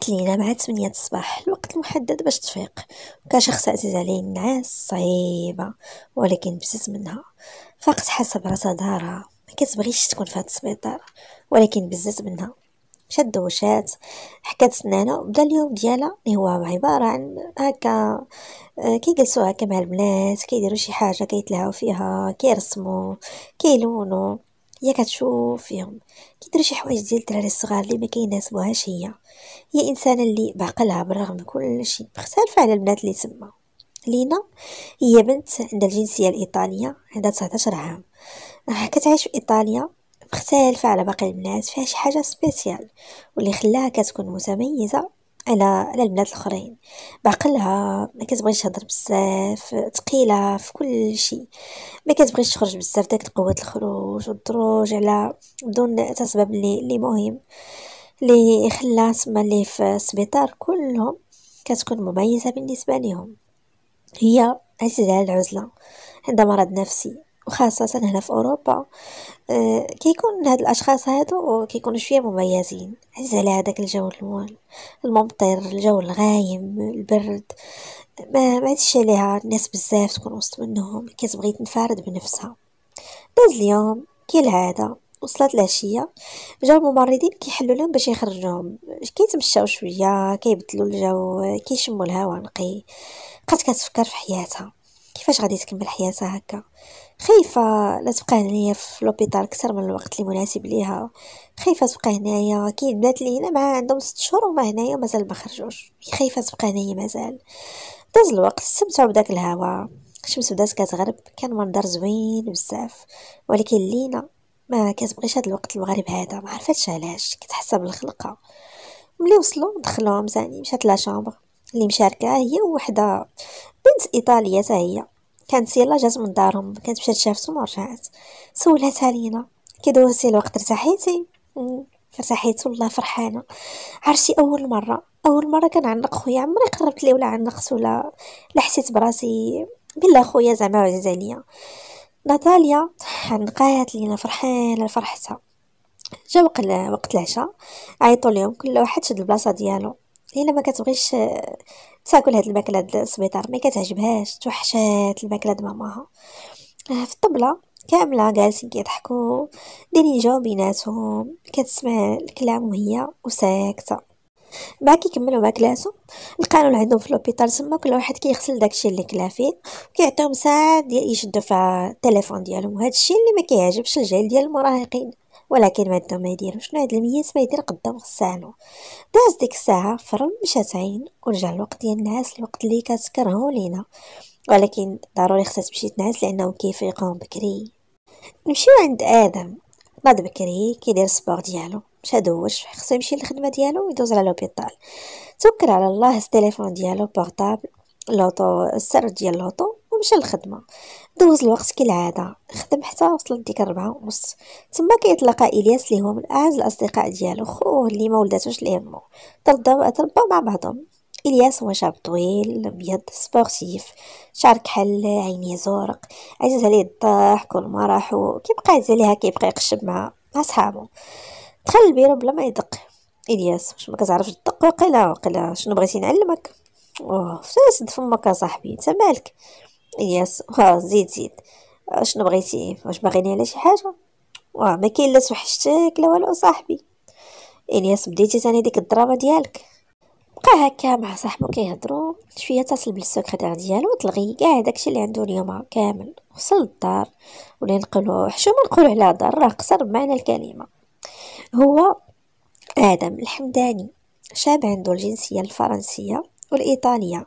وقت الليلة مع 8 الصباح الوقت المحدد باش تفيق كان شخص عزيز عليه النعاس صعيبة ولكن بزز منها فقط حسب راسها دارها ما كتبغيش تكون في هاد السبيطار ولكن بزز منها شد دوشات حكات سنانه وبدا اليوم ديالها اللي هو عباره عن هكا آه، كيجلسو هكا مع البنات كيديرو شي حاجه كيتلاعبوا فيها كيرسمو كيلونو هي كتشوف فيهم كيدير شي حوايج ديال الدراري الصغار اللي ما كيناسبوهاش هي هي انسانه اللي بعقلها بالرغم من كل شيء مختلفه على البنات اللي تما لينا هي بنت عندها الجنسيه الايطاليه عندها 19 عام راه كتعيش في ايطاليا مختلفه على باقي البنات فيها شي حاجه سبيسيال واللي خلاها كتكون متميزه على على البنات الاخرين بعقلها ما كتبغيش تهضر بزاف ثقيله في كل شيء ما كتبغيش تخرج بزاف داك قوه الخروج والدروج على بدون حتى سبب اللي مهم اللي خلى تما اللي في السبيطار كلهم كتكون مميزه بالنسبه لهم هي عزيزه على العزله عندها مرض نفسي وخاصة هنا في أوروبا آه، كيكون هاد الأشخاص هادو كيكونوا شوية مميزين عزيز على هذاك الجو الموال الممطر الجو الغايم البرد ما ما عليها الناس بزاف تكون وسط منهم كتبغي تنفرد بنفسها داز اليوم كالعادة وصلت العشية جاو الممرضين كيحلو لهم باش يخرجوهم كيتمشاو شوية كيبدلو الجو كيشمو الهواء نقي بقات كتفكر في حياتها كيفاش غادي تكمل حياتها هكا خايفة لا تبقى هنايا في لوبيتال اكثر من الوقت مناسب ليها خايفة تبقى هنايا كاين البنات اللي هنا معاها عندهم ست شهور وما هنايا مازال ما خرجوش خايفة تبقى هنايا مازال داز الوقت استمتعوا بداك الهواء الشمس بدات كتغرب كان منظر زوين بزاف ولكن لينا ما كتبغيش هاد الوقت المغرب هذا ما عرفتش علاش كتحس بالخلقه ملي وصلوا دخلوهم زاني مشات لا شامبر اللي مشاركه هي وحده بنت ايطاليه حتى هي كانت يلا جات من دارهم كانت مشات شافتهم ورجعت سولاتها لينا كي دوزتي الوقت ارتاحيتي ارتاحيت والله فرحانه عرفتي اول مره اول مره كنعنق خويا عمري قربت ليه ولا عنقت ولا لا حسيت براسي بالله خويا زعما عزيز عليا ناتاليا عنقات لينا فرحانه فرحتها جا وقت العشاء عيطوا ليهم كل واحد شد البلاصه ديالو لينا ما كتبغيش تاكل هاد الماكله هاد السبيطار ما كتعجبهاش توحشات الماكله د ماماها آه، في الطبله كامله جالسين كيضحكوا دايرين جو بيناتهم كتسمع الكلام وهي وساكته مع كيكملوا ماكلاتهم القانون عندهم في لوبيتال تما كل واحد كيغسل داكشي اللي كلا فيه وكيعطيهم ساعه ديال يشدوا فيها التليفون ديالهم وهذا الشيء اللي ما كيعجبش الجيل ديال المراهقين ولكن ما دو ما يدير شنو هاد المياس ما يدير قدام غسالو داز ديك الساعه فرم مشات ورجع الوقت ديال النعاس الوقت اللي كتكرهو لينا ولكن ضروري خصها تمشي تنعس لانهم يقوم بكري نمشيو عند ادم بعد بكري كيدير السبور ديالو مش دوش خصو يمشي للخدمه ديالو ويدوز على لوبيطال توكل على الله التليفون ديالو بورطابل لوطو السر ديال لوطو ومشى للخدمه دوز الوقت كالعاده خدم حتى وصلت ديك الربعة ونص تما كيتلاقى الياس اللي هو من اعز الاصدقاء ديالو خوه اللي ما ولداتوش ليمو ترباو ترباو مع بعضهم الياس هو شاب طويل ابيض سبورتيف شعر كحل عينيه زرق عزيز عليه الضحك والمرح وكيبقى راحو كيبقى عزيز عليها كيبقى يقشب مع مع صحابو دخل البيرو بلا ما يدق الياس واش ما كتعرفش تدق وقيلا وقيلا شنو بغيتي نعلمك اوه فاس فمك صاحبي انت مالك يس وا زيد زيد آه، شنو بغيتي واش باغيني على شي حاجه واه ما كاين لا توحشتك لا والو صاحبي الياس بديتي ثاني ديك الدراما ديالك بقى هكا مع صاحبو كيهضروا شويه اتصل بالسكرتير ديالو وطلغي كاع داكشي اللي عنده اليوم كامل وصل للدار ولا نقولوا حشومه نقولوا على دار راه قصر بمعنى الكلمه هو ادم الحمداني شاب عنده الجنسيه الفرنسيه والإيطالية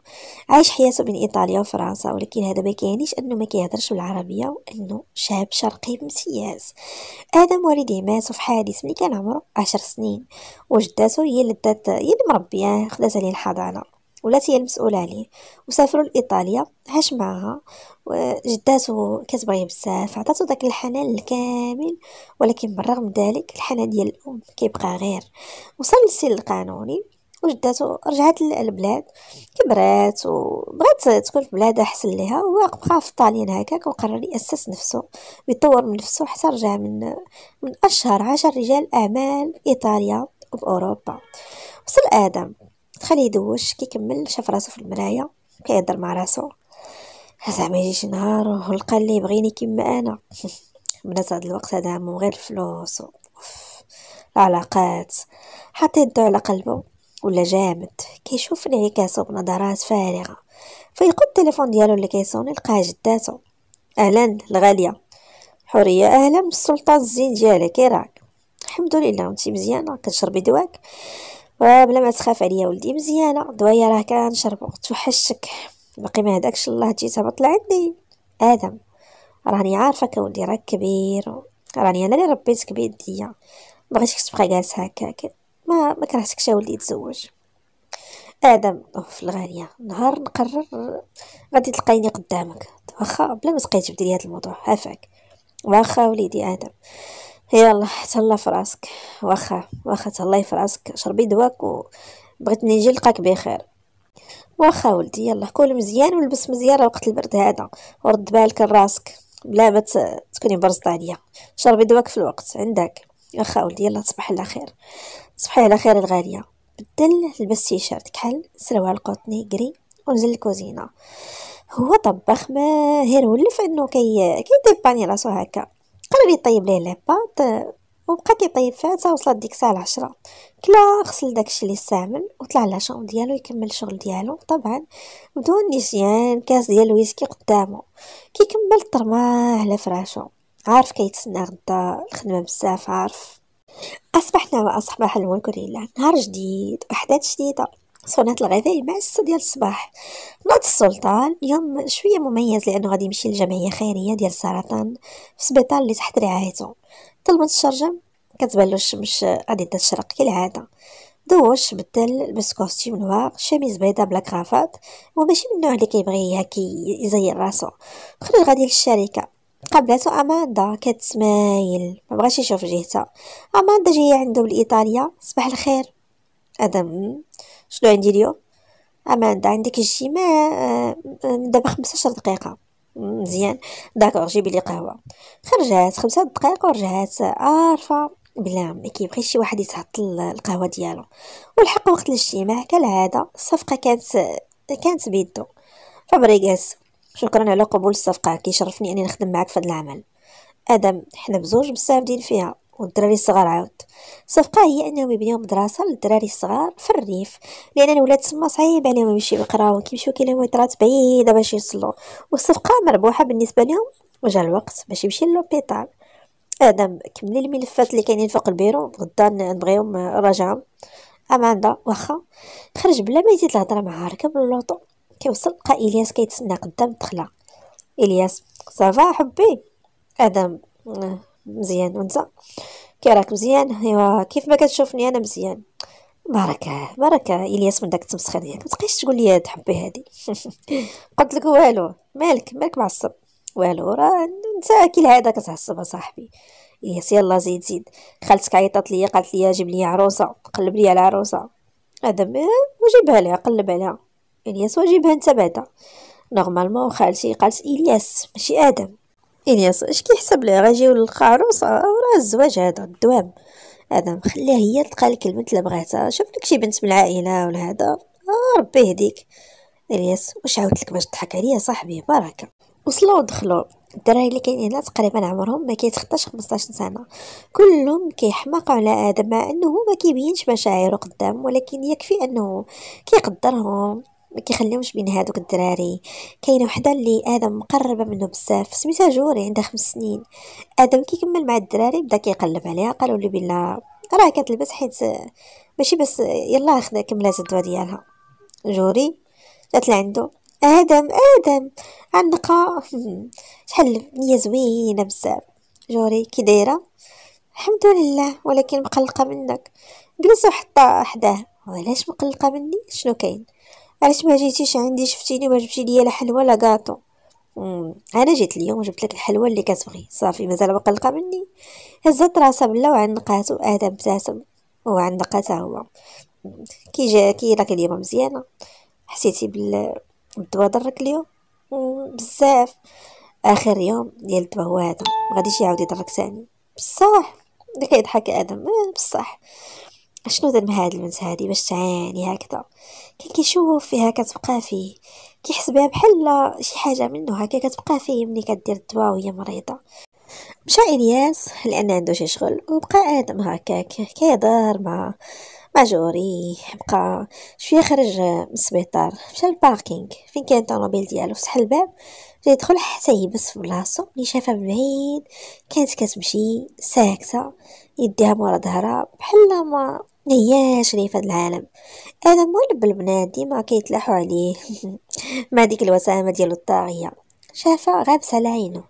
عايش حياته بين إيطاليا وفرنسا ولكن هذا ما كيعنيش أنه ما كيهضرش بالعربية وأنه شاب شرقي بامتياز آدم والديه ماتوا في حادث ملي كان عمره عشر سنين وجداته هي اللي دات هي اللي مربياه خدات عليه الحضانة ولات هي المسؤولة عليه وسافروا لإيطاليا عاش معاها وجداته كتبغيه بزاف عطاتو داك الحنان الكامل ولكن بالرغم من ذلك الحنان ديال الأم كيبقى غير وصل للسن القانوني وجداتو رجعت للبلاد كبرات وبغات تكون في بلاد احسن ليها وبقى في طالين هكاك وقرر يأسس نفسه ويطور من نفسه حتى رجع من من أشهر عشر رجال أعمال إيطاليا بأوروبا وصل آدم دخل يدوش كيكمل شاف راسو في المرايا كيهضر مع راسو زعما يجي شي نهار ولقى اللي يبغيني كيما انا بنات هاد الوقت هذا مو غير الفلوس العلاقات حتى يدو على قلبه ولا جامد كيشوف انعكاسه بنظرات فارغة فيقود التليفون ديالو اللي كيصوني لقاه جداتو اهلا الغالية حورية اهلا بالسلطة الزين ديالك كي إيه راك الحمد لله انت مزيانة كتشربي دواك وبلا آه، ما تخاف عليا ولدي مزيانة دوايا راه كنشربو توحشتك باقي ما هداكش الله جيت بطل لعندي ادم راني عارفك ولدي راك كبير راني انا اللي ربيتك بيديا بغيتك تبقى جالس هكاك ما ما كرهتكش ولدي يتزوج ادم اوف الغاليه نهار نقرر غادي تلقايني قدامك واخا بلا ما تقيت بدي لي هذا الموضوع عافاك واخا وليدي ادم يلا تهلا فراسك واخا واخا تهلاي فراسك شربي دواك و بغيتني نجي نلقاك بخير واخا ولدي يلا كل مزيان ولبس مزيان راه وقت البرد هذا ورد بالك لراسك بلا ما تكوني برزت عليا شربي دواك في الوقت عندك واخا ولدي يلا تصبح على خير صبحي على خير الغاليه بدل لبس تيشيرت كحل سروال قطني كري ونزل الكوزينه هو طباخ ماهر ولف انه كي كيديباني راسو هكا قرر يطيب ليه ليباط وبقى كيطيب فيها حتى وصلت ديك الساعه 10 كلا آه، غسل داكشي اللي استعمل وطلع لاشون ديالو يكمل الشغل ديالو طبعا بدون نسيان كاس ديال الويسكي قدامه كيكمل طرماه على فراشو عارف كيتسنى غدا الخدمه بزاف عارف أصبحنا وأصبح الملك لله نهار جديد أحداث جديدة صونة الغذاء مع الستة ديال الصباح نوض السلطان يوم شوية مميز لأنه غادي يمشي لجمعية خيرية ديال السرطان في السبيطار اللي تحت رعايته طلبت الشرجم كتبان له الشمس غادي تشرق كالعادة دوش بدل لبس كوستيم نوار شميز بيضاء بلا كرافات هو ماشي من النوع اللي كيبغي هكي يزين راسو خرج غادي للشركه قابلته أماندا كتسمايل ما بغاش يشوف جهتها أماندا جاية عنده بالإيطاليا صباح الخير أدم شنو عندي اليوم أماندا عندك اجتماع آه، آه، دابا 15 دقيقة مزيان داكوغ جيبي لي قهوة خرجات خمسة دقائق ورجعات عارفة بلا ما كيبغيش شي واحد يتعطل القهوة ديالو والحق وقت الاجتماع كالعادة الصفقة كانت كانت بيدو فبريغاس شكرا على قبول الصفقة كيشرفني أني نخدم معك في هذا العمل آدم حنا بزوج بزاف دين فيها والدراري الصغار عاود الصفقة هي أنهم يبنيو مدرسة للدراري الصغار في الريف لأن الولاد تما صعيب عليهم يمشيو يقراو كيمشيو كيلومترات بعيدة باش يوصلو والصفقة مربوحة بالنسبة لهم وجا الوقت باش يمشي لوبيتال آدم كملي الملفات اللي كاينين فوق البيرو غدا نبغيهم آه، راجعهم أماندا واخا خرج بلا ما يزيد الهضرة معها ركب اللوطو كيوصل لقى الياس كيتسنى قدام الدخله الياس صافا حبي ادم مزيان وانت كيراك مزيان ايوا كيف ما كتشوفني انا مزيان بركة بركة الياس من داك التمسخير ديالك متبقيش تقول لي هاد حبي هادي قلت لك والو مالك مالك معصب والو راه انت كي العاده كتعصب صاحبي الياس يلا زيد زيد خالتك عيطات ليا قالت لي جيب لي عروسه قلب لي على عروسه ادم وجيبها لها قلب عليها الياس واجبها انت بعدا نورمالمون خالتي قالت الياس ماشي ادم الياس اش كيحسب ليه غيجيو للقاروصه راه الزواج هذا الدوام ادم خليها هي تلقى لك البنت اللي بغيتها شوف لك شي بنت من العائله ولا هذا آه، ربي يهديك الياس واش عاودت لك باش تضحك عليا صاحبي بركه وصلوا ودخلوا الدراري اللي كاينين هنا تقريبا عمرهم ما كيتخطاش 15 سنه كلهم كيحماقوا على ادم مع انه ما كيبينش مشاعره قدام ولكن يكفي انه كيقدرهم ما كيخليوش بين هادوك الدراري كاينه وحده اللي ادم مقربه منه بزاف سميتها جوري عندها خمس سنين ادم كيكمل مع الدراري بدا كيقلب عليها قالوا لي بلا راه كتلبس حيت ماشي بس يلا خدا كملات الدوا ديالها جوري جات لعندو ادم ادم عنقه شحال البنيه زوينه بزاف جوري كي دايره الحمد لله ولكن مقلقه منك جلس وحطها حداه وعلاش مقلقه مني شنو كاين علاش ما جيتيش عندي شفتيني ما جبتي ليا لا حلوه لا غاطو انا جيت اليوم جبت لك الحلوه اللي كتبغي صافي مازال مقلقه مني هزت راسها بلا وعنقاته ادم ابتسم وعنقاته هو كي جا كي راك اليوم مزيانه حسيتي بال الدواء ضرك اليوم بزاف اخر يوم ديال الدواء هو هذا ما غاديش يعاود يضرك ثاني بصح كيضحك ادم آه، بصح شنو دار مع هاد البنت هادي باش تعاني هكذا كان كيشوف فيها كتبقى فيه كيحس بها بحال شي حاجه منه هكا كتبقى فيه ملي كدير الدواء وهي مريضه مشى الياس لان عنده شي شغل وبقى ادم هكاك كيدار مع مع جوري بقى شويه خرج من السبيطار مشى للباركينغ فين كان الطوموبيل ديالو فتح الباب بدا يدخل حتى يبس في بلاصتو ملي شافها من بعيد كانت كتمشي ساكته يديها مورا ظهرها بحال ما هياش اللي في هاد العالم انا مولب البنات ديما كيتلاحوا عليه مع ديك الوسامه ديالو الطاغيه شافها غابسه على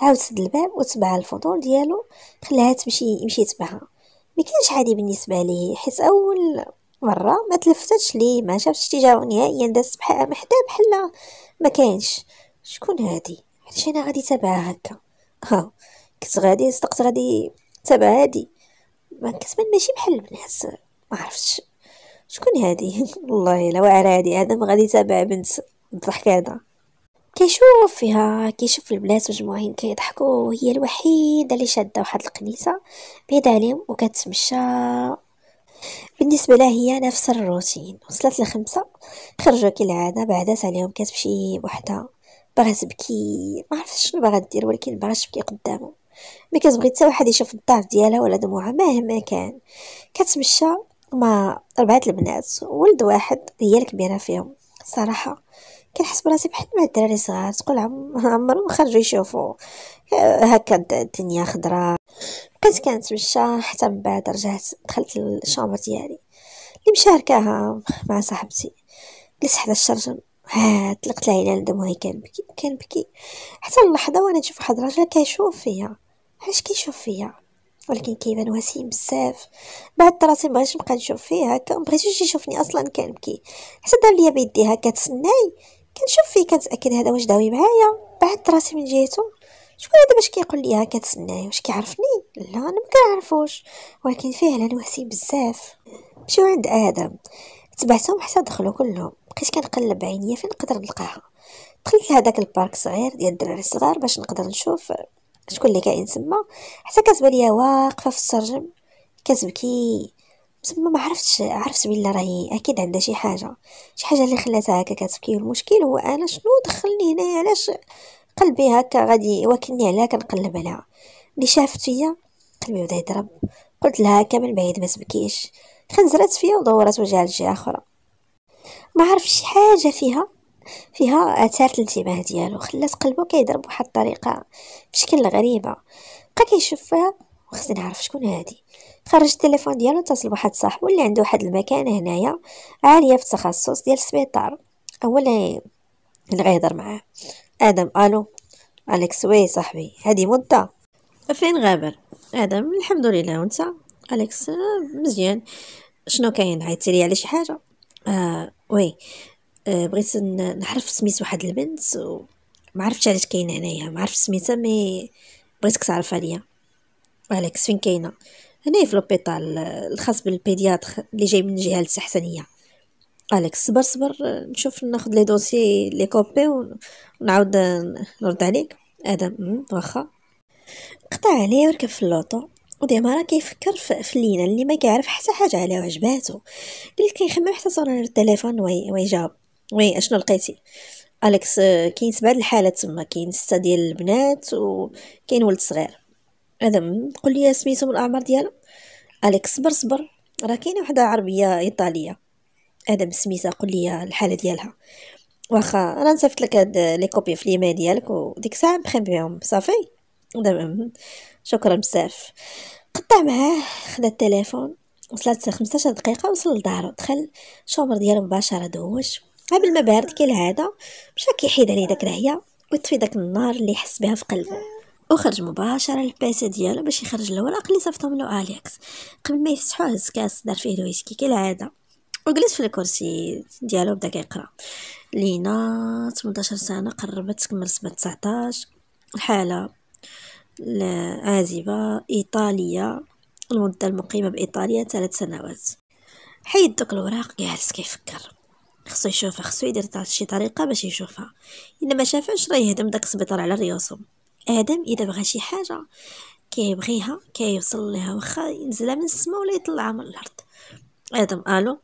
عاود سد الباب وتبع الفضول ديالو خلاها تمشي يمشي تبعها ما كانش عادي بالنسبه ليه حيت اول مره ما تلفتش ليه ما شافش تجاهو نهائيا داز بحال محدا بحال ما كانش شكون هادي علاش انا غادي تبعها هكا ها كنت غادي صدقت غادي تبع هادي ما كتبان ماشي بحال البنات ما عرفتش شكون هادي والله لا واعر هادي هذا ما غادي يتابع بنت الضحك هذا كيشوف فيها كيشوف البنات مجموعين كيضحكوا وهي الوحيده اللي شاده واحد القنيسه بعيد عليهم وكتمشى بالنسبه لها هي نفس الروتين وصلت لخمسة خرجوا كالعاده بعدا عليهم كتمشي بوحدها باغا تبكي ما عرفتش شنو باغا دير ولكن باغا تبكي قدامهم ما كتبغي حتى واحد يشوف الدار ديالها ولا دموعها مهما كان كتمشى مع ربعه البنات ولد واحد هي الكبيره فيهم صراحه كنحس براسي بحال مع الدراري صغار تقول عمرهم خرجوا يشوفوا هكا الدنيا خضراء بقيت كنتمشى حتى من بعد رجعت دخلت للشامبر ديالي اللي مشاركاها مع صاحبتي جلست حدا الشرجم ها طلقت العينان دموعي كنبكي بكي حتى اللحظه وانا نشوف واحد الراجل كيشوف فيا حاش كيشوف فيا ولكن كيبان وسيم بزاف بعد راسي مبغيتش نبقى نشوف فيه هكا مبغيتوش يشوفني اصلا كنبكي حتى دار ليا بيدي هكا تسناي كنشوف فيه كنتاكد هذا واش داوي معايا بعد راسي من جهته شكون هذا باش كيقول لي هكا تسناي واش كيعرفني لا انا ما كنعرفوش ولكن فعلا وسيم بزاف مشيو عند ادم تبعتهم حتى دخلوا كلهم بقيت كنقلب عينيا فين نقدر نلقاها دخلت لهداك البارك صغير ديال الدراري الصغار باش نقدر نشوف شكون اللي كاين تما حتى كتبان ليا واقفه في السرجم كتبكي تما ما عرفتش عرفت بلي راهي اكيد عندها شي حاجه شي حاجه اللي خلاتها هكا كتبكي المشكل هو انا شنو دخلني هنايا علاش قلبي هكا غادي واكني عليها كنقلب عليها ملي شافت فيا قلبي بدا يضرب قلت لها هكا من بعيد ما تبكيش خنزرات فيا ودورات وجهها لجهه اخرى ما عرفش شي حاجه فيها فيها اثار الانتباه ديالو خلات قلبو كيضرب بواحد الطريقه بشكل غريبه بقى كيشوف فيها وخصني نعرف شكون هادي خرج التليفون ديالو اتصل بواحد صاحبو اللي عنده واحد المكان هنايا عاليه في التخصص ديال السبيطار اولا اللي غيهضر معاه ادم الو اليكس وي صاحبي هادي مده فين غابر ادم الحمد لله وانت اليكس آه، مزيان شنو كاين عيطتي لي على شي حاجه آه وي آه، بغيت نعرف سميت واحد البنت وما عرفتش علاش كاينه هنايا ما عرف سميتها مي بغيتك تعرفها ليا وعلاكس فين كاينه هنايا في لوبيطال الخاص بالبيدياتر اللي جاي من جهه التحسنيه قالك صبر صبر نشوف ناخذ لي دوسي لي كوبي ونعاود نرد عليك ادم واخا قطع عليه وركب في اللوطو وديما راه كيفكر في لينا اللي ما كيعرف حتى حاجه عليها وعجباتو قلت كيخمم حتى صور التليفون ويجاوب وي اشنو لقيتي اليكس آه، كاين سبعه الحالات تما كاين سته ديال البنات وكاين ولد صغير ادم قول لي سميتو الاعمار ديالهم اليكس صبر صبر راه كاينه وحده عربيه ايطاليه ادم سميتها قول لي الحاله ديالها واخا راه نصيفط لك هاد آه، لي كوبي في ليميل ديالك وديك الساعه بخيم بهم صافي دابا شكرا بزاف قطع معاه خدا التليفون وصلت 15 دقيقه وصل لدارو دخل شومر ديالو مباشره دوش قبل ما بارد كالعادة مشى كيحيد عليه داك العيا ويطفي داك النار اللي حس بها في قلبه وخرج مباشرة للباسة ديالو باش يخرج الوراق اللي صفطهم له أليكس قبل ما يفتحوه هز كاس دار فيه الويسكي كالعادة وجلس في الكرسي ديالو بدا كيقرا لينا 18 سنة قربت تكمل 19 الحالة عازبة إيطالية المدة المقيمة بإيطاليا ثلاث سنوات حيد دوك الوراق جالس كيفكر خصو يشوفها خصو يدير شي طريقه باش يشوفها الا ما شافهاش راه يهدم داك السبيطار على ريوسهم ادم اذا بغى شي حاجه كيبغيها كيوصل ليها واخا ينزلها من السماء ولا يطلعها من الارض ادم الو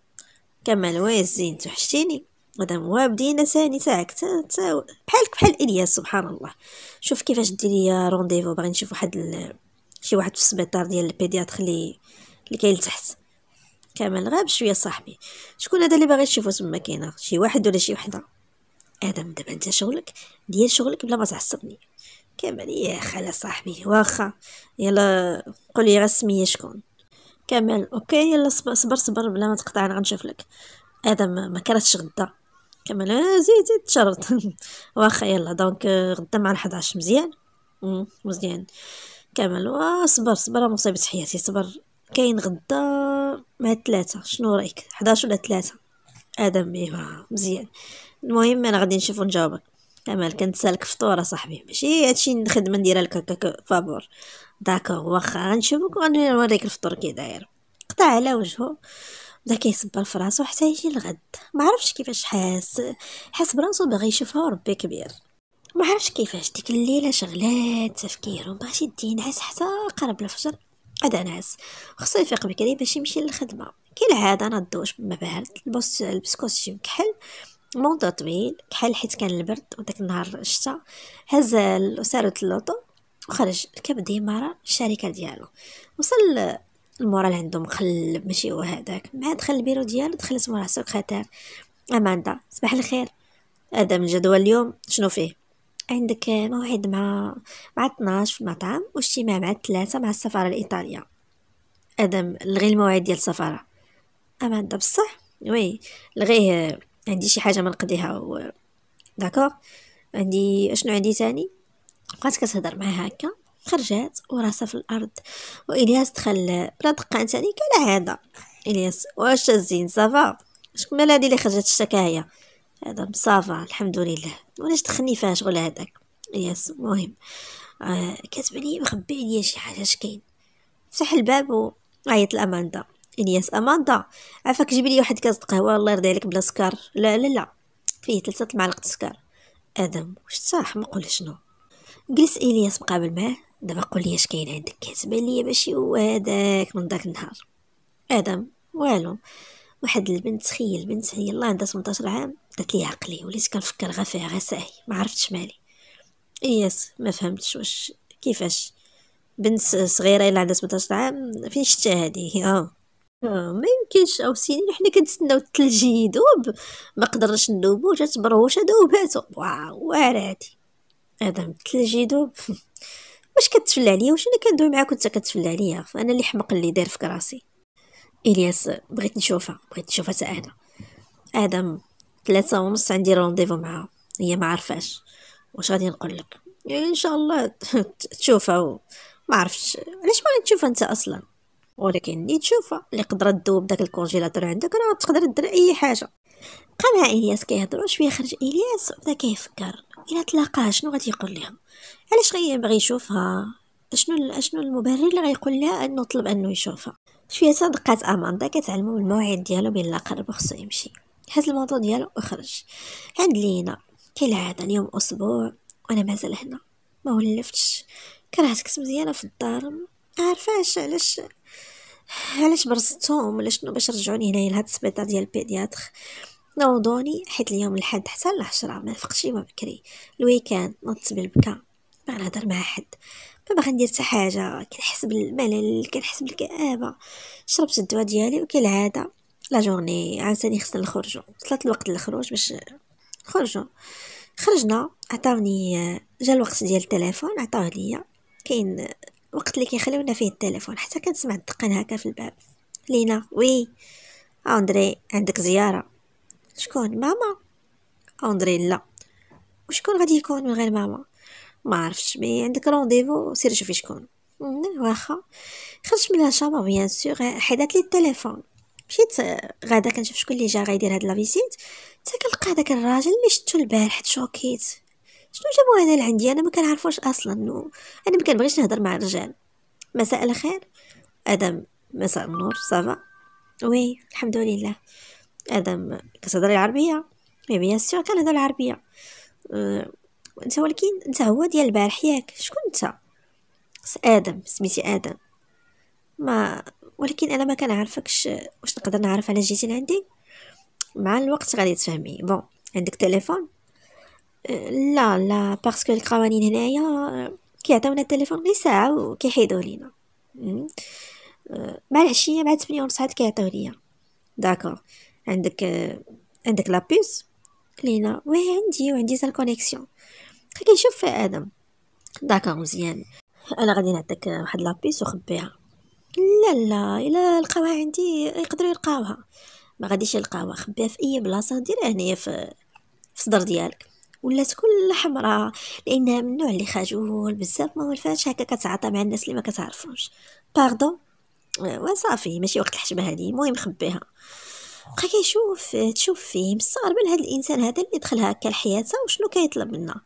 كمال واه زين توحشتيني مدام وا بدينا ثاني تاعك تا تا بحالك بحال الياس سبحان الله شوف كيفاش دير ليا رونديفو باغي نشوف واحد ال... شي واحد في السبيطار ديال البيدياتر اللي اللي كاين لتحت كامل غاب شويه صاحبي شكون هذا اللي باغي تشوفو تما كاينه شي واحد ولا شي وحده ادم دابا انت شغلك ديال شغلك بلا ما تعصبني كامل يا خلا صاحبي واخا يلا قولي غير شكون كامل اوكي يلا صبر صبر, بلا ما تقطع انا غنشوف لك ادم ما كرهتش غدا كامل آه، زيد زيد تشرط واخا يلا دونك آه، غدا مع ال11 مزيان مزيان كامل واصبر آه، صبر مصيبه حياتي صبر كاين غدا مع ثلاثة شنو رايك 11 ولا ثلاثة ادم ايوا مزيان المهم انا غادي نشوف ونجاوبك كمال كنتسالك فطور صاحبي ماشي هادشي الخدمه نديرها لك هكاك فابور داكوغ واخا غنشوفك وغنوريك الفطور كي داير قطع على وجهه بدا كيصبر فراسو حتى يجي الغد ما عرفش كيفاش حاس حاس براسو باغي يشوفها وربي كبير ما عرفش كيفاش ديك الليله شغلات تفكيرو باش يدي ينعس حتى قرب الفجر قد نعس خصو يفيق بكري باش يمشي للخدمه كالعاده انا الدوش ما بعد لبست لبس كوستيم كحل موضوع طويل كحل حيت كان البرد وداك النهار الشتا هز سارة اللوطو وخرج ركب راه الشركة ديالو وصل المورال عندهم مقلب ماشي هو هذاك مع دخل البيرو ديالو دخلت مورا راسو اماندا صباح الخير هذا من جدول اليوم شنو فيه عندك موعد مع مع 12 في المطعم واجتماع مع ثلاثة مع السفارة الإيطالية أدم لغي الموعد ديال السفارة أما أنت بصح وي لغيه عندي شي حاجة ما نقضيها و... داكوغ عندي اشنو عندي تاني بقات كتهضر مع هكا خرجات وراسها في الارض والياس دخل بلا دقه ثاني كالعاده الياس واش الزين صافا شكون مال هادي اللي خرجت الشكايه هذا مصافى الحمد لله ولاش دخلني فيها شغل هذاك ياس مهم آه كاتب لي مخبي عليا شي حاجه اش كاين فتح الباب وعيط لاماندا الياس اماندا عافاك جيب لي واحد كاس قهوه الله يرضي عليك بلا سكر لا لا لا فيه ثلاثه معالق السكر ادم واش صح ما قول شنو جلس الياس مقابل معاه دابا قول لي اش كاين عندك كاتب لي ماشي هو هذاك من داك النهار ادم والو واحد البنت تخيل بنت هي الله عندها 18 عام دات لي عقلي وليت كنفكر غير فيها غير ساهي ما عرفتش مالي اياس ما فهمتش واش كيفاش بنت صغيره الا عندها 18 عام فين شتها هذه آه. اه ما يمكنش او سنين حنا كنتسناو الثلج يذوب ما قدرناش نذوبو جات بروشه ذوبات واو هادي هذا الثلج يذوب واش كتفل عليا واش انا كندوي معاك وانت كتفل عليا انا اللي حمق اللي داير في كراسي الياس بغيت نشوفها بغيت نشوفها تا انا ادم ثلاثة ونص عندي رونديفو معها هي ما عارفاش واش غادي نقول لك يعني ان شاء الله تشوفها و... ما عرفتش علاش ما تشوفها انت اصلا ولكن اللي تشوفها اللي قدرت تذوب داك الكونجيلاتور عندك راه تقدر دير اي حاجه بقى مع الياس كيهضروا شويه خرج الياس وبدا كيفكر الا تلاقاها شنو غادي يقول لهم علاش يبغي يشوفها شنو شنو المبرر اللي غيقول لها انه طلب انه يشوفها شويه صدقات اماندا كتعلمو من الموعد ديالو بلا قرب خصو يمشي هز الموضوع ديالو وخرج عند لينا كالعاده اليوم اسبوع وانا مازال هنا ما ولفتش كرهتك مزيانه في الدار عارفاش علاش علاش برزتهم ولا شنو باش رجعوني هنايا لهاد السبيطار ديال البيدياتر نوضوني حيت اليوم الحد حتى العشرة ما نفقش بكري الويكاند نوضت بالبكا ما نهضر مع حد ما ندير حتى حاجه كنحس بالملل كنحس بالكآبه شربت الدواء ديالي وكالعاده لا جورني عاوتاني خصنا نخرجوا وصلت الوقت الخروج باش نخرجوا خرجنا عطاوني جا الوقت ديال التليفون عطاوه ليا كاين الوقت اللي كيخليونا فيه التليفون حتى كنسمع الدقان هكا في الباب لينا وي اندري عندك زياره شكون ماما اندري لا وشكون غادي يكون من غير ماما ما عرفتش مي عندك رونديفو سير شوفي شكون واخا خرجت من الشابا بيان سور حيدات لي التليفون مشيت غادا كنشوف شكون اللي جا غيدير هاد لا فيزيت حتى كنلقى هداك الراجل اللي شفتو البارح تشوكيت شنو جابو هذا لعندي انا ما كنعرفوش اصلا نو انا ما كنبغيش نهضر مع الرجال مساء الخير ادم مساء النور صافا وي الحمد لله ادم كتهضري العربيه مي بيان سور كنهضر العربيه أه وانت ولكن انت هو ديال البارح ياك شكون انت ادم سميتي ادم ما ولكن انا ما كنعرفكش واش نقدر نعرف علاش جيتي لعندي مع الوقت غادي تفهمي بون عندك تليفون آه، لا لا باسكو القوانين هنايا آه، كيعطيونا التليفون غير ساعه وكيحيدوه لينا مع العشيه مع 8 ونص عاد كيعطيوه ليا داكور عندك آه، عندك لابيس لينا وي عندي وعندي سال كونيكسيون بقى كيشوف في ادم داكا مزيان انا غادي نعطيك واحد لابيس وخبيها لا لا الا لقاوها عندي يقدروا يلقاوها ما غاديش يلقاوها خبيها في اي بلاصه ديرها هنايا في في صدر ديالك ولات كل حمراء لانها من النوع اللي خجول بزاف ما ولفاتش هكا كتعاطى مع الناس اللي ما كتعرفوش باردون آه، وصافي ماشي وقت الحشمه هذه المهم خبيها بقى كيشوف تشوف فيه مستغرب من هذا الانسان هذا اللي دخل هكا لحياته وشنو كيطلب منا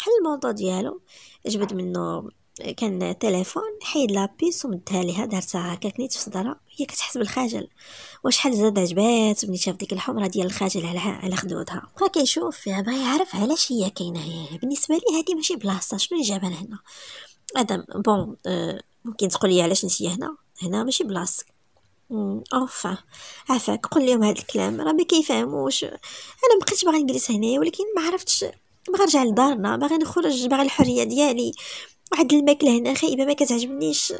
حل الموضوع ديالو جبد منه كان تليفون حيد لابيس ومدها ليها دارتها هكاك نيت في صدرها هي كتحس بالخجل وشحال زاد عجبات ملي شاف ديك الحمره ديال الخجل على على خدودها بقى كيشوف فيها بغا يعرف علاش هي كاينه هي بالنسبه لي هذه ماشي بلاصه شنو جابها هنا ادم بون آه، ممكن تقول لي علاش نتي هنا هنا ماشي بلاصتك اوفا عفاك قول لهم هذا الكلام راه ما كيفهموش انا مبقيتش باغي نجلس هنايا ولكن ما عرفتش بغا نرجع لدارنا باغي نخرج باغي الحريه ديالي واحد الماكله هنا خايبه ما كتعجبنيش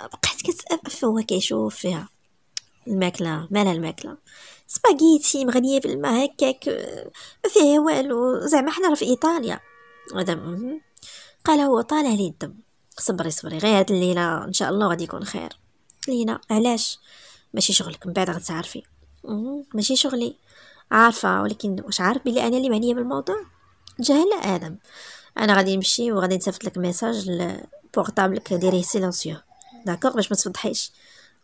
بقيت كتأف هو كيشوف فيها الماكله مالها الماكله سباغيتي مغنيه بالما هكاك ما فيها والو زعما حنا راه في ايطاليا هذا قال هو طالع لي الدم صبري صبري غير هاد الليله ان شاء الله غادي يكون خير لينا علاش ماشي شغلك من بعد غتعرفي ماشي شغلي عارفه ولكن واش عارف بلي انا اللي معنيه بالموضوع جهل ادم انا غادي نمشي وغادي نصيفط لك ميساج لبورطابلك ديريه سيلونسيو داكوغ باش ما تفضحيش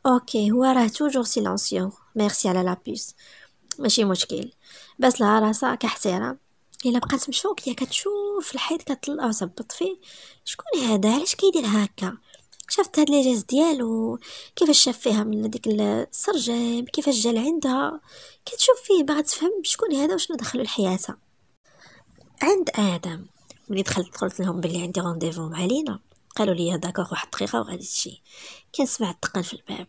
اوكي هو راه توجور سيلونسيو ميرسي على لابيس ماشي مشكل بس لها راسها كاحترام الا بقات مشوكيه كتشوف الحيط او وزبط فيه شكون هذا علاش كيدير هكا شفت هاد لي جيست ديالو كيفاش شاف فيها من ديك السرجم كيفاش جا لعندها كتشوف فيه باغا تفهم شكون هذا وشنو دخلو لحياتها عند ادم ملي دخلت قلت لهم بلي عندي رونديفو مع لينا قالوا لي داكوغ واحد الدقيقه وغادي تجي كنسمع الطقن في الباب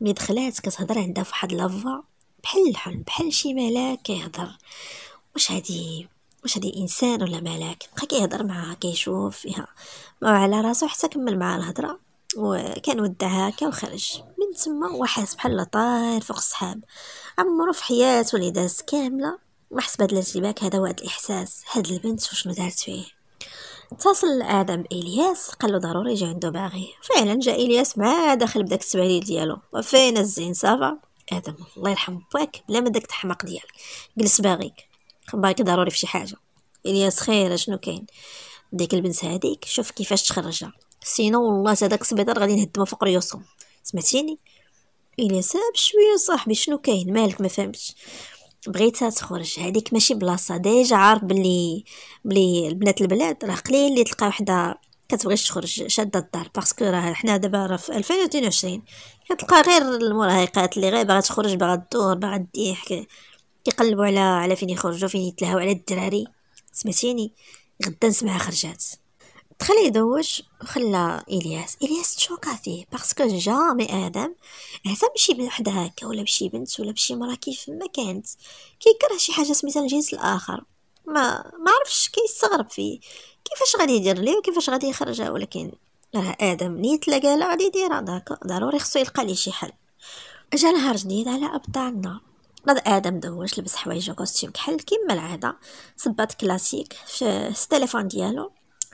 ملي دخلات كتهضر عندها فواحد لافا بحال الحلم بحال شي ملاك كيهضر واش هادي واش هادي انسان ولا ملاك بقى كيهضر معاها كيشوف فيها ما على راسو حتى كمل معاها الهضره وكان ودعها هكا وخرج من تما واحد بحال طاير فوق السحاب عمرو في حياته اللي داز كامله محسب هاد الارتباك هذا هو الاحساس هاد البنت وشنو دارت فيه اتصل ادم بالياس قال له ضروري يجي عنده باغي فعلا جا الياس مع داخل بداك التبهليل ديالو وفين الزين صافا ادم الله يرحم باك بلا ما داك التحمق ديالك جلس باغيك باغيك ضروري في شي حاجه الياس خير شنو كاين ديك البنت هذيك شوف كيفاش تخرجها سينو والله تا داك السبيطار غادي نهدمو فوق ريوسهم سمعتيني الياس بشويه صاحبي شنو كاين مالك ما فهمتش بغيتها تخرج هذيك ماشي بلاصه ديجا عارف بلي بلي البنات البلاد راه قليل اللي تلقى وحده كتبغيش تخرج شاده الدار باسكو راه حنا دابا راه في 2022 كتلقى غير المراهقات اللي غير باغا تخرج باغا تدور باغا ديح كيقلبوا على على فين يخرجوا فين يتلهاو على الدراري سمعتيني غدا نسمعها خرجات دخل يدوش وخلى الياس الياس تشوكا فيه باسكو جامي ادم هذا ماشي بوحد هكا ولا بشي بنت ولا بشي مرا كيف ما كانت كيكره شي حاجه سميتها الجنس الاخر ما ما عرفش كيستغرب فيه كيفاش غادي يدير ليه وكيفاش غادي يخرجها ولكن راه ادم نيت لا قال غادي يديرها هذاك ضروري خصو يلقى ليه شي حل جا نهار جديد على ابطالنا نض ادم دوش لبس حوايجو كوستيم كحل كيما العاده صبات كلاسيك في التليفون ديالو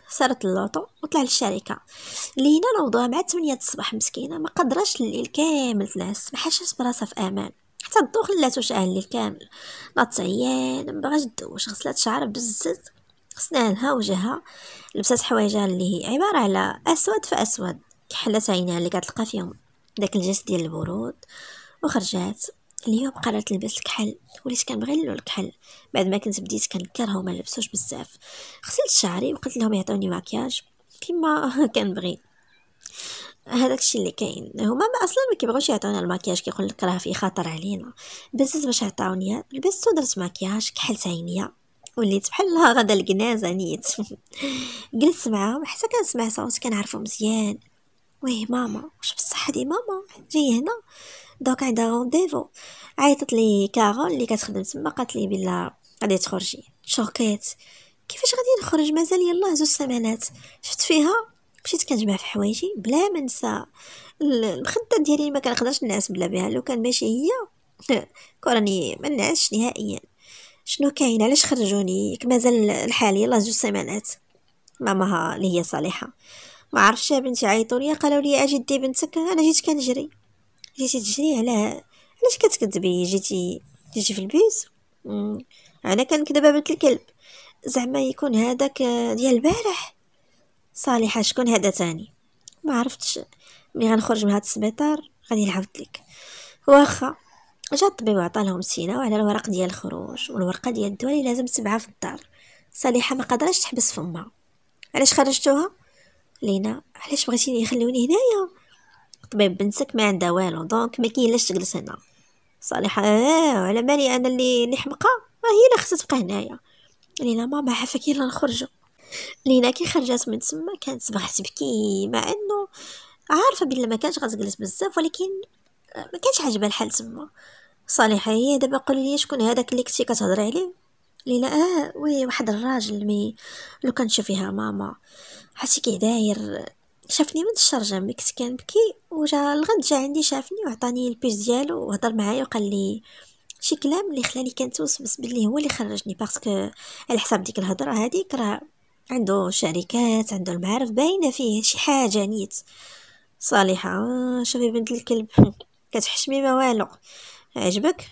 خسرت اللوطو وطلع للشركه لينا نوضوها مع 8 الصباح مسكينه ما قدراش الليل كامل تنعس ما حاشاش براسها في امان حتى الضو خلاتو شاعل الليل كامل ناطت عيان ما بغاش دوش غسلات شعر بزز اسنانها وجهها لبسات حوايجها اللي هي عباره على اسود فاسود كحلات عينها اللي كتلقى فيهم داك الجس ديال البرود وخرجات اليوم قررت نلبس الكحل وليت كنبغي نلو الكحل بعد ما كنت بديت كنكرهو ما نلبسوش بزاف غسلت شعري وقلت لهم يعطوني مكياج كيما كنبغي هذاك الشيء اللي كاين هما ما اصلا ما كيبغوش يعطيونا المكياج كيقول لك راه في خطر علينا بزز باش عطاوني لبست ودرت مكياج كحلت عينيا وليت بحال غدا الكنازه نيت جلست معاهم حتى كنسمع صوت كنعرفو مزيان ويه ماما واش بصح هادي ماما جايه هنا دوك عندها رونديفو عيطت لي كارول اللي كتخدم تما قالت لي بلا غادي تخرجي شوكيت كيفاش غادي نخرج مازال يلاه زوج سمانات شفت فيها مشيت كنجمع في حوايجي بلا ما نسى المخده ديالي ما كنقدرش نعس بلا بها لو كان ماشي هي كوراني ما نعسش نهائيا شنو كاين علاش خرجوني مازال الحال يلاه زوج سمانات ماماها اللي هي صالحه ما عرفتش بنتي عيطوا لي قالوا لي اجي دي بنتك انا جيت كنجري جيتي تجري علاه علاش كتكذبي جيتي جيتي في البيوت انا كنكذب بنت الكلب زعما يكون هذاك ديال البارح صالحه شكون هذا تاني ما عرفتش ملي غنخرج من هذا السبيطار غادي نعاود لك واخا جا الطبيب وعطا لهم سينا وعلى الورق ديال الخروج والورقه ديال الدواء اللي لازم تبعها في الدار صالحه ما قدرتش تحبس فمها علاش خرجتوها لينا علاش بغيتيني يخلوني هنايا طبيب بنتك ما عندها والو دونك ما كاين لاش تجلس هنا صالحه اه على بالي انا اللي اللي حمقه آه، هي اللي خصها تبقى هنايا لينا ماما حفاكي يلا نخرجوا لينا كي خرجات من تما كانت صباح تبكي مع انه عارفه بلي ما كانش غتجلس بزاف ولكن آه، ما كانش عاجبها الحال تما صالحه هي دابا قولي لي شكون هذاك اللي كنتي كتهضري عليه ليلى اه وي واحد الراجل مي لو كان ماما حسي كي داير شافني من الشرجة ملي كنت كنبكي وجا الغد جا عندي شافني وعطاني البيج ديالو وهضر معايا وقال لي شي كلام اللي خلاني كنتوس بس بلي هو اللي خرجني باسكو على حساب ديك الهضره هذيك راه عنده شركات عنده المعارف باينه فيه شي حاجه نيت صالحه آه، شوفي بنت الكلب كتحشمي ما والو عجبك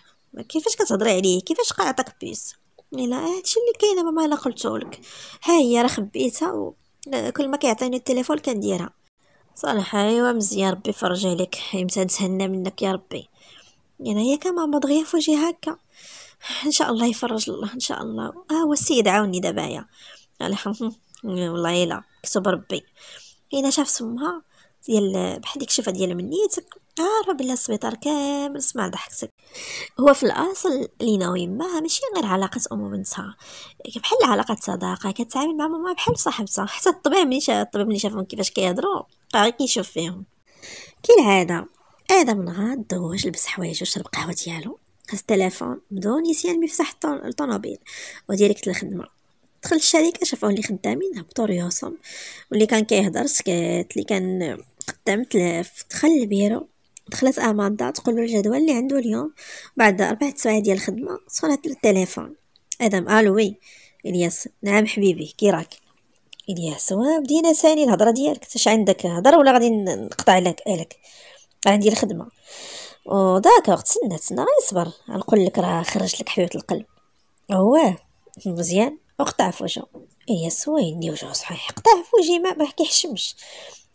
كيفاش كتهضري عليه كيفاش عطاك بيس لا هادشي اللي كاين ماما لا قلتولك ها هي راه خبيتها كل ما كيعطيني التليفون كنديرها صالح ايوا مزيان ربي فرج عليك امتى أيوة، نتهنى منك يا ربي يعني هي كماما دغيا فوجي هكا ان شاء الله يفرج الله ان شاء الله اه والسيد عاوني دابا يا يرحمهم والله الا كتب ربي الا شاف سمها ديال بحال ديك الشفه ديال منيتك قارب سبيطار كامل سمع ضحكتك هو في الاصل لينا ويما ماشي غير علاقه ام وبنتها بحال علاقه صداقه كتعامل مع ماما بحال صاحبتها حتى الطبيب ملي شاف الطبيب ملي شافهم كيفاش كيهضروا باغي كيشوف فيهم كالعاده ادم نهض دوش لبس حوايجو وشرب قهوه ديالو هز التليفون بدون نسيان مفتاح الطوموبيل وديريكت الخدمه دخل الشركه شافوه اللي خدامين هبطوا ريوسهم واللي كان كيهضر سكت اللي كان قدام تلاف دخل البيرو دخلت اماندا تقول له الجدول اللي عنده اليوم بعد اربع سوايع ديال الخدمه صونت التليفون ادم الو وي الياس نعم حبيبي كي راك الياس بدينا ثاني الهضره ديالك تاش عندك هضره ولا غادي نقطع لك الك عندي الخدمه وداك سنة سنة غير صبر نقول لك راه خرج لك حبيبه القلب أواه مزيان وقطع في وجهه الياس وين وجهه صحيح قطع في وجهي ما كيحشمش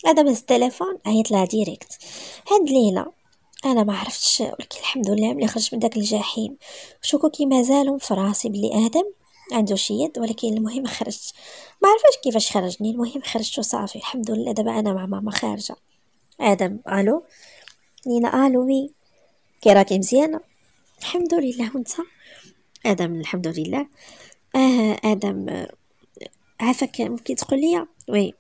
دابز التليفون لها ديريكت هاد الليله انا ما عرفتش ولكن الحمد لله ملي خرجت من داك الجحيم شكوكي مازالهم في راسي بلي ادم عنده شي يد ولكن المهم خرجت ما عرفاش كيفاش خرجني المهم خرجت وصافي الحمد لله دابا انا مع ماما خارجه ادم الو لينا الو وي كي راكي مزيانه الحمد لله وانت ادم الحمد لله اه ادم عافاك ممكن تقول لي وي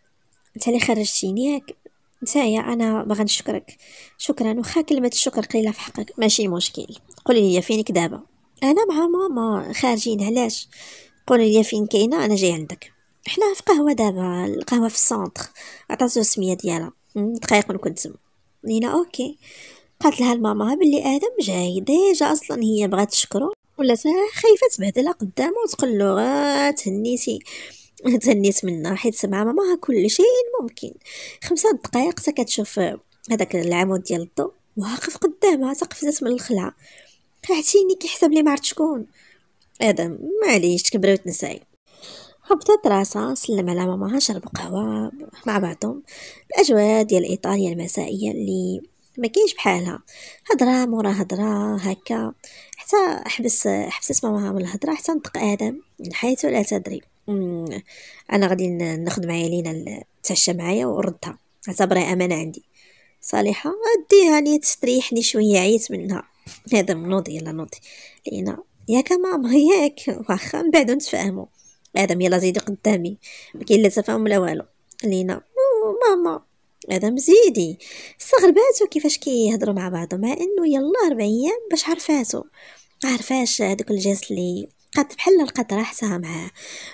انت اللي خرجتيني ياك نتايا انا باغا نشكرك شكرا واخا كلمه الشكر قليله في حقك ماشي مشكل قولي لي فينك دابا انا مع ماما خارجين علاش قولي لي فين كاينه انا جاي عندك حنا في قهوه دابا القهوه في السونتر عطاتو السميه ديالها دقائق ونكون تما لينا اوكي قالت لها الماما بلي ادم جاي ديجا اصلا هي بغات تشكرو ولا خايفه تبهدلها قدامه وتقول له آه، تهنيتي تهنيت منها حيت مع ماماها كل شيء ممكن خمسة دقائق حتى كتشوف هذاك العمود ديال الضو واقف قدامها تقفزت من الخلعة عتيني كيحسب لي معرفت شكون هذا معليش تكبري وتنساي هبطت راسها سلم على ماماها شرب قهوة مع بعضهم الأجواء ديال إيطاليا المسائية اللي ما كاينش بحالها هضره مورا هضره هكا حتى حبس حبست ماماها من الهضره حتى نطق ادم من حيث لا تدري أمم، انا غادي ناخذ معايا لينا تتعشى معايا وردها اعتبرها امانه عندي صالحه اديها لي يعني تستريحني شويه عيت منها هذا نوضي يلا نوضي لينا ياك ماما ياك واخا من بعد نتفاهموا ادم يلا زيدي قدامي ما كاين لا تفاهم لا والو لينا ماما ادم زيدي استغرباتو كيفاش كيهضروا مع بعضهم مع انه يلا اربع ايام باش عرفاتو عرفاش هذوك الجنس اللي قد بحال لقات راحتها معاه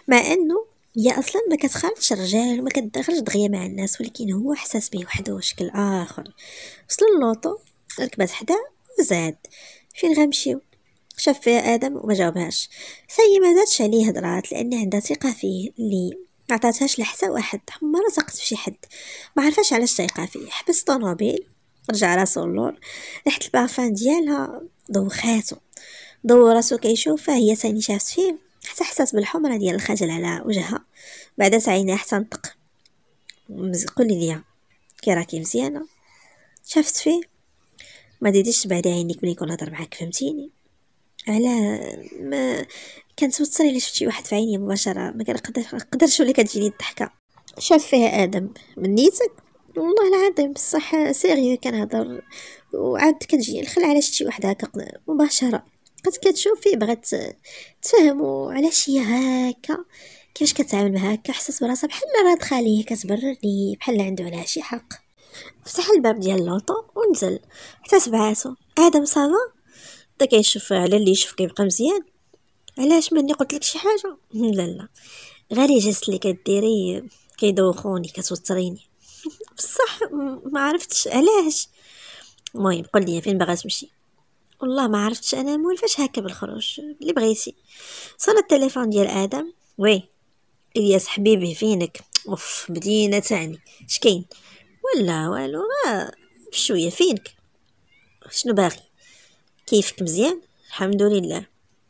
مع انه هي اصلا ما كتخالطش الرجال وما كتدخلش دغيا مع الناس ولكن هو حساس به وحده بشكل اخر وصل اللوطو ركبات حدا وزاد فين غنمشيو شاف فيها ادم وما جاوبهاش هي ما زادش عليه هضرات لان عندها ثقه فيه اللي ما عطاتهاش لحتى واحد ما لصقت فشي حد ما عرفاش علاش ثقه فيه حبس طوموبيل رجع راسو اللور ريحه البارفان ديالها دوخاتو دور راسو كيشوفها هي ثاني شافت فيه حتى حسات بالحمرة ديال الخجل على وجهها بعد سعينا حتى نطق لي ليا كي راكي مزيانة شافت فيه ما ديتيش تبعدي عينيك ملي كنهضر معاك فهمتيني على ما كنتوتر الا شفتي واحد في عيني مباشره ما كنقدرش ولا كتجيني الضحكه شاف فيها ادم من نيتك والله العظيم بصح سيريو كنهضر وعاد كتجيني الخلعه على شتي واحد هكا مباشره بقيت فيه بغات تفهموا علاش هي هكا كيفاش كتعامل مع هكا حسس براسها بحال راد خاليه كتبرر لي بحال عنده عليها شي حق فتح الباب ديال اللوطو ونزل حتى سبعاتو ادم صافا بدا كيشوف على اللي يشوف كيبقى مزيان علاش ملي قلت لك شي حاجه لا لا غير جست اللي كديري كيدوخوني كتوتريني بصح ما عرفتش علاش المهم قول لي فين باغا تمشي والله ما عرفتش انا مولفاش هكا بالخروج اللي بغيتي صار التليفون ديال ادم وي الياس حبيبي فينك اوف بدينا تاني شكاين ولا والو ما بشويه فينك شنو باغي كيفك مزيان الحمد لله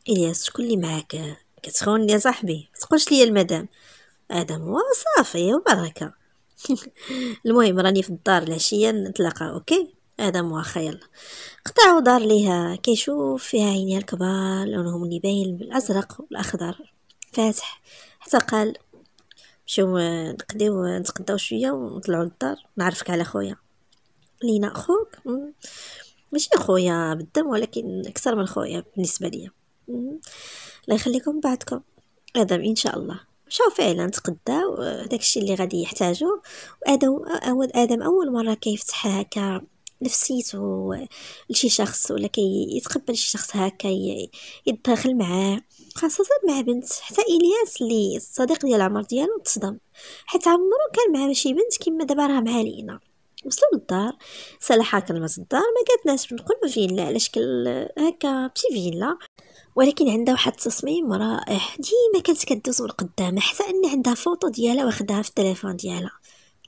الياس شكون اللي معاك كتخون يا صاحبي تقولش ليا المدام ادم وصافي وبركه المهم راني في الدار العشيه نتلاقى اوكي هذا مواخا يلا قطع دار ليها كيشوف فيها عينيها الكبار لونهم اللي باين بالازرق والاخضر فاتح حتى قال مشيو نقديو نتقداو شويه ونطلعوا للدار نعرفك على خويا لينا خوك ماشي خويا بالدم ولكن اكثر من خويا بالنسبه ليا الله يخليكم بعدكم ادم ان شاء الله مشاو فعلا تقداو داكشي اللي غادي يحتاجو وادم ادم اول مره كيفتح هكا نفسيته لشي شخص ولا كيتقبل شي شخص هكا يتداخل معاه خاصة مع بنت حتى إلياس اللي الصديق ديال العمر ديالو تصدم حيت عمرو كان معاه شي بنت كيما دابا راه مع لينا وصلوا للدار صلاح كلمت الدار ما كانت بنقولوا فيلا على شكل هكا بشي فيلا ولكن عندها واحد التصميم رائع ديما كانت كدوز من قدامها حتى ان عندها فوطو ديالها واخداها في التليفون ديالها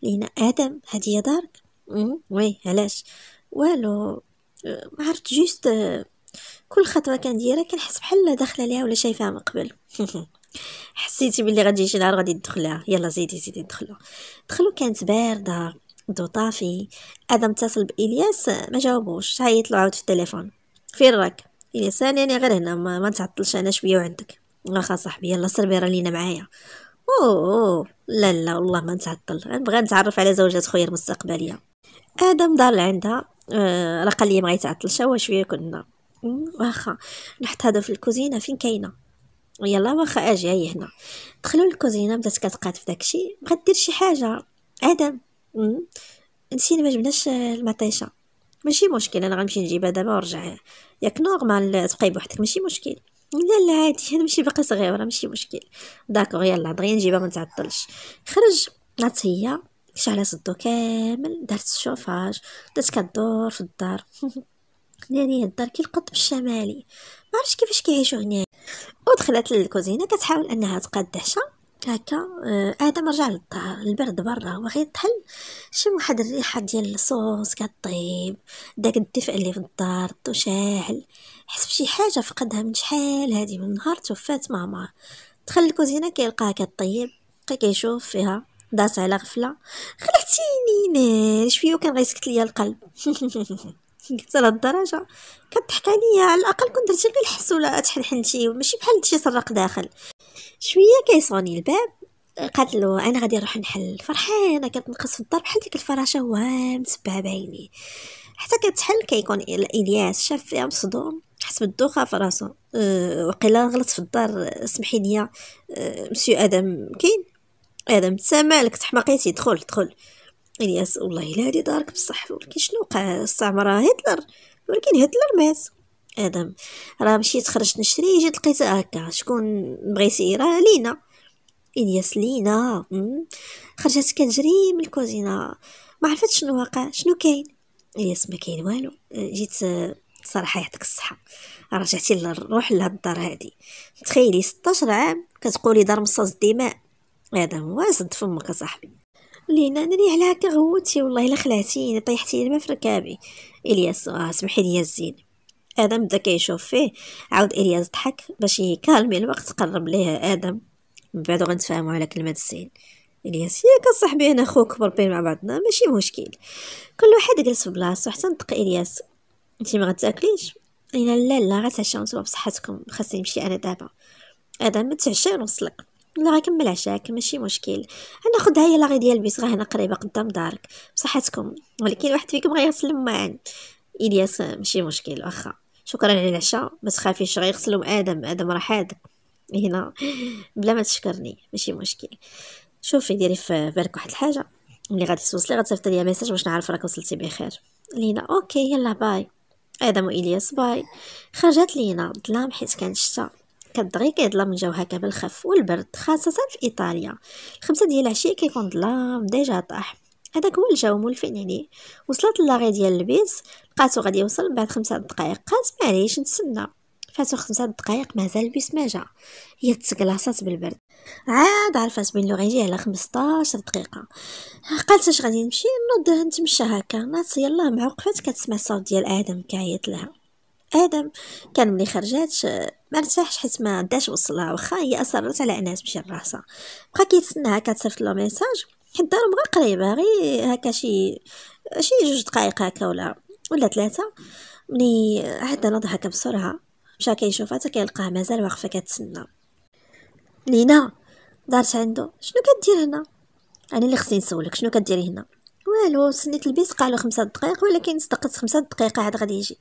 لينا ادم هذه دارك وي علاش والو آه، ما عرفت جوست آه، كل خطوه كنديرها كنحس بحال داخله ليها ولا شايفاها من قبل حسيتي بلي غادي شي نهار غادي تدخلها يلا زيدي زيدي دخلو دخلو كانت بارده دو طافي ادم اتصل بالياس آه، ما جاوبوش عيط له عاود في التليفون فين راك الياس انا يعني غير هنا ما, ما نتعطلش انا شويه وعندك واخا صاحبي يلا سربي راه لينا معايا اوه, أوه. لا لا والله ما نتعطل نبغى نتعرف على زوجات خويا المستقبليه ادم دار لعندها آه، راه قال لي ما غيتعطلش هو شويه كنا واخا نحط هذا في الكوزينه فين كاينه يلا واخا اجي هي هنا دخلوا للكوزينه بدات كتقاد في داكشي بغات دير شي حاجه ادم نسينا ما جبناش آه، المطيشه ماشي مشكل انا غنمشي نجيبها دابا ونرجع ياك نورمال آه، تبقاي بوحدك ماشي مشكل لا لا عادي انا ماشي باقا صغيره ماشي مشكل داكوغ يلا دغيا نجيبها ما نتعطلش خرج نات هي على صدو كامل دارت الشوفاج بدات كدور في الدار ناري يعني الدار كي القطب الشمالي ما عرفتش كيفاش كيعيشوا هنا ودخلت للكوزينه كتحاول انها تقاد العشاء هكا آه، ادم رجع للدار البرد برا وغير طحل شم واحد الريحه ديال الصوص كطيب داك الدفء اللي في الدار الضو شاعل حس بشي حاجه فقدها من شحال هادي من نهار توفات ماما دخل الكوزينه كيلقاها كطيب بقى كيشوف فيها داس على غفله خلعتيني نار شويه وكان غيسكت ليا القلب قلت الدرجة كضحك عليا على الاقل كنت درتي غير الحس ولا تحنحنتي ماشي بحال شي سرق داخل شويه كيصوني الباب قالت له انا غادي نروح نحل فرحانه كتنقص في الدار بحال ديك الفراشه وها متبعه بعيني حتى كتحل كيكون الياس شاف فيها مصدوم حسب الدوخه في راسو أه وقيلا غلط في الدار سمحي ليا أه مسيو ادم كاين ادم تا تحمقيتي دخل دخل الياس والله الا هادي دارك بصح ولكن شنو وقع استعمرها هتلر ولكن هتلر مات ادم راه مشيت خرجت نشري جيت لقيتها هكا شكون بغيتي راه لينا الياس لينا خرجت كنجري من الكوزينه ما عرفتش شنو واقع شنو كاين الياس ما كاين والو جيت آه، صراحه يعطيك الصحه رجعتي للروح لهاد الدار هادي تخيلي 16 عام كتقولي دار مصاص الدماء هذا هو سد فمك صاحبي لينا انا على هكا غوتي والله الا خلعتيني طيحتي الماء في ركابي الياس آه سمحي لي الزين ادم بدا كيشوف فيه عاود الياس ضحك باش يكالمي الوقت قرب ليه ادم من بعد غنتفاهموا على كلمه الزين الياس ياك صاحبي انا خوك بربين مع بعضنا ماشي مشكل كل واحد جلس في بلاصتو حتى نطق الياس انت ما غتاكليش لينا لا لا غتعشاو نتوما بصحتكم خاصني نمشي انا دابا ادم متعشى تعشى نوصلك لا غنكمل عشاك ماشي مشكل انا خدها هي لاغي ديال البيس هنا قريبه قدام دارك بصحتكم ولكن واحد فيكم غيغسل الماعن الياس ماشي مشكل واخا شكرا على العشاء ما تخافيش غيغسلهم ادم ادم راه حاد هنا بلا ما تشكرني ماشي مشكل شوفي ديري في بالك واحد الحاجه ملي غادي توصلي غتصيفط ليا ميساج باش نعرف راك وصلتي بخير لينا اوكي يلا باي ادم والياس باي خرجت لينا ظلام حيت كان شتا كدغي كيظلم الجو هكا بالخف والبرد خاصه في ايطاليا الخمسة ديال العشية كيكون ظلام ديجا طاح هذاك هو الجو مولفين يعني وصلت اللاغي ديال البيت لقاتو غادي يوصل بعد خمسة دقائق قالت معليش نتسنى فاتو خمسة دقائق مازال البيس ما جا هي تسكلاصات بالبرد عاد عرفات بلي غيجي على خمسطاشر دقيقه قالت اش غادي نمشي نوض نتمشى هكا ناس يلاه مع وقفات كتسمع الصوت ديال ادم كيعيط لها ادم كان ملي خرجات ما ارتاحش حيت ما داش وصلها واخا هي اصرت على انها تمشي لراسها بقى كيتسناها كتصيفط له ميساج حيت دارهم غير قريبه غير هكا شي شي جوج دقائق هكا ولا ولا ثلاثه ملي عاد نوض هكا بسرعه مشى كيشوفها حتى كيلقاها مازال واقفه كتسنى لينا دارت عنده شنو كدير هنا انا اللي خصني نسولك شنو كديري هنا والو سنيت البيس قالو خمسة دقائق ولكن صدقت خمسة دقائق عاد غادي يجي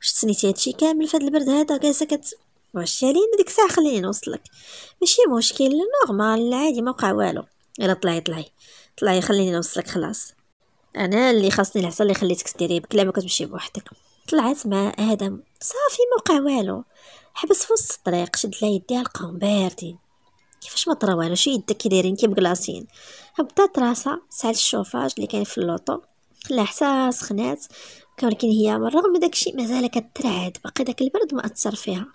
واش تسنيتي هادشي كامل فهاد البرد هذا جالسه كت واش يعني ديك الساعه خليني نوصلك ماشي مشكل نورمال عادي ما وقع والو الا طلعي طلعي طلعي خليني نوصلك خلاص انا اللي خاصني العصا اللي خليتك ديري بكلا ما كتمشي بوحدك طلعت مع ادم صافي ما وقع والو حبس في وسط الطريق شد لها يديها لقاهم باردين كيفاش ما والو شو يدك دايرين كي بكلاصين هبطات راسها سال الشوفاج اللي كان في اللوطو خلاها حتى سخنات ولكن هي بالرغم من داكشي مازال كترعد باقي داك البرد ما اثر فيها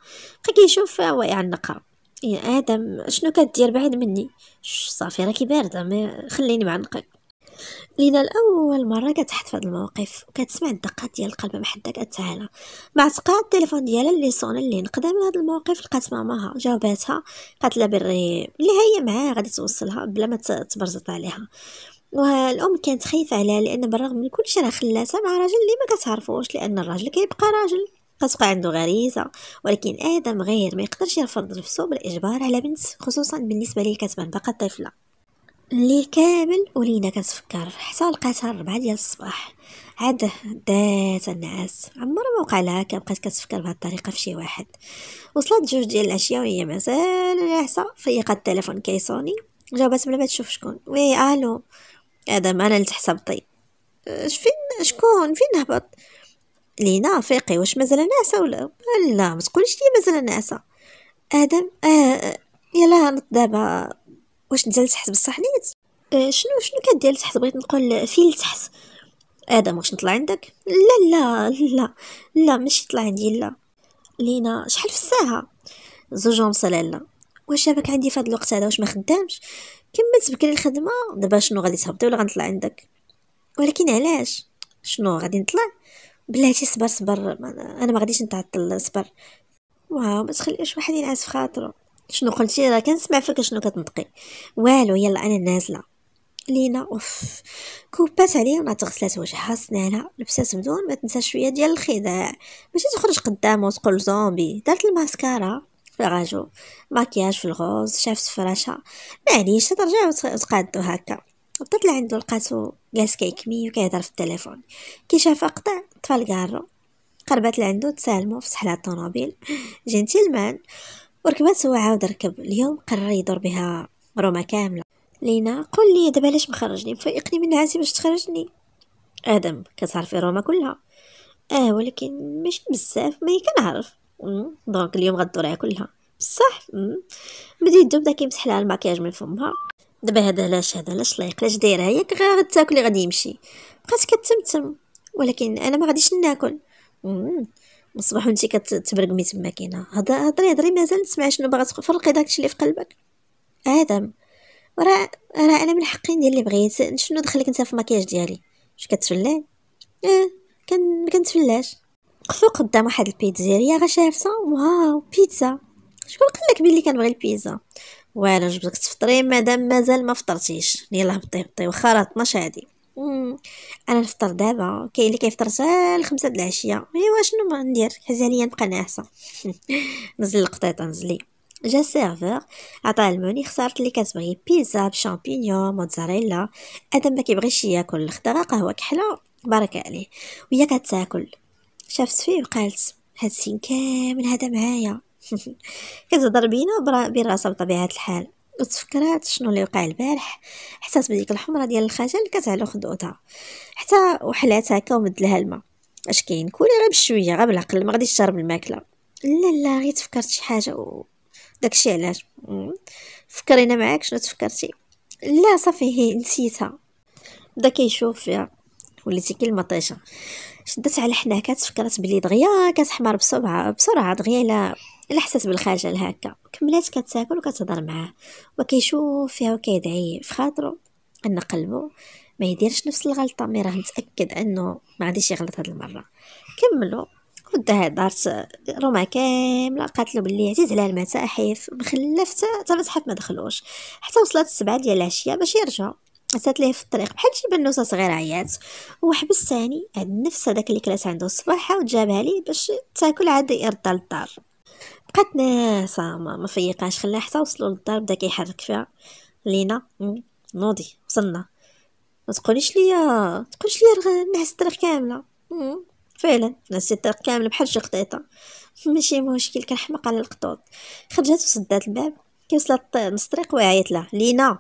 بقى كيشوف واقع النقره يا ادم شنو كدير بعد مني صافي راكي بارده ما خليني مع لينا الاول مره كتحط في هذا الموقف وكتسمع الدقات ديال القلب بحال داك تعالى مع تقع التليفون ديالها اللي صون اللي نقدا من هذا الموقف لقات ماماها جاوباتها قالت لها بري اللي هي معاه غادي توصلها بلا ما تبرزط عليها والام كانت خايفه عليها لان بالرغم من كل شيء راه خلاتها مع راجل اللي ما كتعرفوش لان الراجل كيبقى راجل كتبقى عنده غريزه ولكن ادم غير ما يقدرش يرفض نفسه بالاجبار على بنت خصوصا بالنسبه ليه كتبان باقا طفله الليل كامل ولينا كتفكر حتى لقاتها الربعة ديال الصباح عاد دات النعاس عمرها ما وقع لها كبقات كتفكر بهاد الطريقه في شي واحد وصلت جوج ديال العشيه وهي مازال جالسه فيقات التليفون كيصوني جاوبات بلا ما تشوف شكون وي الو آدم أنا اللي تحسبطي أه، اش فين شكون فين نهبط لينا فيقي واش مازال ناعسة ولا لا ما تقوليش لي مازال ناعسة آدم أه،, آه يلا نط دابا واش نزل تحت نيت آه شنو شنو كدير تحس بغيت نقول فين لتحت ادم واش نطلع عندك لا لا لا لا ماشي طلع عندي لا لينا شحال في الساعه زوج ونص لالا واش راك عندي فهاد الوقت هذا واش ما خدامش كملت بكري الخدمه دابا شنو غادي تهبطي ولا غنطلع عندك ولكن علاش شنو غادي نطلع بلاتي صبر صبر انا ما غاديش نتعطل صبر واو ما تخليش واحد ينعس في خاطره شنو قلتي راه كنسمع فيك شنو كتنطقي والو يلا انا نازله لينا اوف كوبات عليا ما تغسلات وجهها سنانها لبسات بدون ما تنساش شويه ديال الخداع ماشي تخرج قدامه وتقول زومبي دارت الماسكارا في الغاجو ماكياج في الغوز شافت فراشه معليش ترجع وتقادو هكا بدات لعندو لقاتو جالس كيكمي وكيهضر في التليفون كي شافها قطع طفى كارو قربت لعندو تسالمو فتح لها الطوموبيل جنتلمان وركبات هو عاود ركب اليوم قرر يدور بها روما كامله لينا قل لي دابا علاش مخرجني مفيقني من عازي باش تخرجني ادم كتعرفي روما كلها اه ولكن ماشي بزاف ما كنعرف دونك اليوم غدوريها كلها بصح بديت دوب بدا كيمسح لها الماكياج من فمها دابا هذا علاش هذا علاش لايق علاش دايره هي غير تاكل غادي يمشي بقات كتمتم ولكن انا ما غاديش ناكل من الصباح وانت كتبرقمي تما كاينه هضري هضري هضري مازال نسمع شنو باغا تفرقي داكشي اللي في قلبك ادم راه راه انا من حقي ندير اللي بغيت شنو دخلك انت في الماكياج ديالي واش كتفلي اه كان كنتفلاش وقفوا قدام واحد البيتزيريا غا واو بيتزا شكون قال لك بلي كنبغي البيتزا والو جبتك تفطري مادام مازال ما فطرتيش يلا هبطي هبطي واخا راه 12 هادي انا نفطر دابا كاين اللي كيفطر حتى الخمسة د العشيه ايوا شنو ما ندير حز عليا نبقى ناعسه نزل القطيطه نزلي جا سيرفور عطاه الموني خسرت اللي كتبغي بيتزا بشامبينيون موتزاريلا ادم ما كيبغيش ياكل الخضره قهوه كحله بارك عليه وهي كتاكل شافت فيه وقالت هاد السين كامل هذا معايا كتهضر بينا راسها بطبيعه الحال وتفكرات شنو اللي وقع البارح حسات بديك الحمره ديال الخجل كتعلو خدودها حتى وحلات هكا ومد لها الماء اش كاين كولي غير بشويه غير بالعقل ما غاديش تشرب الماكله لا لا غير تفكرت شي حاجه و... داكشي علاش فكرينا معاك شنو تفكرتي لا صافي هي نسيتها بدا كيشوف فيها وليتي كلمه طيشه شدت على حناكات فكرت بلي دغيا كتحمر بسرعه بسرعه دغيا الا الا حسات بالخجل هكا كملات كتاكل وكتهضر معاه وكيشوف فيها وكيدعي في خاطرو ان قلبو ما يديرش نفس الغلطه مي راه متاكد انه ما غاديش يغلط هاد المره كملوا ودها دارت روما كامله قالت له بلي عزيز على المتاحف مخلف حتى ما دخلوش حتى وصلت السبعة ديال العشيه باش يرجع سات ليه في الطريق بحال شي بنوسه صغيره عيات وحبس ثاني هاد النفس هذاك اللي كلات عنده الصباحه وجابها ليه باش تاكل عاد يردها للدار بقات ناعسه ما فيقاش خلاها حتى وصلوا للدار بدا كيحرك فيها لينا نوضي وصلنا ما تقوليش ليا تقولش ليا نعس الطريق كامله فعلا نعس الطريق كامله بحال شي قطيطه ماشي مشكل كنحمق على القطوط خرجت وسدات الباب كيوصلت نص الطريق وعيط لها لينا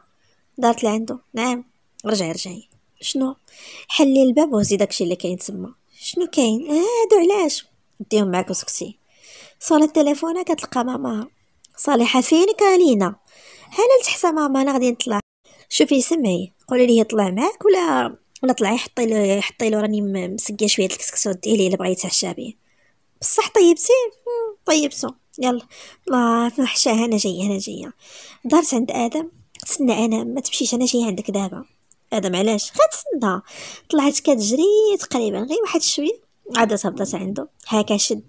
دارت لعندو نعم رجعي رجعي شنو حلي الباب وهزي داكشي اللي كاين تما شنو كاين آه، هادو آه علاش ديهم معاك وسكتي صولا التليفونه كتلقى ماماها صالحه فينك لينا انا لتحسى ماما انا غادي نطلع شوفي سمعي قولي ليه طلع معاك ولا ولا طلعي حطي له حطي له راني مسقيه شويه الكسكسو ديري ليه الا بغيتي يتعشى بيه بصح طيبتي طيبتو يلا ما فحشه انا جايه انا جايه دارت عند ادم تسنى انا ما تمشيش انا جاي عندك دابا ادم علاش غتسنى طلعت كتجري تقريبا غير واحد شويه عاد هبطت عنده هاكا شد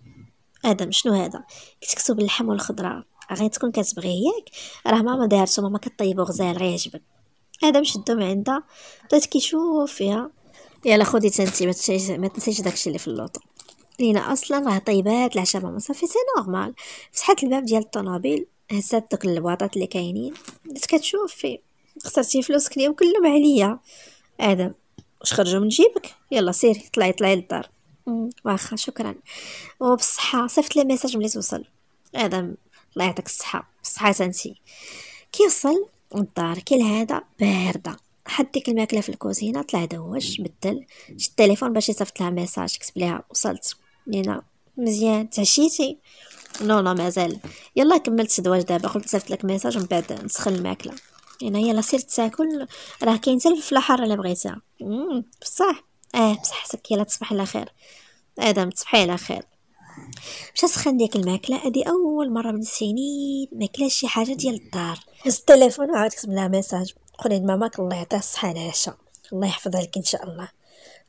ادم شنو هذا كتكتب اللحم والخضره غير تكون كتبغي ياك راه ماما دارتو ماما كطيبو غزال غيعجبك ادم شدو من عندها بدات كيشوف فيها يلا خدي تنتي ما تنسيش داكشي اللي في اللوطو لينا اصلا راه طيبات العشاء ماما صافي سي نورمال فتحت الباب ديال الطوموبيل هزات دوك الباطات اللي كاينين بديت كتشوف في خسرتي فلوسك ليا كلهم عليا ادم واش خرجوا من جيبك يلا سيري طلعي طلعي للدار واخا شكرا وبالصحة صيفط لي ميساج ملي توصل ادم الله يعطيك الصحة بالصحة تنتي كيوصل للدار كل هذا باردة حط ديك الماكله في الكوزينه طلع دوش بدل شد التليفون باش يصيفط لها ميساج كتب لها وصلت لينا مزيان تعشيتي نو نو مازال يلا كملت الدواج دابا قلت صيفط لك ميساج من بعد نسخن الماكله هنا يعني يلا سير تاكل راه كاين حتى حار الا بغيتها بصح اه بصحتك يلا تصبح على خير ادم تصبحي على خير مشى سخن ديك الماكله هادي اول مره من سنين ما كلاش شي حاجه ديال الدار هز التليفون وعاود كتب لها ميساج قولي لماماك الله يعطيها الصحه على العشاء الله يحفظها لك ان شاء الله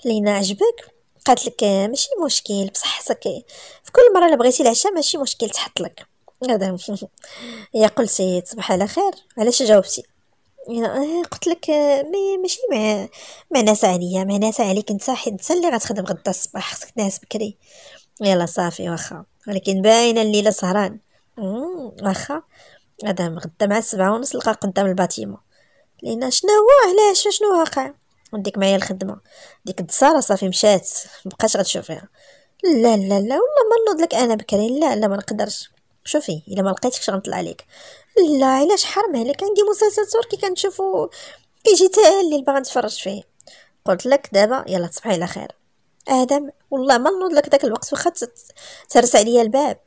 لينا عجبك قالت لك ماشي مشكل بصح حسك في كل مره بغيتي العشاء ماشي مشكل تحط لك هذا يا قلتي تصبح على خير علاش جاوبتي أه، قلت لك ماشي مع مع ناس عليا مع ناس عليك انت حيت انت اللي غتخدم غدا الصباح خصك تنعس بكري يلا صافي واخا ولكن باينه الليله سهران أمم، واخا هذا غدا مع السبعة ونص لقى قدام الباتيمو لينا شنو هو علاش شنو واقع وديك معايا الخدمه ديك الدساره صافي مشات مبقاش غتشوفيها لا لا لا والله ما نوض لك انا بكري لا لا ما نقدرش شوفي الا ما لقيتكش غنطلع عليك لا علاش حرام عليك عندي مسلسل تركي كنشوفو كيجي تا اللي باغا نتفرج فيه قلت لك دابا يلا تصبحي على خير ادم والله ما نوض لك داك الوقت واخا ترس عليا الباب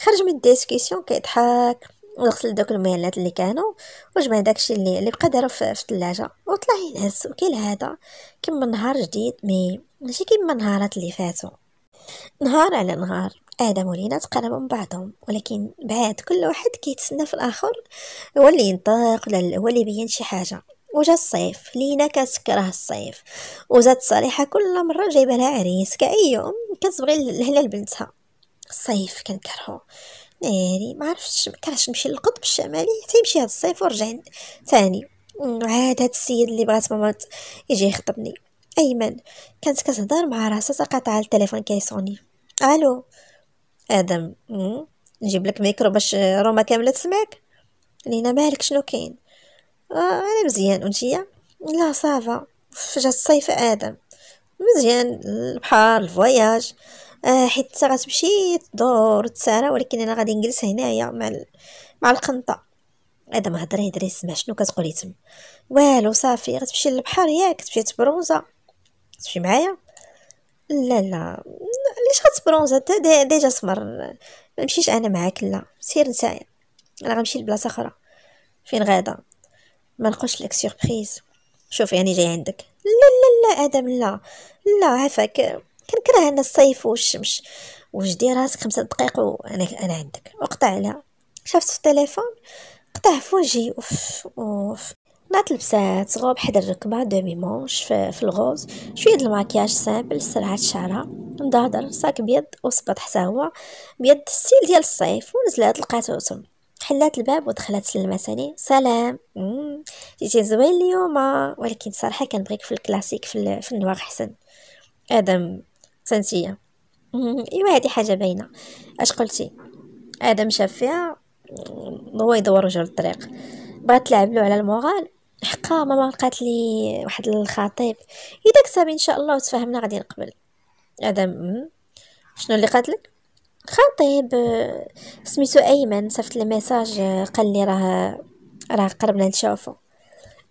خرج من الديسكسيون كيضحك نغسل دوك الميلات اللي كانوا وجمع داكشي اللي اللي بقى دارو في الثلاجه وطلع ينعس وكالعاده كم نهار جديد مي ماشي كيما النهارات اللي فاتوا نهار على نهار آدم ولينا تقربوا من بعضهم ولكن بعد كل واحد كيتسنى في الآخر هو اللي ينطق ولا هو اللي يبين شي حاجة وجا الصيف لينا كتكره الصيف وزاد صالحة كل مرة جايبة لها عريس كأي يوم كتبغي لهلا لبنتها الصيف كنكرهو ناري يعني ما عرفتش ما نمشي للقطب الشمالي حتى يمشي هذا الصيف ورجع ثاني عاد هاد السيد اللي بغات ماما يجي يخطبني ايمن كانت كتهضر مع راسها تقاطع التليفون كيصوني الو ادم نجيب لك ميكرو باش روما كامله تسمعك لينا مالك شنو كاين آه انا مزيان وانتيا لا صافا فجاه الصيف ادم مزيان البحر الفواياج آه، حيت حيت غتمشي تدور تسارى ولكن انا غادي نجلس هنايا مع مع القنطه هذا ما هضري سمع شنو كتقولي تما والو صافي غتمشي للبحر ياك تمشي تبرونزا تمشي معايا لا لا علاش غتبرونزا انت ديجا سمر ما نمشيش انا معاك لا سير نتايا انا غنمشي لبلاصه اخرى فين غادا ما نلقاش لك سيربريز شوف يعني جاي عندك لا لا لا ادم لا لا عافاك كنكره انا الصيف والشمس وجدي راسك خمسة دقائق وانا انا عندك وقطع على شافت في التليفون قطع في وجهي اوف اوف نات لبسات صغو بحد الركبة دومي مونش في, في الغوز شوية د الماكياج سامبل سرعات شعرها مدهدر صاك بيض وسقط حتى هو بيض السيل ديال الصيف ونزلات لقات وسم حلات الباب ودخلت للمساني سلام جيتي زوين اليوم آه. ولكن صراحه كنبغيك في الكلاسيك في, في حسن ادم حتى ايوا هذه حاجه باينه اش قلتي ادم شاف فيها هو يدور رجل الطريق بغات تلعب له على المورال حقا ماما لقات لي واحد الخطيب اذا كتبي ان شاء الله وتفاهمنا غادي نقبل ادم شنو اللي قاتلك خطيب آه، سميتو ايمن صيفط لي ميساج آه، قال لي راه راه قربنا نشوفو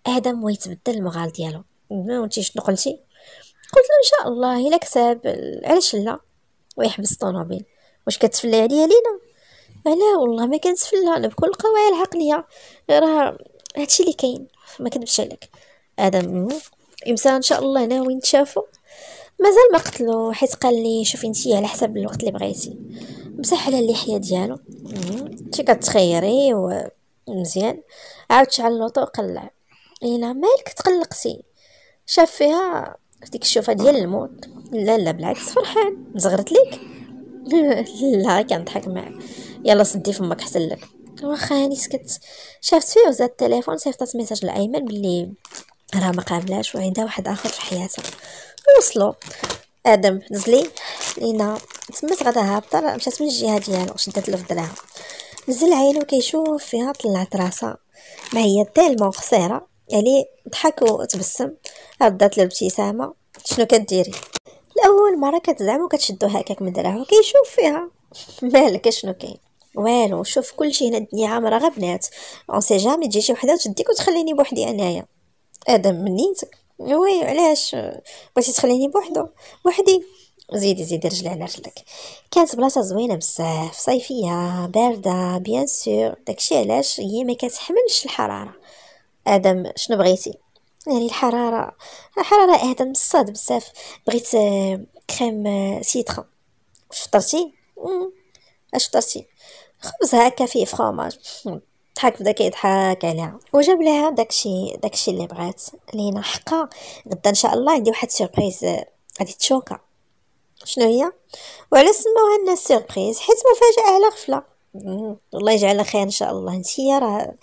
ادم ويتبدل المغال ديالو ما شنو قلتي قلت له ان شاء الله الا كتاب علاش لا ويحبس الطوموبيل واش كتفلى عليا لينا لا والله ما كنتفلى انا بكل القوايا العقليه راه هادشي اللي كاين ما كنبش عليك ادم امسا ان شاء الله ناوي نتشافو مازال ما قتلو حيت قال لي شوفي انت على حسب الوقت اللي بغيتي مسح على اللحيه ديالو انتي كتخيري ومزيان عاود شعل اللوطو وقلع الا مالك تقلقتي شاف فيها ديك الشوفه ديال الموت لا لا بالعكس فرحان زغرت ليك لا كنضحك معاك يلا سدي فمك حسن لك واخا هاني سكت شافت فيه وزاد التليفون صيفطات ميساج لايمن بلي راه ما قابلاش وعندها واحد اخر في حياتها وصلوا ادم نزلي لينا تمات غدا هابطه مشات من الجهه ديالو شدات له في نزل عينو كيشوف فيها طلعت راسها ما هي تالمون قصيره يعني ضحك وتبسم ردات الابتسامه شنو كديري الاول مره كتزعم وكتشدو هكاك من دراهم كيشوف فيها مالك شنو كاين والو شوف كلشي هنا الدنيا عامره غير بنات اون سي جامي تجي شي وحده تديك وتخليني بوحدي انايا ادم منيتك وي علاش بغيتي تخليني بوحدو وحدي زيدي زيدي رجلي على رجلك كانت بلاصه زوينه بزاف صيفيه بارده بيان سور داكشي علاش هي ما كتحملش الحراره ادم شنو بغيتي يعني الحراره الحراره ادم صاد بزاف بغيت كريم آه، سيترون آه، واش فطرتي اش فطرتي خبز هكا فيه فخوماج ضحك بدا كيضحك عليها وجاب لها داكشي داكشي اللي بغات لينا حقا غدا ان شاء الله عندي واحد سيربريز آه، غادي تشوكا شنو هي وعلى سماوها الناس سيربريز حيت مفاجاه على غفله الله يجعلها خير ان شاء الله هي راه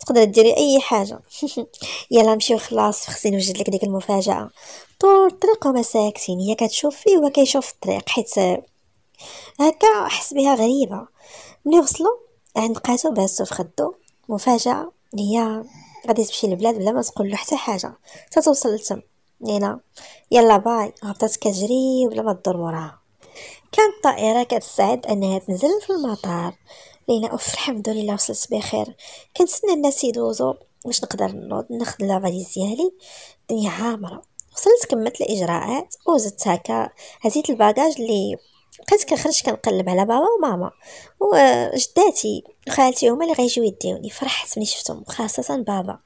تقدر ديري اي حاجه يلا نمشيو خلاص خصني نوجد لك ديك المفاجاه طول الطريق وما ساكتين هي كتشوف فيه وهو كيشوف الطريق حيت هكا حس بها غريبه ملي وصلوا عند قاتو باسو في خدو مفاجاه هي غادي تمشي للبلاد بلا ما تقول له حتى حاجه حتى توصل لتم لينا يلا باي هبطات كتجري بلا ما تدور موراها كانت طائرة كتستعد أنها تنزل في المطار لينا أوف الحمد لله وصلت بخير كنتسنى الناس يدوزو باش نقدر نوض ناخد لافاليز ديالي الدنيا عامرة وصلت كملت الإجراءات وزدت هكا هزيت الباجاج اللي بقيت كنخرج كنقلب على بابا وماما وجداتي وخالتي هما اللي غيجيو يديوني فرحت ملي شفتهم خاصة بابا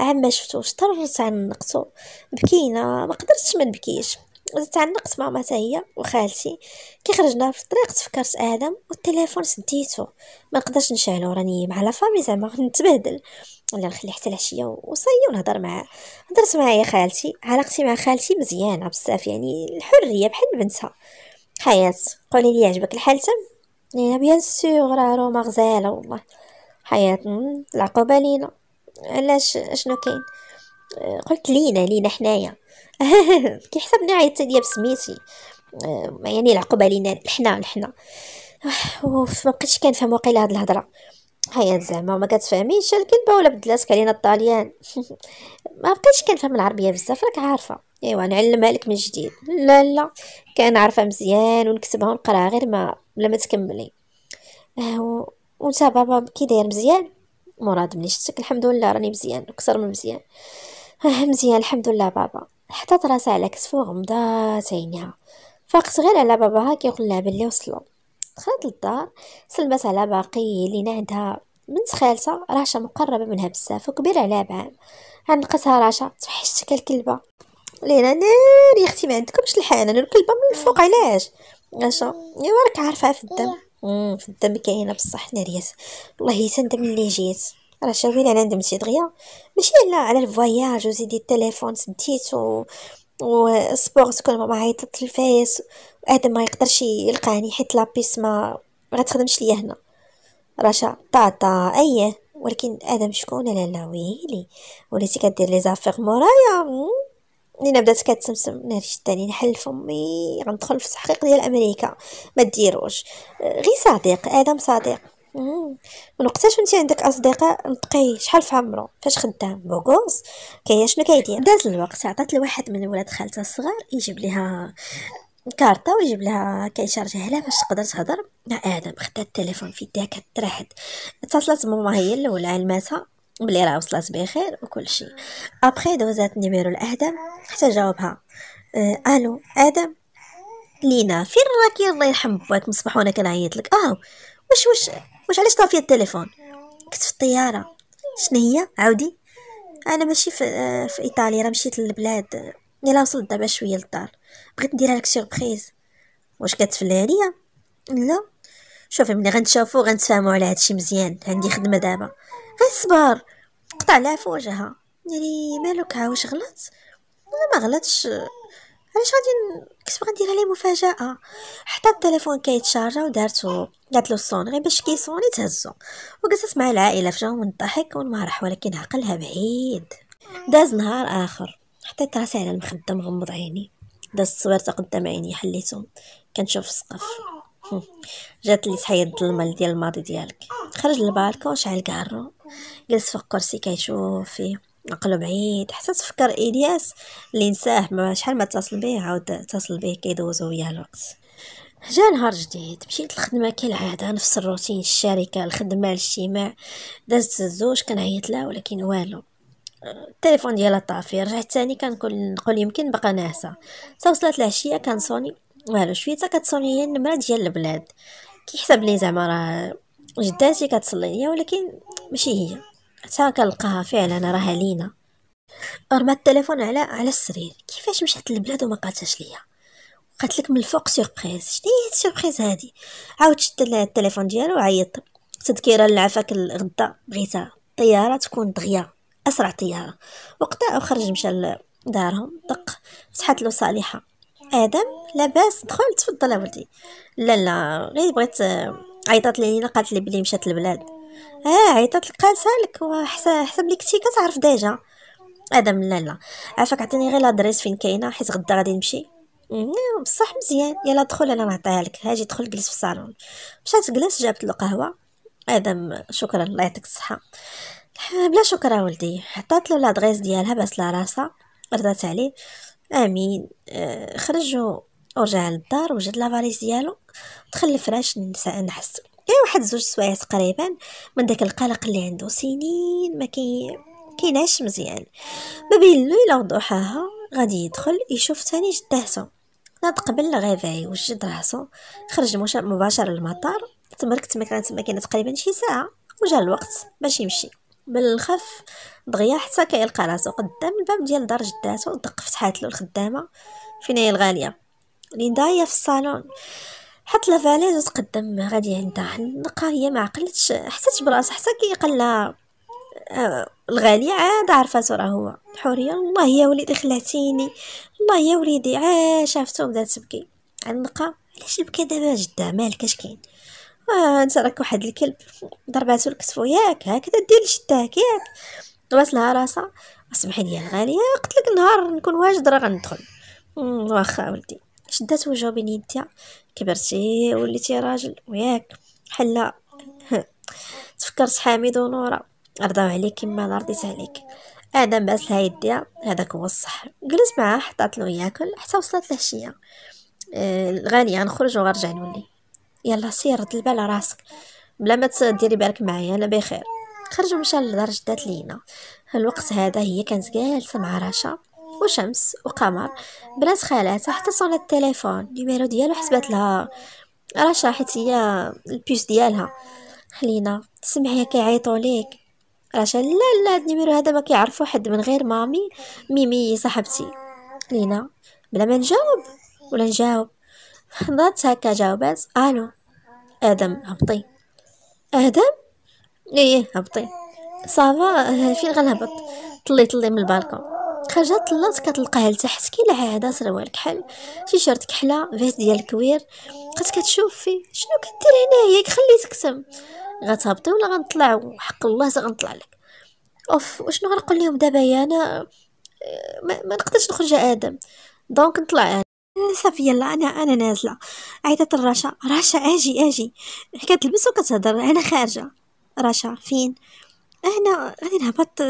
عما شفتو شطرت عن نقصو بكينا ما قدرتش ما نبكيش تعنقت ماما مع ماتاهية وخالتي كي خرجنا في الطريق تفكرت ادم والتليفون سديتو ما نقدرش نشعلو راني مع لا فامي زعما نتبهدل ولا نخلي حتى العشيه وصايي ونهضر معاه هضرت معايا خالتي علاقتي مع خالتي مزيانه بزاف يعني الحريه بحال بنتها حياة قولي لي عجبك الحال تم يا إيه، بيان سيغ راه روما غزاله والله حياة العقوبه لينا علاش اشنو كاين قلت لينا لينا حنايا كيحسبني عيطت ليا بسميتي آه، يعني العقوبه لينا حنا حنا آه، اوف ما بقيتش كنفهم واقيلا هاد الهضره هيا زعما ما كتفهميش الكلبه ولا بدلاتك علينا الطاليان ما بقيتش كنفهم العربيه بزاف راك عارفه ايوا نعلمها لك من جديد لا لا كان عارفه مزيان ونكتبها ونقراها غير ما بلا ما تكملي اه وانت بابا كي داير مزيان مراد مني شفتك الحمد لله راني مزيان اكثر من مزيان آه، مزيان الحمد لله بابا حطات راسها على كتفو غمضات عينيها فاقت غير على باباها كيقول بلي وصلوا دخلت للدار سلمت على باقي لينا عندها بنت خالتها راشا مقربه منها بزاف وكبيره عليها بعام عنقتها راشا توحشت الكلبه لينا ناري اختي ما عندكمش الحنان الكلبه من الفوق علاش راشا يا راك عارفه في الدم في الدم كاينه بصح الله يسند من اللي جيت راه شاوي انا ندمتي دغيا ماشي لا على الفواياج وزيدي التليفون سديت و سبور تكون ماما عيطت الفايس ادم ما يقدرش يلقاني حيت لابيس ما غتخدمش ليا هنا رشا طاطا ايه ولكن ادم شكون لا لا ويلي وليتي كدير لي زافير مورايا لينا بدات كتسمسم ناري الثاني نحل فمي غندخل في التحقيق ديال امريكا ما ديروش غير صديق ادم صديق وقتاش انت عندك اصدقاء نتقي شحال في عمرو فاش خدام بوغوس كاين شنو كيدير داز الوقت عطات لواحد من ولاد خالتها الصغار يجيب لها كارطه ويجيب لها كيشارج لها باش تقدر تهضر مع ادم خدات التليفون في يديها كترحد اتصلت ماما هي الاولى علماتها بلي راه وصلت بخير وكل شيء ابخي دوزات نيميرو لادم حتى جاوبها آه الو ادم لينا فين راكي الله يرحم باك مصباح وانا كنعيط لك اه واش واش واش علاش طافيه التليفون كنت في الطياره شنو هي عاودي انا ماشي في, آه في ايطاليا راه مشيت للبلاد يلا وصلت دابا شويه للدار بغيت نديرها لك سيربريز واش كتفلى عليا لا شوفي ملي غنتشافو غنتفاهمو على هادشي مزيان عندي خدمه دابا الصبر قطع لها في وجهها يعني مالك ها واش غلط ولا ما غلطش علاش غادي كنت بغا ندير عليه مفاجاه حتى التليفون كيتشارجا ودارته قالت له الصون غير باش كيصوني تهزو وجلست مع العائله فجاو من الضحك والمرح ولكن عقلها بعيد داز نهار اخر حطيت راسي على المخده مغمض عيني دازت الصوير قدام عيني حليتهم كنشوف السقف جات لي تحيد الظلمه ديال الماضي ديالك خرج للبالكون شعل كارو جلس فوق كرسي كيشوف فيه عقلو بعيد حتى تفكر الياس اللي نساه ما شحال ما اتصل به عاود اتصل به كيدوزو ويا الوقت جا نهار جديد مشيت الخدمة كالعادة نفس الروتين الشركة الخدمة الاجتماع دازت الزوج كنعيط لها ولكن والو التليفون ديالها طافي رجعت تاني كنقول نقول يمكن بقى ناعسة تا وصلت العشية صوني والو شوية تا كتصوني هي يعني النمرة ديال البلاد كيحسب لي زعما راه جداتي كتصلي ليا ولكن ماشي هي حتى كنلقاها فعلا راها لينا رمى التليفون على على السرير كيفاش مشات للبلاد وما قالتش ليا قالت لك من الفوق سيربريز شنو هي السيربريز هادي عاود شد التليفون ديالو وعيط تذكيره لعفاك الغدا بغيتها طياره تكون دغيا اسرع طياره وقتها وخرج مشى لدارهم دق فتحت له صالحه ادم لاباس دخل تفضل ولدي لا لا غير بغيت آه، عيطات لي قالت لي بلي مشات للبلاد اه عيطات لقاتها لك وحسب لي تي كتعرف ديجا ادم لا لا عافاك عطيني غير لادريس فين كاينه حيت غدا غادي نمشي بصح مزيان يلا دخل انا نعطيها لك هاجي دخل جلس في الصالون مشات جلس جابت له قهوه ادم شكرا الله يعطيك الصحه بلا شكرا ولدي حطات له لادريس ديالها بس لا راسها رضات عليه امين آه، خرجوا خرج ورجع للدار وجد لافاليز ديالو دخل الفراش نحس غير إيه، واحد زوج سوايع تقريبا من داك القلق اللي عنده سنين ما كي مزيان ما بين الليل وضحاها غادي يدخل يشوف تاني جداتو ناض قبل الغيفاي وجد راسو خرج مباشر للمطار تمرك تما كانت تما كانت تقريبا شي ساعه وجا الوقت باش يمشي بالخف دغيا حتى كيلقى راسو قدام الباب ديال دار جداتو دق فتحات له الخدامه فين هي الغاليه ليندا هي في الصالون حط لافاليز وتقدم غادي عندها نقا هي ما عقلتش حسيت براسها حتى كي لها آه الغالي عاد عرفاتو راه هو حوريه الله يا وليدي خلعتيني الله يا وليدي عا شافتو بدات تبكي عنقه علاش بكى دابا جده مالك اش كاين آه، انت راك واحد الكلب ضرباتو الكتفو ياك هكذا دير لجداك ياك غسلها راسها سمحي لي الغاليه قلت لك نهار نكون واجد راه غندخل واخا ولدي شدات وجهو بين يديها كبرتي وليتي راجل وياك حلا تفكرت حميد ونورا رضاو عليك كما انا رضيت عليك ادم باس لها يديها هذاك هو الصح جلس معاه حطات له ياكل حتى وصلت العشيه آه الغاليه نخرج ونرجع نولي يلا سير رد البال راسك بلا ما تديري بالك معايا انا بخير خرج ومشى لدار جدات لينا الوقت هذا هي كانت جالسه مع رشا وشمس وقمر بنات خالاتها حتى صون التليفون النيميرو ديالو حسبات لها رشا حيت هي البيس ديالها خلينا تسمعيها كيعيطوا ليك رشا لا لا هاد النيميرو هذا ما كيعرفو حد من غير مامي ميمي صاحبتي لينا بلا ما نجاوب ولا نجاوب حضرت هكا جاوبات الو ادم هبطي ادم ايه هبطي صافا فين غنهبط طلي طلي من البالكون خرجت جا طلات كتلقاها لتحت كي عاده سروال كحل تيشيرت كحله فيس ديال الكوير بقيت كتشوف فيه شنو كدير هنايا خليتك تم غتهبطي ولا غنطلع حق الله غنطلع لك اوف وشنو غنقول لهم دابا يا انا ما, ما نقدرش نخرج ادم دونك نطلع انا صافي يلا انا انا نازله عيطت الرشا رشا اجي اجي كتلبس وكتهضر انا خارجه رشا فين انا غادي نهبط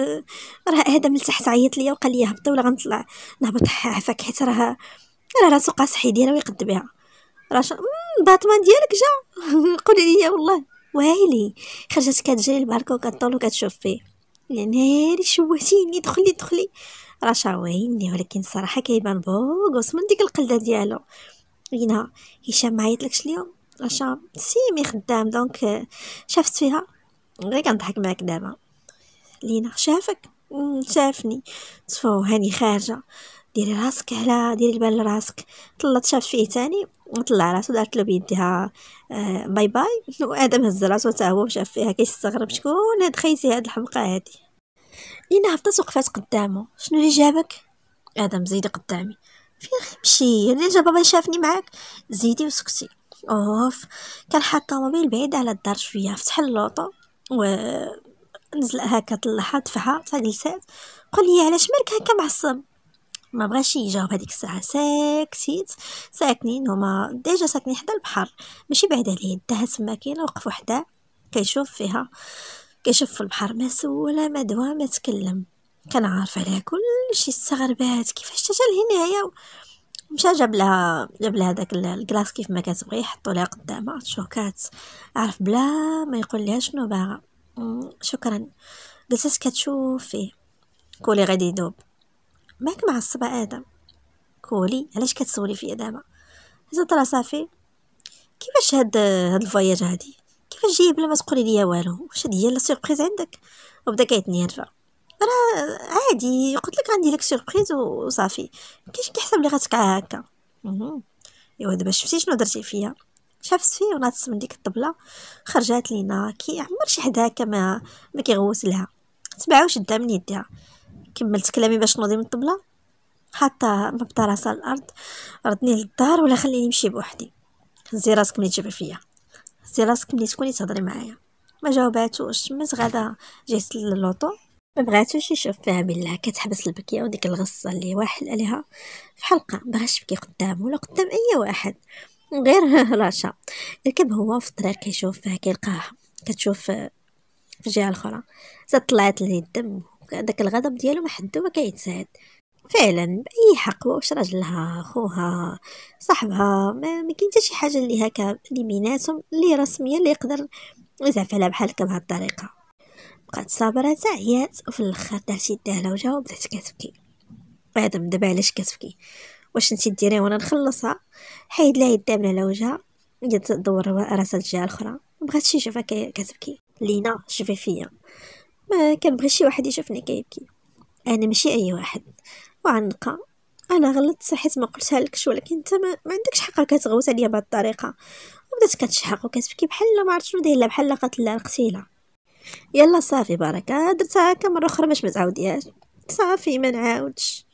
راه هذا لتحت عيط ليا وقال لي هبطي ولا غنطلع نهبط عفاك حيت راه راه راسو قاصحي ديالها ويقد بها راه باتمان ديالك جا قولي لي والله ويلي خرجت كتجري البركه وكطول وكتشوف فيه يا ناري شوهتيني دخلي دخلي راه شاويني ولكن الصراحه كيبان بوغوس من ديك القلده ديالو لينا هشام ما عيطلكش اليوم شا سيمي خدام دونك شافت فيها غير كنضحك معاك دابا لينا شافك شافني تفو هاني خارجه ديري راسك على ديري البال لراسك طلت شاف فيه تاني وطلع راسو دارت له بيديها آه، باي باي وادم هز راسو حتى هو شاف فيها كيستغرب شكون هاد خيتي هاد الحمقى هادي لينا هبطت وقفات قدامه شنو اللي جابك ادم زيدي قدامي فين مشي يعني انا جا بابا شافني معاك زيدي وسكتي اوف كان حاطه موبيل بعيد على الدار شويه فتح اللوطو ونزل هكا طلعها دفعها فجلسات قال لي علاش مالك هكا معصب ما بغاش يجاوب هذيك الساعه ساكتيت ساكنين هما ديجا ساكنين حدا البحر ماشي بعيد عليه داها تما كاينه وقف حداه كيشوف فيها كيشوف في البحر ما سول ما دوا ما تكلم كان عارف عليها كلشي استغربات كيفاش تجا لهنايا مشى جاب لها جاب لها داك الكلاص كيف ما كتبغي حطو لها قدامها شوكات عارف بلا ما يقول لها شنو باغا شكرا قلت كتشوف فيه كولي غادي يدوب ماك معصبة آدم كولي علاش كتسولي فيا دابا زاد راسها صافي كيفاش هاد هاد الفواياج هادي كيفاش جايب بلا ما تقولي ليا والو واش هاد هي لا سيربريز عندك وبدا كيتنيرفا راه عادي قلت لك عندي لك سيربريز وصافي كاينش كيحسب لي غتكع هكا ايوا دابا شفتي شنو درتي فيا شافت فيه وناطس من ديك الطبله خرجات لينا كي عمر شي حد هكا ما ما كيغوسلها لها تبعها وشدها من يديها كملت كلامي باش نوضي من الطبله حتى ما راسها الارض ردني للدار ولا خليني نمشي بوحدي هزي راسك ملي تجبر فيا هزي راسك ملي تكوني تهضري معايا ما جاوباتوش تمت غدا جيت للوطو ما بغاتوش يشوف فيها بالله كتحبس البكيه وديك الغصه اللي واحل عليها في حلقه بغاش تبكي قدام ولا قدام اي واحد غير رشا ركب هو في الطريق كيشوف فيها كيلقاها كتشوف في الجهه الاخرى زاد طلعت ليه الدم داك الغضب ديالو ما حدو ما كيتساعد فعلا باي حق واش راجلها خوها صاحبها ما, كاين شي حاجه اللي هكا اللي بيناتهم اللي رسميه اللي يقدر يزعف عليها بحال هكا بهاد الطريقه بقات صابرة تا عيات وفي الاخر دعتي داها وجهها وبدات كتبكي ادم دابا علاش كتبكي واش نتي ديري وانا نخلصها حيد لها يدها من على وجهها جات تدور راسها للجهه الاخرى مبغاتش يشوفها كتبكي لينا شوفي فيا ما كنبغي شي واحد يشوفني كيبكي انا ماشي اي واحد وعنقه انا غلطت صحيت ما قلتها لكش ولكن انت ما, ما عندكش حق كتغوت عليا بهاد الطريقه وبدات كتشحق وكتبكي بحال ما عرفت شنو دايره بحال قتلها القتيله يلا صافي بركه درتها هكا مره اخرى باش متعاوديهاش صافي ما نعاودش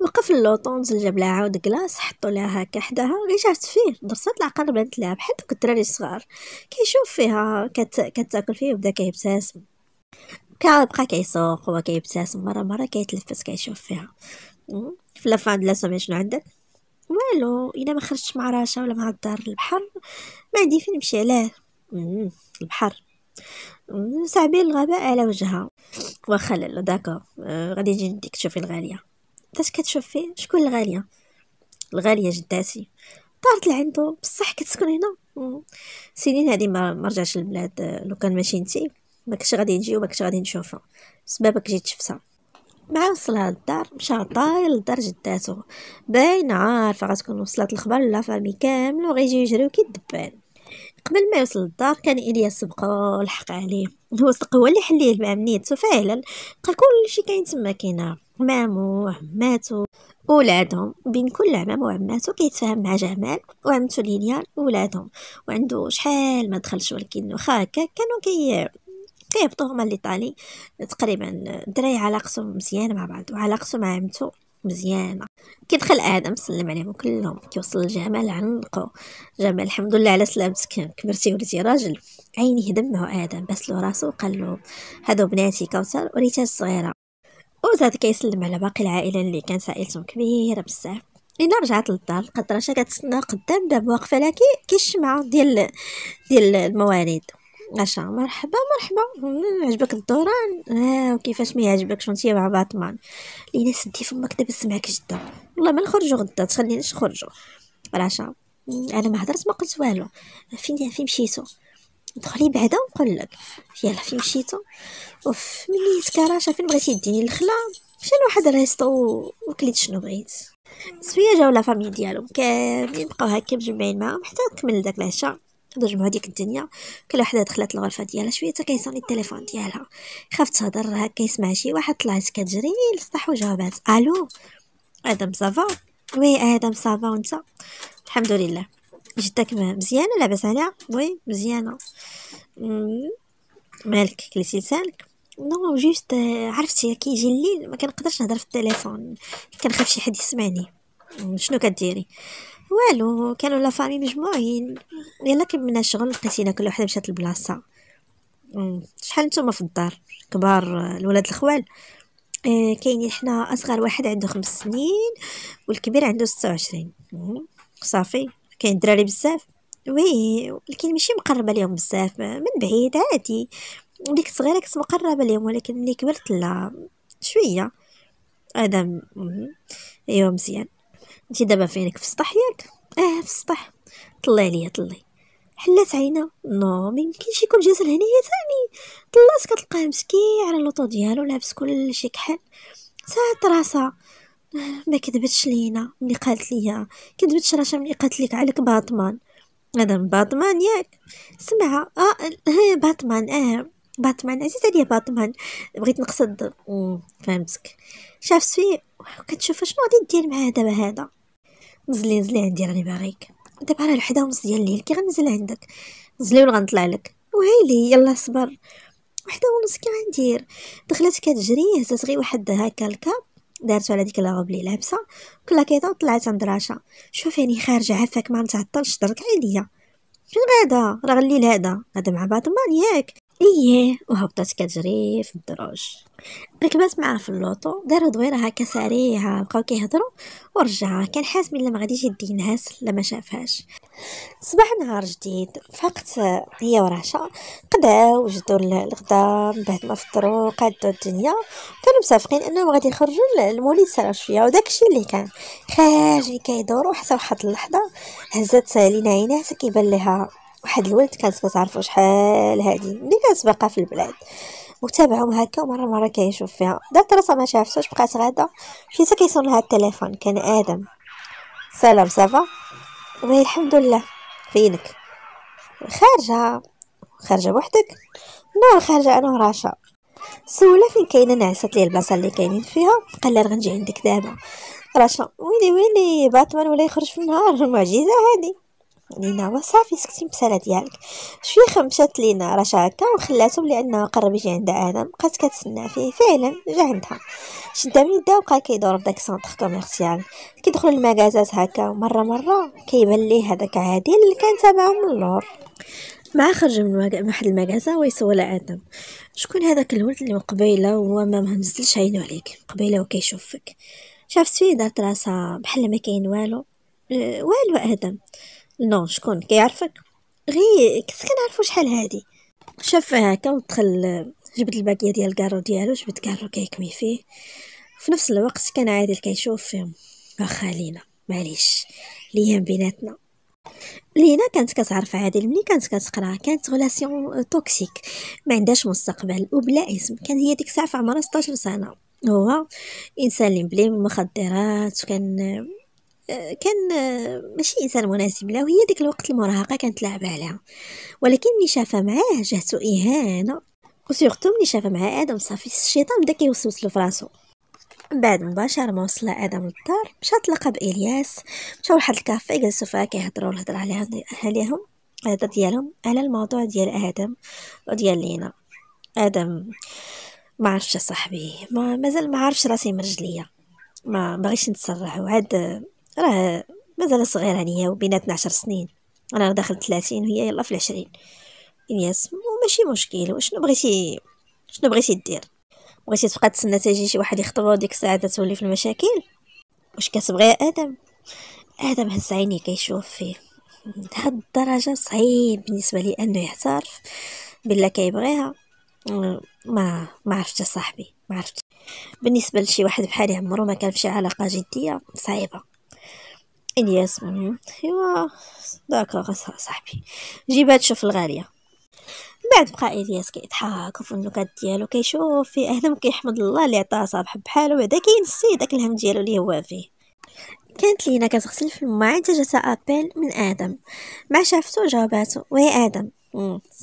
وقف نزل جاب لها عاود كلاص حطو لها هكا حداها رجعت جات فيه درسات العقل بنت لها بحال دوك الدراري الصغار كيشوف فيها كت... كتاكل فيه وبدا كيبتسم كا كيسوق هو كيبتسم مره مره كيتلفت كيشوف فيها في لافان لا سمي شنو عندك والو الا ما خرجتش مع راشا ولا مع الدار للبحر ما عندي فين نمشي عليه البحر صعبين الغباء على وجهها واخا لالا داكور آه، غادي نجي نديك تشوفي الغاليه فاش كتشوفي شكون الغاليه الغاليه جداتي طارت لعندو بصح كتسكن هنا سنين هادي ما مرجعش للبلاد آه، لو كان ماشي نتي ما كنتش غادي نجي وما كنتش غادي نشوفها سبابك جيت شفتها مع وصلها للدار مشى طاير لدار جداتو باين عارفه غتكون وصلت الخبر لا فامي كامل وغيجيو يجريو كي الدبان قبل ما يوصل للدار كان الياس سبقه لحق عليه هو صدق هو اللي مع المامنيت فعلا كل كلشي كاين تما كاينه عمامو وعماتو ولادهم بين كل عمام وعماتو كيتفاهم مع جمال وعمتو ليليان ولادهم وعندو شحال ما دخلش ولكن واخا هكا كانوا كي كيهبطو هما طالي تقريبا الدراري علاقتهم مزيانه مع بعض وعلاقته مع عمتو مزيانه كيدخل ادم سلم عليهم كلهم كيوصل الجمال عنقو جمال الحمد لله على سلامتك كبرتي وليتي راجل عينيه دمعو ادم بس له راسو وقال له هادو بناتي كوثر وريتا صغيره وزاد كيسلم على باقي العائله اللي كانت عائلتهم كبيره بزاف الى رجعت للدار قدرشه كتسنى قدام باب واقفه لكي كي الشمعه ديال ديال الموارد عشا مرحبا مرحبا عجبك الدوران ها آه وكيفاش ما يعجبكش وانتي مع باطمان لينا سدي في المكتب معاك جدا والله ما نخرجوا غدا تخليناش نخرجوا العشاء انا ما هضرت ما قلت والو فين فين مشيتو دخلي بعدا ونقول لك يلا فين مشيتو اوف ملي سكاراشا فين بغيتي ديني الخلا مشى لواحد ريستو وكليت شنو بغيت سويا جاو لا فامي ديالهم كاملين بقاو هكا مجمعين معاهم حتى كمل داك العشاء ضربوا هذيك الدنيا كل وحده دخلت الغرفه ديالها شويه حتى كيصوني التليفون ديالها خافت تهضر هكا كيسمع شي واحد طلعت كتجري للسطح وجاوبات الو ادم صافا وي ادم صافا وانت الحمد لله جدك مزيانه لاباس عليها وي مزيانه مالك كليتي سالك نو جوست عرفتي كيجي الليل ما كنقدرش نهضر في التليفون كنخاف شي حد يسمعني شنو كديري والو كانوا لا فامي مجموعين يلا كملنا الشغل لقيتينا كل وحده مشات لبلاصه شحال نتوما في الدار كبار الولاد الخوال آه كاينين حنا اصغر واحد عنده خمس سنين والكبير عنده ستة وعشرين صافي كاين دراري بزاف وي ولكن ماشي مقربه ليهم بزاف من بعيد عادي ديك صغيره كنت مقربه ليهم ولكن ملي كبرت لا شويه هذا ايوا مزيان انتي دابا فينك في السطح ياك اه في السطح طلي عليا طلي حلات عينا نو ما يمكنش يكون جالس لهنايا ثاني طلعت كتلقاه مسكين على لوطو ديالو لابس كلشي كحل ساعات راسها ما كذبتش لينا ملي قالت ليا كذبتش راسها ملي قالت لك عليك باطمان هذا باتمان باطمان ياك سمع اه باطمان اه باطمان اه، عزيز عليا باطمان بغيت نقصد فهمتك شافت فيه كتشوف شنو غادي دير مع دابا هذا نزلي نزلي عندي راني باغيك دابا راه الحدا ونص ديال الليل كي غنزل عندك نزلي ولا غنطلع لك وهيلي يلا صبر وحده ونص كي غندير دخلت كتجري هزات غير واحد هكا الكاب دارتو على ديك لاغوب لي لابسه كيطا وطلعت عند راشا شوفيني خارجه عافاك ما نتعطلش درك عليا فين غادا راه الليل هذا غادا مع بعض ياك ايه وهبطت كتجري في الدروج ركبات معاه في اللوطو دارو دويره هكا ساريها بقاو كيهضروا ورجع كان حاس من ما غاديش يدي نهاس لا شافهاش صباح نهار جديد فقت هي ورهشه قداو وجدوا الغدا من بعد ما فطروا قادوا الدنيا كانوا مسافقين انهم غادي يخرجوا المولد سالا شويه وداك الشيء اللي كان خارجين كيدورو حتى واحد اللحظه هزات لينا عينها حتى كيبان لها واحد الولد كانت كتعرفو شحال هادي ملي كانت باقا في البلاد وتابعهم هكا ومره مره كيشوف فيها دارت راسها ما شافتهاش بقات غادا مشيت كيصون لها التليفون كان ادم سلام صافا وهي الحمد لله فينك خارجه خارجه بوحدك نو خارجه انا وراشا سولا فين كاينه نعست لي البلاصه اللي كاينين فيها قال لها غنجي عندك دابا راشا ويلي ويلي باتمان ولا يخرج في النهار المعجزه هذه لينا هو صافي سكتي بسالة ديالك شويه خمشات لينا رشا هكا وخلاتهم لانه قرب يجي عندها ادم بقات كتسنى فيه فعلا جا عندها شدا من يدها وبقى كيدور في داك السونتر كوميرسيال كيدخل المكازات هكا ومره مره كيبان ليه هذاك عادل اللي كان تابعو من اللور مع خرج من واحد المكازا المكازة ويسول ادم شكون هذاك الولد اللي قبيله وهو ما مهمزلش عينو عليك قبيله وكيشوفك شافت فيه دارت راسها بحال ما كاين والو أه، والو ادم نو شكون كيعرفك غي كنت كنعرفو شحال هادي شاف آه، هكا ودخل آه، جبد الباقيه ديال الكارو ديالو جبد كارو كيكمي فيه في نفس الوقت كان عادل كيشوف فيهم واخا لينا معليش ليام بيناتنا لينا كانت كتعرف عادل ملي كانت كتقرا كانت غلاسيون آه، توكسيك ما عندهاش مستقبل وبلا اسم كان هي ديك الساعه في عمرها 16 سنه هو انسان اللي مبلي المخدرات وكان كان ماشي انسان مناسب له هي ديك الوقت المراهقه كانت لعبه عليها ولكن ملي شافها معاه جهته اهانه وسورتو ملي شافها مع ادم صافي الشيطان بدا كيوسوس له فراسو من بعد مباشر ما وصل ادم للدار مشى تلاقى بالياس مشاو لواحد الكافي جلسوا فيها كيهضروا الهضره على عليهم الهضره ديالهم على الموضوع ديال ادم وديال لينا ادم ما عرفش صاحبي ما مازال ما عرفش راسي من رجليا ما بغيش نتسرع وعاد راه مازال صغير عليا وبيناتنا عشر سنين انا راه داخل 30 وهي يلا في العشرين الياس وماشي مشكل وشنو بغيتي شنو بغيتي دير بغيتي تبقى تسنى تجي شي واحد يخطبها وديك الساعه تولي في المشاكل واش كتبغي يا ادم ادم هز عيني كيشوف فيه لهاد الدرجه صعيب بالنسبه لي انه يعترف بالله كيبغيها ما ما عرفتش صاحبي ما عرفتش بالنسبه لشي واحد بحالي عمرو ما كان في شي علاقه جديه صعيبه الياس مهم ايوا داك راه صاحبي جيب هاد الغاليه من بعد بقى الياس كيضحك النكات ديالو كيشوف في اهلم كيحمد الله اللي عطاه صاحبه بحالو بعدا كينسي داك الهم ديالو اللي هو فيه كانت لينا كتغسل في الماعن جاتها ابل من ادم ما شافتو جاوباتو وي ادم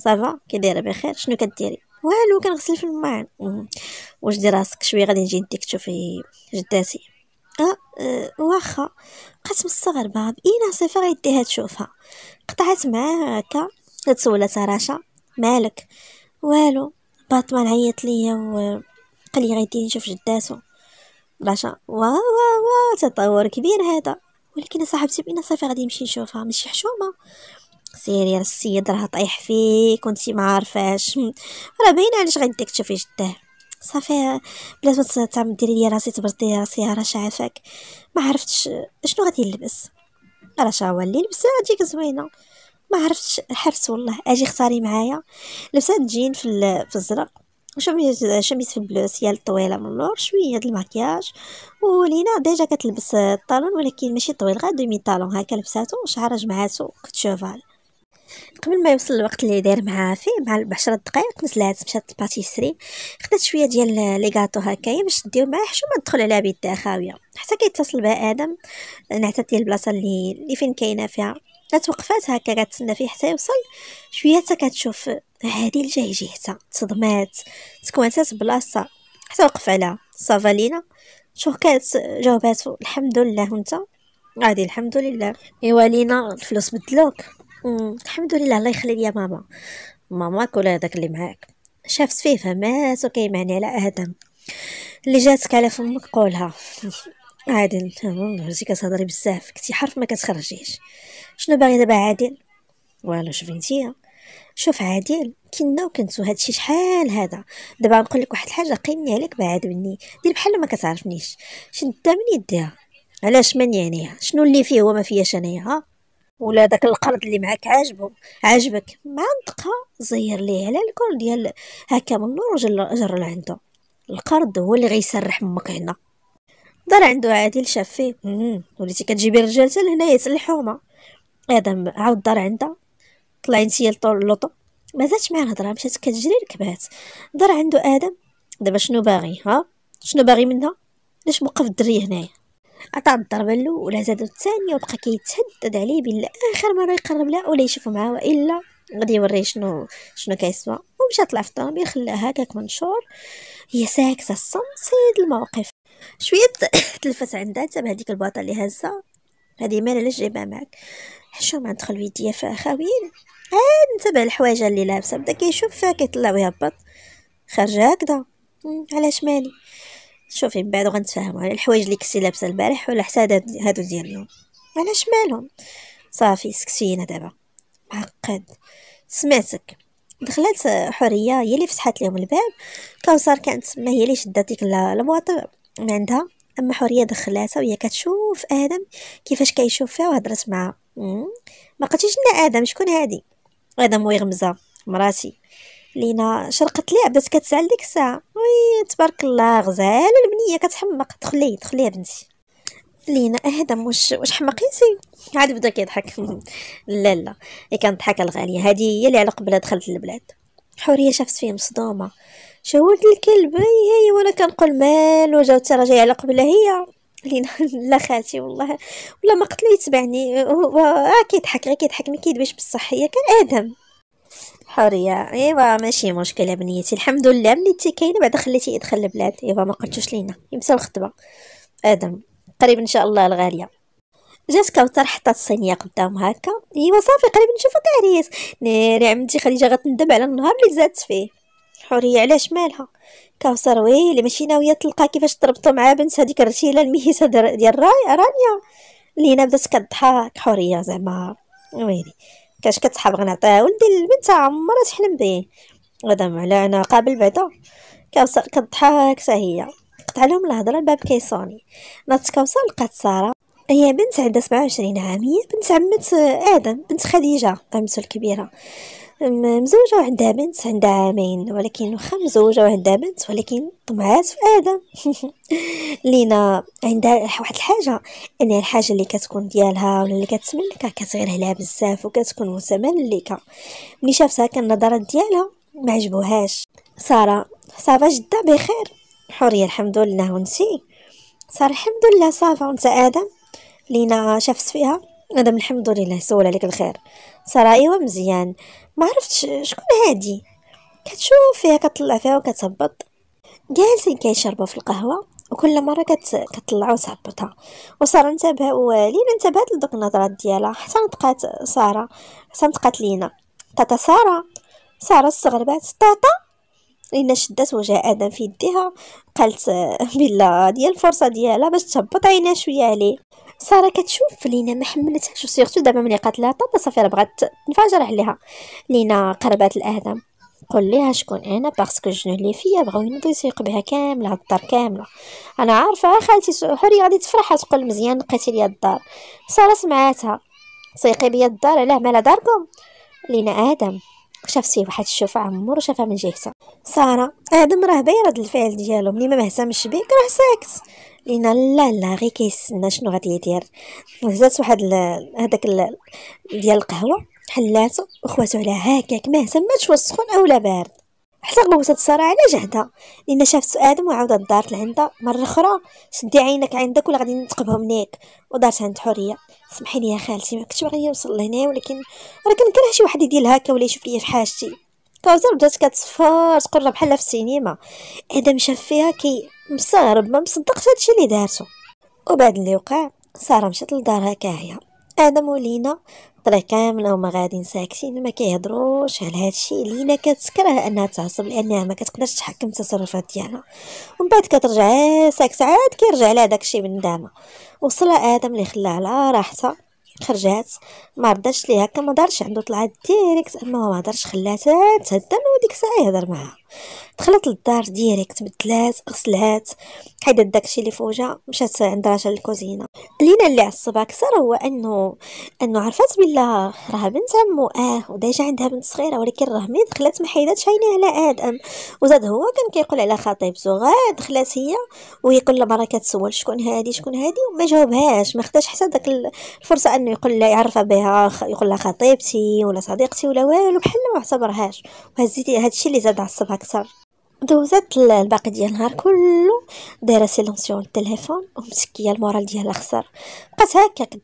صافا كي دايره بخير شنو كديري والو كنغسل في الماء واش دير راسك شويه غادي نجي نديك تشوفي جداتي أه،, أه, واخا بقات مستغربة بأي نعم صفة غيديها تشوفها قطعت معاه هكا تسولات رشا مالك والو باطمان عيط ليا و قال لي غيدير نشوف جداتو رشا وا وا وا تطور كبير هذا ولكن صاحبتي بان صافي غادي نمشي نشوفها ماشي حشومه سيري السيد راه طايح فيك وانتي ما عارفاش راه باينه علاش غيديك تشوفي جداه صافي بلات ما تعمل ديري ليا راسي تبرطي راسي راه عافاك ما عرفتش شنو غادي نلبس راه هو اللي لبسه تجيك زوينه ما عرفتش حرس والله اجي اختاري معايا لبسات جين في في الزرق وشميز شميز في البلو سيال طويله من اللور شويه د الماكياج ولينا ديجا كتلبس الطالون ولكن ماشي طويل غير دومي طالون هكا لبساتو وشعرها جمعاتو شوفال قبل ما يوصل الوقت اللي داير معاه فيه مع بعشرة دقائق نزلات مشات الباتيسري خدات شويه ديال لي غاطو هكايا باش دير معاه حشومه تدخل على بيدها خاويه حتى كيتصل بها ادم نعتات ديال البلاصه اللي اللي فين كاينه فيها توقفات هكا كتسنى فيه حتى يوصل شويه حتى كتشوف هادي الجاي جهتها تصدمات تكونتات بلاصه حتى وقف عليها صافا لينا شوكات جاوبات الحمد لله انت غادي الحمد لله ايوا لينا الفلوس بدلوك الحمد لله الله يخلي لي ماما ماماك ولا هذاك اللي معاك شافت فيه فهمات وكيمعني على ادم اللي جاتك على فمك قولها عادل عرفتي كتهضري بزاف كنتي حرف ما كتخرجيش شنو باغي دابا عادل والو شوفي انتيا شوف عادل كنا وكنتو هادشي شحال هذا دابا نقول لك واحد الحاجه قيني عليك بعاد مني دير بحال ما كتعرفنيش شدها من يديها علاش من يعني شنو اللي فيه هو ما فياش انايا ها ولا داك القرض اللي معاك عاجبه عاجبك ما نطقها زير ليه على الكل ديال هكا من النور وجر لعندو القرض هو اللي غيسرح امك هنا دار عنده عادل شاف فيه وليتي كتجيبي الرجال حتى لهنا يصلحوما ادم عاود دار عندها طلع انتي للطو ما زادش مع الهضره مشات كتجري ركبات دار عنده ادم دابا شنو باغي ها شنو باغي منها ليش موقف الدري هنايا عطاه الضربه الاولى زادو الثانيه وبقى كيتهدد عليه بالله اخر مره يقرب لها ولا يشوف معاه والا غادي يوريه شنو شنو كيسوى ومشى طلع في الطوموبيل خلاها هكاك منشور هي ساكته الصمت سيد الموقف شويه تلفت عندها تبع هذيك الباطه اللي هزه هذه مال علاش جايبها معاك حشومه دخل ويديا فيها خاوين عاد آه، نتبع الحوايج اللي لابسه بدا كيشوف فيها كيطلع ويهبط خرج هكذا علاش مالي شوفي من بعد غنتفاهموا على الحوايج اللي كنتي لابسه البارح ولا حتى هادو ديال اليوم علاش مالهم صافي سكتينا دابا معقد سمعتك دخلت حريه هي اللي فتحت لهم الباب كوثر كانت تما هي اللي شدات ديك البواطه من عندها اما حريه دخلاتها وهي كتشوف ادم كيفاش كيشوف فيها وهضرت معاه ما قلتيش لنا ادم شكون هادي ادم ويغمزه مراتي لينا شرقت ليه بدات كتسال ديك الساعه وي تبارك الله غزاله البنيه كتحمق دخلي دخلي بنتي لينا أه، هذا واش واش حمقيتي عاد بدا كيضحك لا لا هي إيه، كنضحك الغاليه هذه هي اللي على قبلها دخلت للبلاد حوريه شافت فيه مصدومه شاولت الكلب هي وانا كنقول مال وجاو ترى جايه على قبلها هي لينا لا خالتي والله ولا ما قتلي يتبعني هو آه، كيضحك غير كيضحك ما كيدويش بصح هي كان ادم حريه ايوا ماشي مشكله بنيتي الحمد لله ملي انت كاينه بعدا خليتي يدخل البلاد ايوا ما قلتوش لينا يمسى الخطبه ادم قريب ان شاء الله الغاليه جات كوثر حطات الصينيه قدام هكا ايوا صافي قريب نشوفك عريس ناري عمتي خديجه غتندم على النهار اللي زادت فيه حوريه علاش مالها كوثر ويلي ماشي ناويه تلقى كيفاش تربطو مع بنت هذيك الرتيله المهيسه ديال راي رانيا لينا بدات كضحك حوريه زعما ويلي كاش كتحب غنعطيها ولدي البنت عمرها تحلم به غدا معلانة قابل بعدا كضحك حتى هي قطع لهم الهضره الباب كيصوني نات كوصل لقات ساره هي بنت عندها 27 عام هي بنت عمة آدم بنت خديجة عمته الكبيرة مزوجة وعندها بنت عندها عامين ولكن واخا مزوجة وعندها بنت ولكن طمعات في آدم لينا عندها واحد الحاجة أن الحاجة اللي كتكون ديالها ولا اللي كتملكها كتغير عليها بزاف وكتكون متملكة ملي شافتها كان النظرات ديالها ما عجبوهاش سارة صافا جدة بخير حورية الحمد لله ونسي صار الحمد لله صافا ونسى آدم لينا شافت فيها ندم الحمد لله سول عليك الخير صرا ايوا مزيان ما عرفتش شكون هادي كتشوف فيها كتطلع فيها وكتهبط جالسين كيشربوا في القهوه وكل مره كت... كتطلع وتهبطها وصار انتبه ولينا انتبهت لدوك النظرات ديالها حتى نطقات ساره حتى نطقات لينا تاتا ساره ساره استغربات تاتا لينا شدات وجه ادم في يديها قالت بلا ديال الفرصه ديالها باش تهبط عينها شويه عليه ساره كتشوف لينا ما حملتهاش وسيرتو دابا ملي قاتلها طاطا صافي راه بغات تنفجر عليها لينا قربات الاهدام قول ليها شكون انا باسكو الجنون لي فيا بغاو ينوضوا يسيقوا بها كامله الدار كامله انا عارفه آه، خالتي سحوري غادي تفرح تقول مزيان نقيتي ليا الدار ساره سمعاتها سيقي بيا الدار علاه مالها داركم لينا ادم شاف شي واحد الشوفة عمر وشافها من جهته سارة آدم راه داير رد الفعل ديالو ملي ما مهتمش بيك راه ساكت لينا لا لا غير كيستنى شنو غادي يدير هزات واحد هذاك ديال القهوة حلاته وخواتو على هكاك ما اهتمتش واش سخون اولا بارد حتى غوتت سارة على جهدها لأن شافت آدم وعاودت دارت لعندها مرة أخرى سدي عينك عندك ولا غادي نتقبهم منك ودارت عند حورية سمحي لي يا خالتي ما كنتش باغي نوصل لهنا ولكن راه كنكره شي واحد يدير هكا ولا يشوف ليا في حاجتي كوزر بدات كتصفر تقرب بحال في السينما آدم شاف فيها كي مستغرب ما مصدقش هادشي اللي دارتو وبعد اللي وقع سارة مشات لدارها كاهية آدم ولينا تراه كامل هما غاديين ساكتين ما كيهضروش على هادشي لينا كتكره انها تعصب لانها ما كتقدرش تحكم التصرفات ديالها ومن بعد كترجع آه، ساكت عاد كيرجع لها داكشي من دامه وصل ادم اللي خلاها على راحتها خرجات ما رضاش ليها كما دارش عنده طلعت ديريكت اما ما دارش خلاتها تهدم وديك الساعه يهضر معاها دخلت للدار ديريكت بدلات غسلات حيدت داكشي اللي فوجا مشات عند راجل الكوزينه لينا اللي عصبها اكثر هو انه انه عرفات بلا راه بنت عمو اه وديجا عندها بنت صغيره ولكن راه مي دخلت ما حيداتش عينيها على ادم وزاد هو كان كيقول على خطيب زغاد دخلت هي وهي كل مره كتسول شكون هادي شكون هادي وما جاوبهاش ما خداش حتى داك الفرصه انه يقول لها يعرفها بها يقول لها خطيبتي ولا صديقتي ولا والو بحال ما اعتبرهاش وهزيتي هادشي اللي زاد عصبها اكثر دوزت الباقي ديال النهار كله دايره سيلونسيون التليفون ومسكيه المورال ديالها خسر بقات قد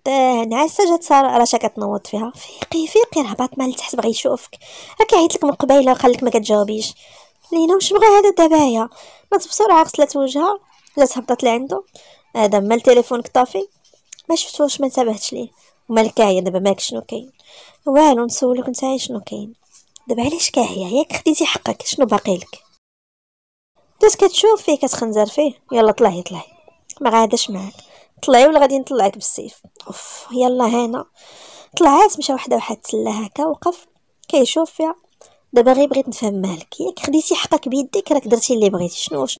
نعسه جات ساره راشا كتنوض فيها فيقي فيقي راه باط مال تحت بغى يشوفك راه عيط لك من قبيله وخليك ما كتجاوبيش لينا واش بغى هذا دابايا مات بسرعه غسلت وجهها جات هبطت لعندو هذا مال تليفونك طافي ما شفتوش ما انتبهتش ليه ومالك هي دابا مالك شنو كاين والو نسولك نتايا شنو كاين دابا علاش كاهيه ياك خديتي حقك شنو باقي لك بدات كتشوف فيه كتخنزر فيه يلا طلعي طلعي ما غاداش معاك طلعي ولا غادي نطلعك بالسيف اوف يلا هنا طلعات مشى وحده واحد تسلى هكا وقف كيشوف فيها دابا غير بغيت نفهم مالك ياك خديتي حقك بيديك راك درتي اللي بغيتي شنو, شنو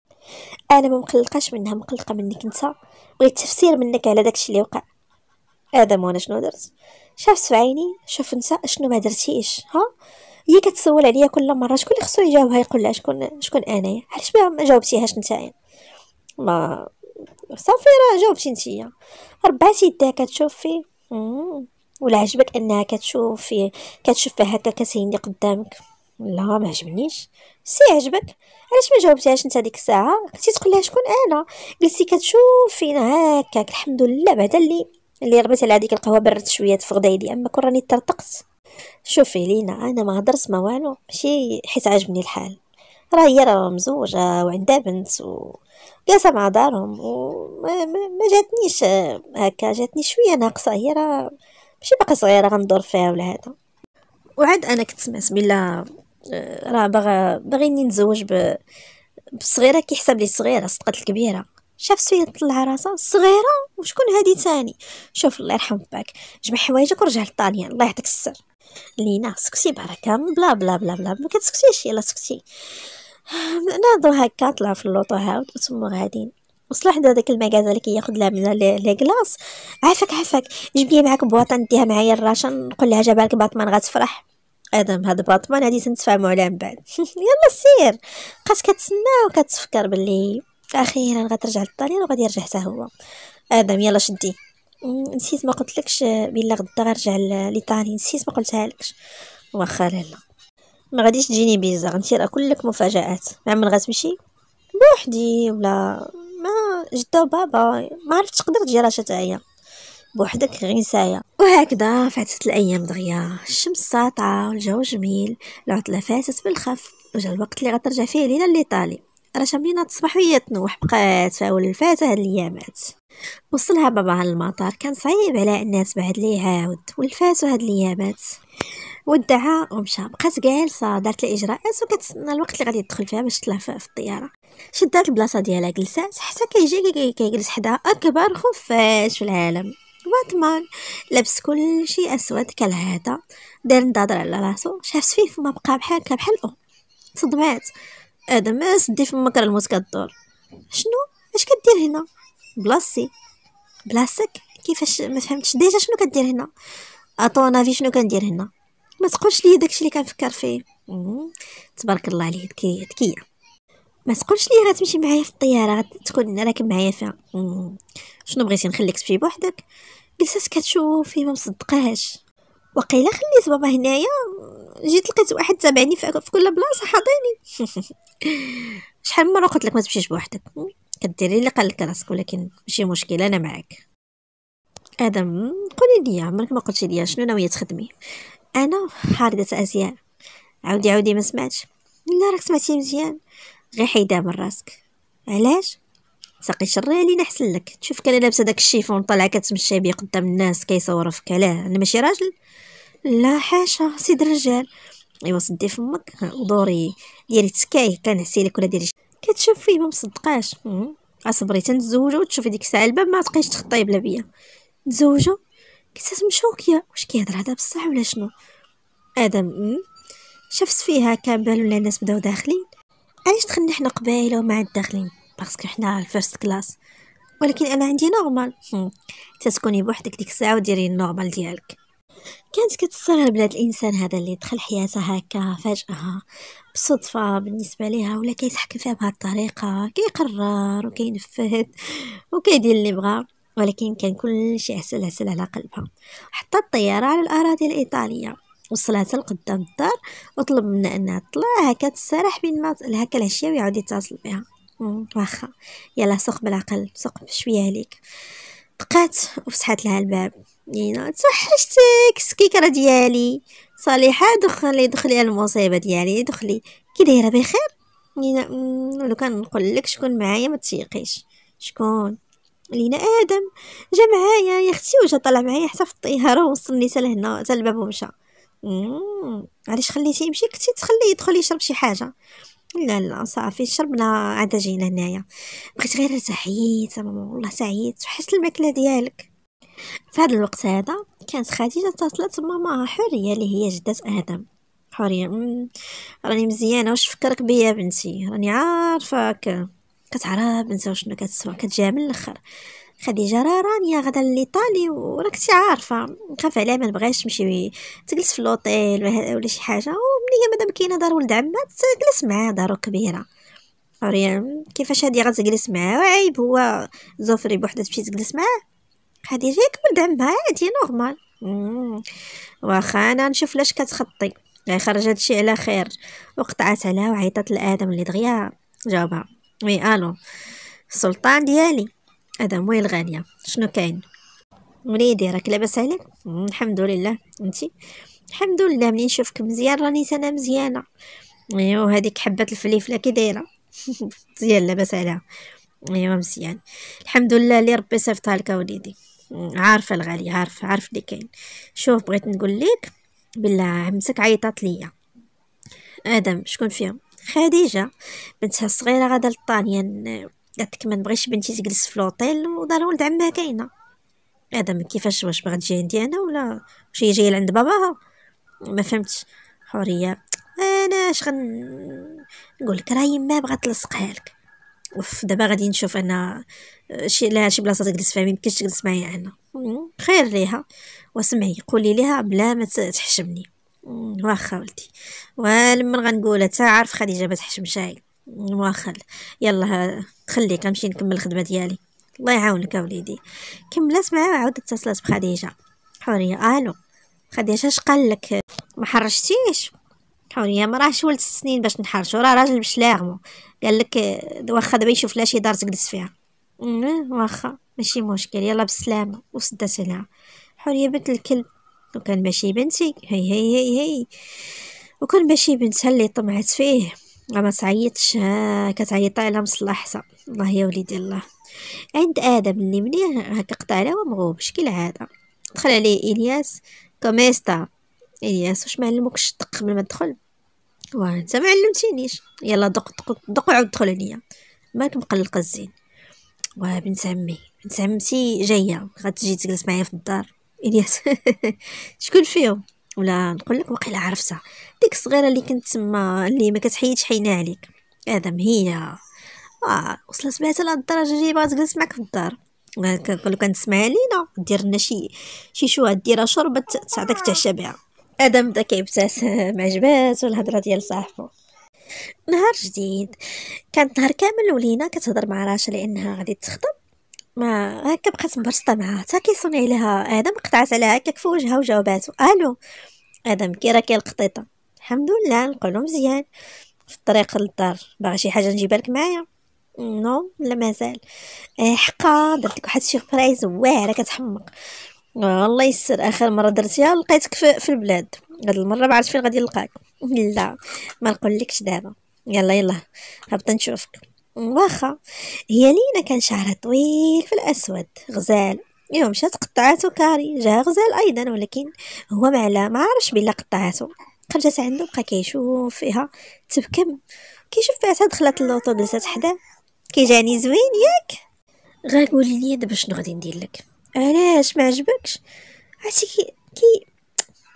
انا ما مقلقاش منها مقلقه منك انت بغيت تفسير منك على داكشي اللي وقع ادم وانا شنو درت شافت في عيني شوف انت شنو ما درتيش ها هي كتسول عليا كل مره شكون اللي خصو يجاوبها يقول لها شكون شكون انايا علاش ما جاوبتيهاش نتايا ما صافي راه جاوبتي نتيا ربعت يديها كتشوف فيه ولا عجبك انها كتشوف فيه كتشوف فيها هكا كتهيني قدامك لا ما عجبنيش سي عجبك علاش ما جاوبتيهاش انت ديك الساعه كنتي تقول لها شكون انا قلتي كتشوف فينا هكاك الحمد لله بعدا اللي اللي ربيت على هذيك القهوه بردت شويه في غدايدي اما كون راني طرطقت شوفي لينا انا ما هضرت ما والو ماشي حيت عجبني الحال راه هي راه مزوجه وعندها بنت و جالسه مع دارهم وما ما, ما جاتنيش هكا جاتني شويه ناقصه هي راه ماشي باقا صغيره غندور فيها ولا هذا وعاد انا كنت سمعت بلا راه باغا باغيني نتزوج ب بصغيره كيحسب لي صغيره صدقت الكبيره شاف سوية طلع راسها صغيره وشكون هادي تاني شوف الله يرحم باك جمع حوايجك ورجع لطاليان الله يعطيك السر لينا سكتي بركه بلا بلا بلا بلا ما كتسكتيش يلا سكتي ناضو هكا طلع في اللوطو هاود وتما غاديين وصل حدا داك المكازا اللي كياخذ لها من لي كلاص عافاك عافاك جيب لي معاك بواطه نديها معايا الراشا نقول لها جابها باطمان غتفرح ادم هاد باطمان هادي تنتفاهموا عليها من بعد يلا سير بقات كتسنى وكتفكر باللي اخيرا غترجع للطريق وغادي يرجع حتى هو ادم يلا شدي نسيت ما قلتلكش بلا غدا غنرجع لايطالي نسيت ما قلتها لكش واخا لالا ما غاديش تجيني بيزا غنتير راه كلك مفاجات مع نعم، من غتمشي بوحدي ولا ما جده وبابا ما عرفتش تقدر تجي راه شتعيا بوحدك غير نسايا وهكذا فاتت الايام دغيا الشمس ساطعه والجو جميل العطله فاتت بالخف وجا الوقت اللي غترجع فيه لينا ليطالي راه شمينا تصبح وهي تنوح بقات فاول الفاتة هاد الايامات وصلها بابا على المطار كان صعيب على الناس ليها ود والفاس هاد النيابات ودعها ومشى بقات جالسة دارت الإجراءات وكتسنى الوقت اللي غادي يدخل فيها باش تطلع في الطيارة شدات البلاصة ديالها جلسات حتى كيجي كيجلس حدا أكبر خفاش في العالم باتمان كل كلشي أسود كالعادة دار نظاضر على راسو شاف فيه فما بقى بحال بحال الأم صدمات ادم سدي فمك راه الموت كدور شنو اش كدير هنا بلاصتي بلاصتك كيفاش ما فهمتش ديجا شنو كدير هنا اطونا في شنو كندير هنا ما تقولش لي داكشي اللي كنفكر فيه تبارك الله عليه ذكيه ذكيه ما تقولش لي غتمشي معايا في الطياره غتكون راكب معايا فيها شنو بغيتي نخليك تمشي بوحدك جلسات كتشوفي ما مصدقاهاش وقيلا خليت بابا هنايا جيت لقيت واحد تابعني في كل بلاصه حاضيني شحال من مره قلت لك ما تمشيش بوحدك كديري اللي قال لك راسك ولكن ماشي مشكل انا معاك ادم قولي لي عمرك ما قلتي لي شنو ناويه تخدمي انا حارده ازياء عاودي عاودي ما سمعتش لا راك سمعتي مزيان غير حيدها من راسك علاش ساقي شري علينا حسن لك تشوف كان لابسه داك الشيفون طالعه كتمشى بيه قدام الناس كيصور فيك علاه انا ماشي راجل لا حاشا سيد الرجال ايوا صدي فمك ودوري ديري تسكاي كنعسي لك ولا ديري كتشوف فيه ما مصدقاش اصبري تنتزوجو وتشوفي ديك الساعه الباب ما تبقيش تخطي بلا بيا تزوجو كتسات مشوكيه واش كيهضر هذا بصح ولا شنو ادم شفت فيها كان بالو الناس بداو داخلين علاش دخلنا حنا قبايله ومع الداخلين داخلين باسكو حنا الفيرست كلاس ولكن انا عندي نورمال تتكوني بوحدك ديك الساعه وديري النورمال ديالك كانت كتستغرب بلاد الانسان هذا اللي دخل حياتها هكا فجاه بصدفه بالنسبه ليها ولا كيتحكم فيها بهذه الطريقه كيقرر وكينفذ وكيدير اللي بغا ولكن كان كل شيء عسل عسل على قلبها حتى الطياره على الاراضي الايطاليه وصلاتها لقدام الدار وطلب منها انها تطلع هكا تسرح بين ما هكا العشيه ويعاود يتصل بها واخا يلا سوق بالعقل سوق شوية عليك بقات وفتحت لها الباب نينا توحشتك راه ديالي صالحه دخلي دخلي المصيبه ديالي دخلي كي دايره بخير نينا لو كان نقول لك شكون معايا ما تيقيش شكون لينا ادم جا معايا يا اختي وجا طلع معايا حتى في الطياره ووصلني حتى لهنا حتى الباب ومشى علاش خليتيه يمشي كنتي تخليه يدخل يشرب شي حاجه لا لا صافي شربنا عاد جينا هنايا بغيت غير تعيط ماما والله تعيط وحشت الماكله ديالك في هذا الوقت هذا كانت خديجه اتصلت ماما حوريه اللي هي جده ادم حوريه راني مزيانه واش فكرك بيا بنتي راني عارفاك كتعرف بنتي وشنو كتسوى كتجي من الاخر خديجه راه راني غدا ليطالي وراك تي عارفه نخاف عليها ما بغاش تمشي تجلس في لوطيل ولا شي حاجه وملي هي مادام كاينه دار ولد عمات تجلس معاه دارو كبيره حوريه كيفاش هادي غتجلس معاه وعيب هو زوفري بوحدها تمشي تجلس معاه خديجه كنت معاها عادي نورمال واخا انا نشوف لاش كتخطي غير يعني خرج هادشي على خير وقطعت عليها وعيطت لادم اللي دغيا جاوبها وي الو السلطان ديالي ادم وي الغاليه شنو كاين وليدي راك لاباس عليك الحمد لله انتي الحمد لله ملي نشوفك مزيان راني انا مزيانه ايوا هذيك حبه الفليفله كي دايره مزيان لاباس عليها ايوا مزيان الحمد لله اللي ربي صيفطها لك وليدي عارفة الغالية عارفة عارف اللي كاين شوف بغيت نقول لك بالله عمتك عيطات ليا ادم شكون فيهم خديجه بنتها الصغيره غادا للطانيه قالت ما نبغيش بنتي تجلس في لوطيل ودار ولد عمها كاينه ادم كيفاش واش باغا تجي عندي انا ولا واش هي جايه لعند باباها ما فهمتش حوريه انا اش غن نقول لك راه يما بغات تلصقها لك اوف دابا غادي نشوف انا آه، شي لا شي بلاصه تجلس فيها ميمكنش تجلس معايا انا خير ليها واسمعي قولي ليها بلا ما تحشمني واخا ولدي ولما غنقولها تا عارف خديجه ما تحشمش هاي واخا يلا خليك غنمشي نكمل الخدمه ديالي الله يعاونك اوليدي كملات معاه وعاود اتصلت بخديجه حوريه الو خديجه اش قال لك ما حرجتيش حوليا ما راهش ولد السنين سنين باش نحرشو راه راجل باش لاغمو قال لك آه، واخا دابا يشوف لاشي شي دار تجلس فيها واخا ماشي مشكل يلا بالسلامه وسدات لها حوريه بنت الكلب وكان ماشي بنتي هي هي هي هي وكان ماشي بنتها اللي طمعت فيه ما تعيطش آه، كتعيط على مصلحتها الله يا وليدي الله عند ادم اللي منيه هكا قطع ومغوب ومغوبش كالعاده دخل عليه الياس كوميستا الياس واش معلموكش علموكش تق قبل ما تدخل واه انت ما علمتينيش يلا دق دق دق وعاود دخل عليا مالك مقلق الزين واه بنت عمي بنت عمتي جايه غتجي تجلس معايا في الدار الياس شكون فيهم ولا نقول لك واقيلا عرفتها ديك الصغيره اللي كنت تما اللي ما كتحيدش حينا عليك ادم هي آه وصلت بها حتى الدرجه جاي بغات تجلس معاك في الدار كنقول لك كنسمع لينا دير لنا شي شي شويه ديرها شوربه تعطيك تعشى بها ادم بدا كيبتسم عجباتو الهضره ديال صاحبو نهار جديد كانت نهار كامل ولينا كتهضر مع راشا لانها غادي تخطب ما هكا بقات مبرسطه معاها حتى كيصوني عليها ادم قطعت عليها هكاك في وجهها وجاوباتو الو ادم كي راه القطيطه الحمد لله نقولو مزيان في الطريق للدار باغي شي حاجه نجيبها لك معايا نو لا مازال إيه، حقا درت لك واحد السيربرايز واعره كتحمق الله يسر اخر مره درتيها لقيتك في, في البلاد هاد المره ما عرفت فين غادي نلقاك لا ما نقولكش دابا يلا يلا هبط نشوفك واخا هي لينا كان شعرها طويل في الاسود غزال يوم مشات قطعاتو كاري جا غزال ايضا ولكن هو معلا ما عرفش بلا قطعاتو خرجت عنده بقى كيشوف فيها تبكم كيشوف فيها دخلت اللوطو جلست حداه كيجاني زوين ياك غا قولي لي دابا شنو غادي ندير لك علاش ما عجبكش عرفتي كي كي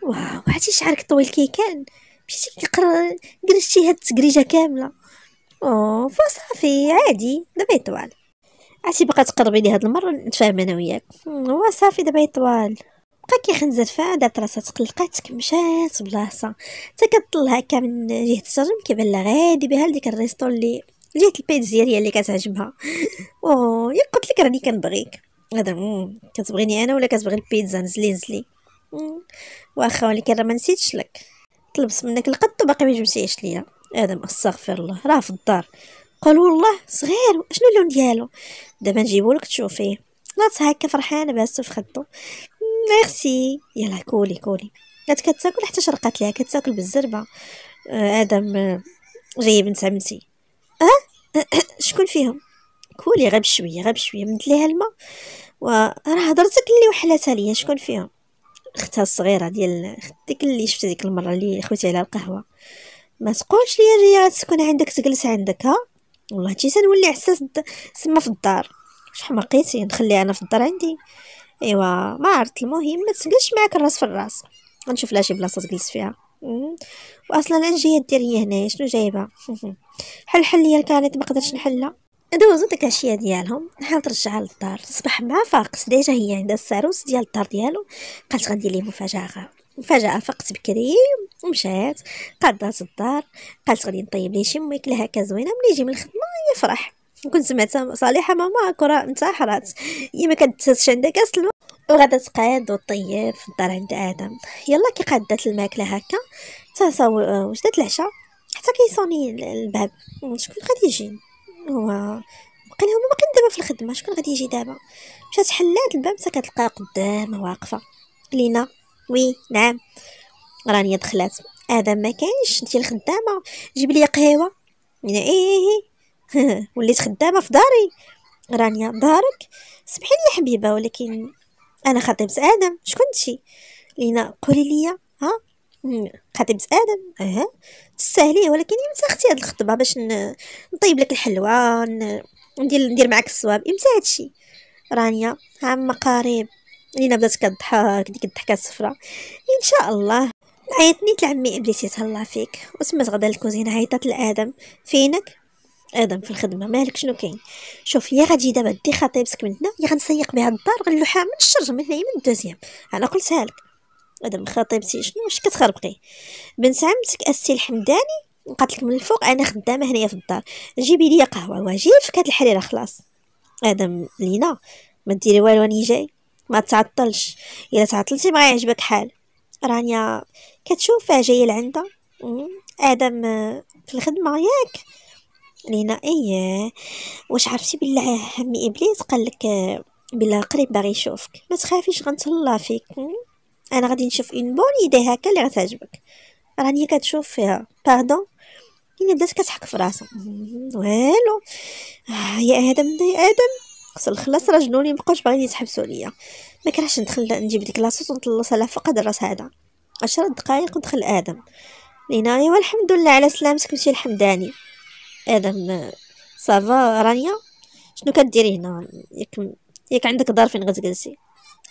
واو عرفتي شعرك طويل كي كان مشيتي كنقرا قرشتي هاد التكريجه كامله او فصافي عادي دابا يطوال عرفتي بقا تقربي لي هاد المره نتفاهم انا وياك أمم، هو صافي دابا يطوال بقى كيخنزر فيها دات راسها تقلقات مشات بلاصه حتى كطل هكا من جهه الشرم كيبان لها غادي بها لديك الريستو اللي جهه البيتزيريا اللي كتعجبها او يا قلت لك راني كنبغيك هذا كتبغيني انا ولا كتبغي البيتزا نزلي نزلي واخا ولكن راه ما نسيتش لك طلبت منك القط وباقي ما جبتيهش ليا ادم استغفر الله راه في الدار قال والله صغير شنو اللون ديالو دابا نجيبو لك تشوفيه ناضت هكا فرحانه بس في خدو ميرسي يلا كولي كولي كانت كتاكل حتى شرقات ليها كتاكل بالزربه آه، ادم آه، جايب بنت عمتي اه شكون فيهم كولي غير بشويه غير بشويه مد ليها الماء وراه هضرتك اللي وحلاتها عليا شكون فيها اختها الصغيره ديال ديك اللي شفت ديك المره اللي خوتي على القهوه ما تقولش لي جايه تسكن عندك تجلس عندك ها والله جيت تنولي حساس تما في الدار واش حماقيتي نخليها انا في الدار عندي ايوا ما عرفت المهم ما تسجلش معاك الراس في الراس غنشوف لها شي بلاصه تجلس فيها واصلا انا جايه دير هي هنايا شنو جايبه حل حل ليا الكانت ما قدرتش نحلها دوزو داك العشيه ديالهم نحاول ترجعها للدار صبح مع فاقس ديجا هي عندها الساروس ديال الدار ديالو قالت غندير ليه مفاجاه مفاجاه فقت بكري ومشات قادات الدار قالت غادي نطيب ليه شي ميكله هكا زوينه ملي يجي من الخدمه يفرح كنت سمعتها صالحه ماما كره انتحرات هي ما كتهزش عندها كاس الماء وغادا تقاد وطيب في الدار عند ادم يلا كي قادت الماكله هكا تا آه، وجدات العشاء حتى كيصوني الباب شكون غادي يجي هو بقى لهم باقيين دابا في الخدمه شكون غادي يجي دابا مشات حلات الباب حتى كتلقاها قدام واقفه لينا وي نعم راني دخلات هذا ما كاينش انت الخدامه جيب لي قهوه انا ايه, إيه،, إيه. وليت خدامه في داري رانيا دارك سمحي لي حبيبه ولكن انا خطيبه ادم شكون انت لينا قولي لي خطيب ادم اها تستاهليه ولكن امتى اختي هاد الخطبه باش نطيب لك الحلوه ندير ندير معاك الصواب امتى هادشي رانيا عما قريب لينا بدات كضحك ديك الضحكه الصفراء ان شاء الله عيطني لعمي ابليس يتهلا فيك وتمت غدا الكوزينه عيطات لادم فينك ادم في الخدمه مالك شنو كاين شوف يا غادي دابا دي خطيبتك من هنا يا غنسيق بها الدار غنلوحها من الشرج من هنا من الدوزيام انا قلتها لك ادم خطيبتي شنو واش كتخربقي بنت عمتك استي الحمداني قالت لك من الفوق انا خدامه هنايا في الدار جيبي لي قهوه فك هاد الحريره خلاص ادم لينا ما ديري والو راني جاي ما تعطلش الا تعطلتي ما يعجبك حال رانيا كتشوفها جايه لعندها ادم في الخدمه ياك لينا ايه واش عرفتي بالله عمي ابليس قال لك بلا قريب باغي يشوفك ما تخافيش غنتهلا فيك انا غادي نشوف اون بون ايدي هكا اللي غتعجبك راني كتشوف فيها باردون هنا بدات كتحك في راسها والو آه يا ادم يا ادم خصو خلاص راه جنوني مبقاوش باغيين يتحبسوا عليا ما كرهش ندخل نجيب ديك لاصوص ونطلص على فقد الراس هذا عشرة دقائق ودخل ادم لينا ايوا الحمد لله على سلامتك مشي الحمداني ادم آه، صافا رانيا شنو كديري هنا ياك ياك عندك فين غتجلسي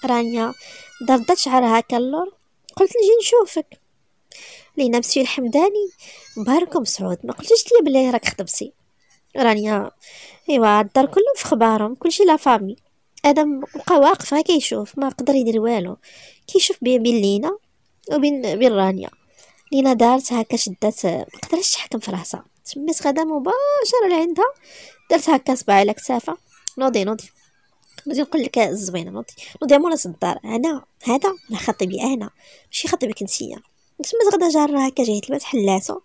رانيا ضردت شعرها كاللور قلت نجي نشوفك لينا مسيو الحمداني باركم سعود ما قلتش لي بلي راك خطبتي رانيا ايوا الدار كلهم في خبارهم كلشي لا فامي ادم بقى واقف هكا يشوف ما قدر يدير والو كيشوف بين لينا وبين بين رانيا لينا دارت هكا شدات ما قدرتش تحكم في راسها تميت غدا مباشره لعندها درت هكا صباعي على كتافها نوضي نوضي غادي نقول لك الزوينه نوضي نوضي يا الدار انا هذا راه خطيبي انا ماشي خطيبك نتيا تما غدا جار هكا جهه الباب حلاته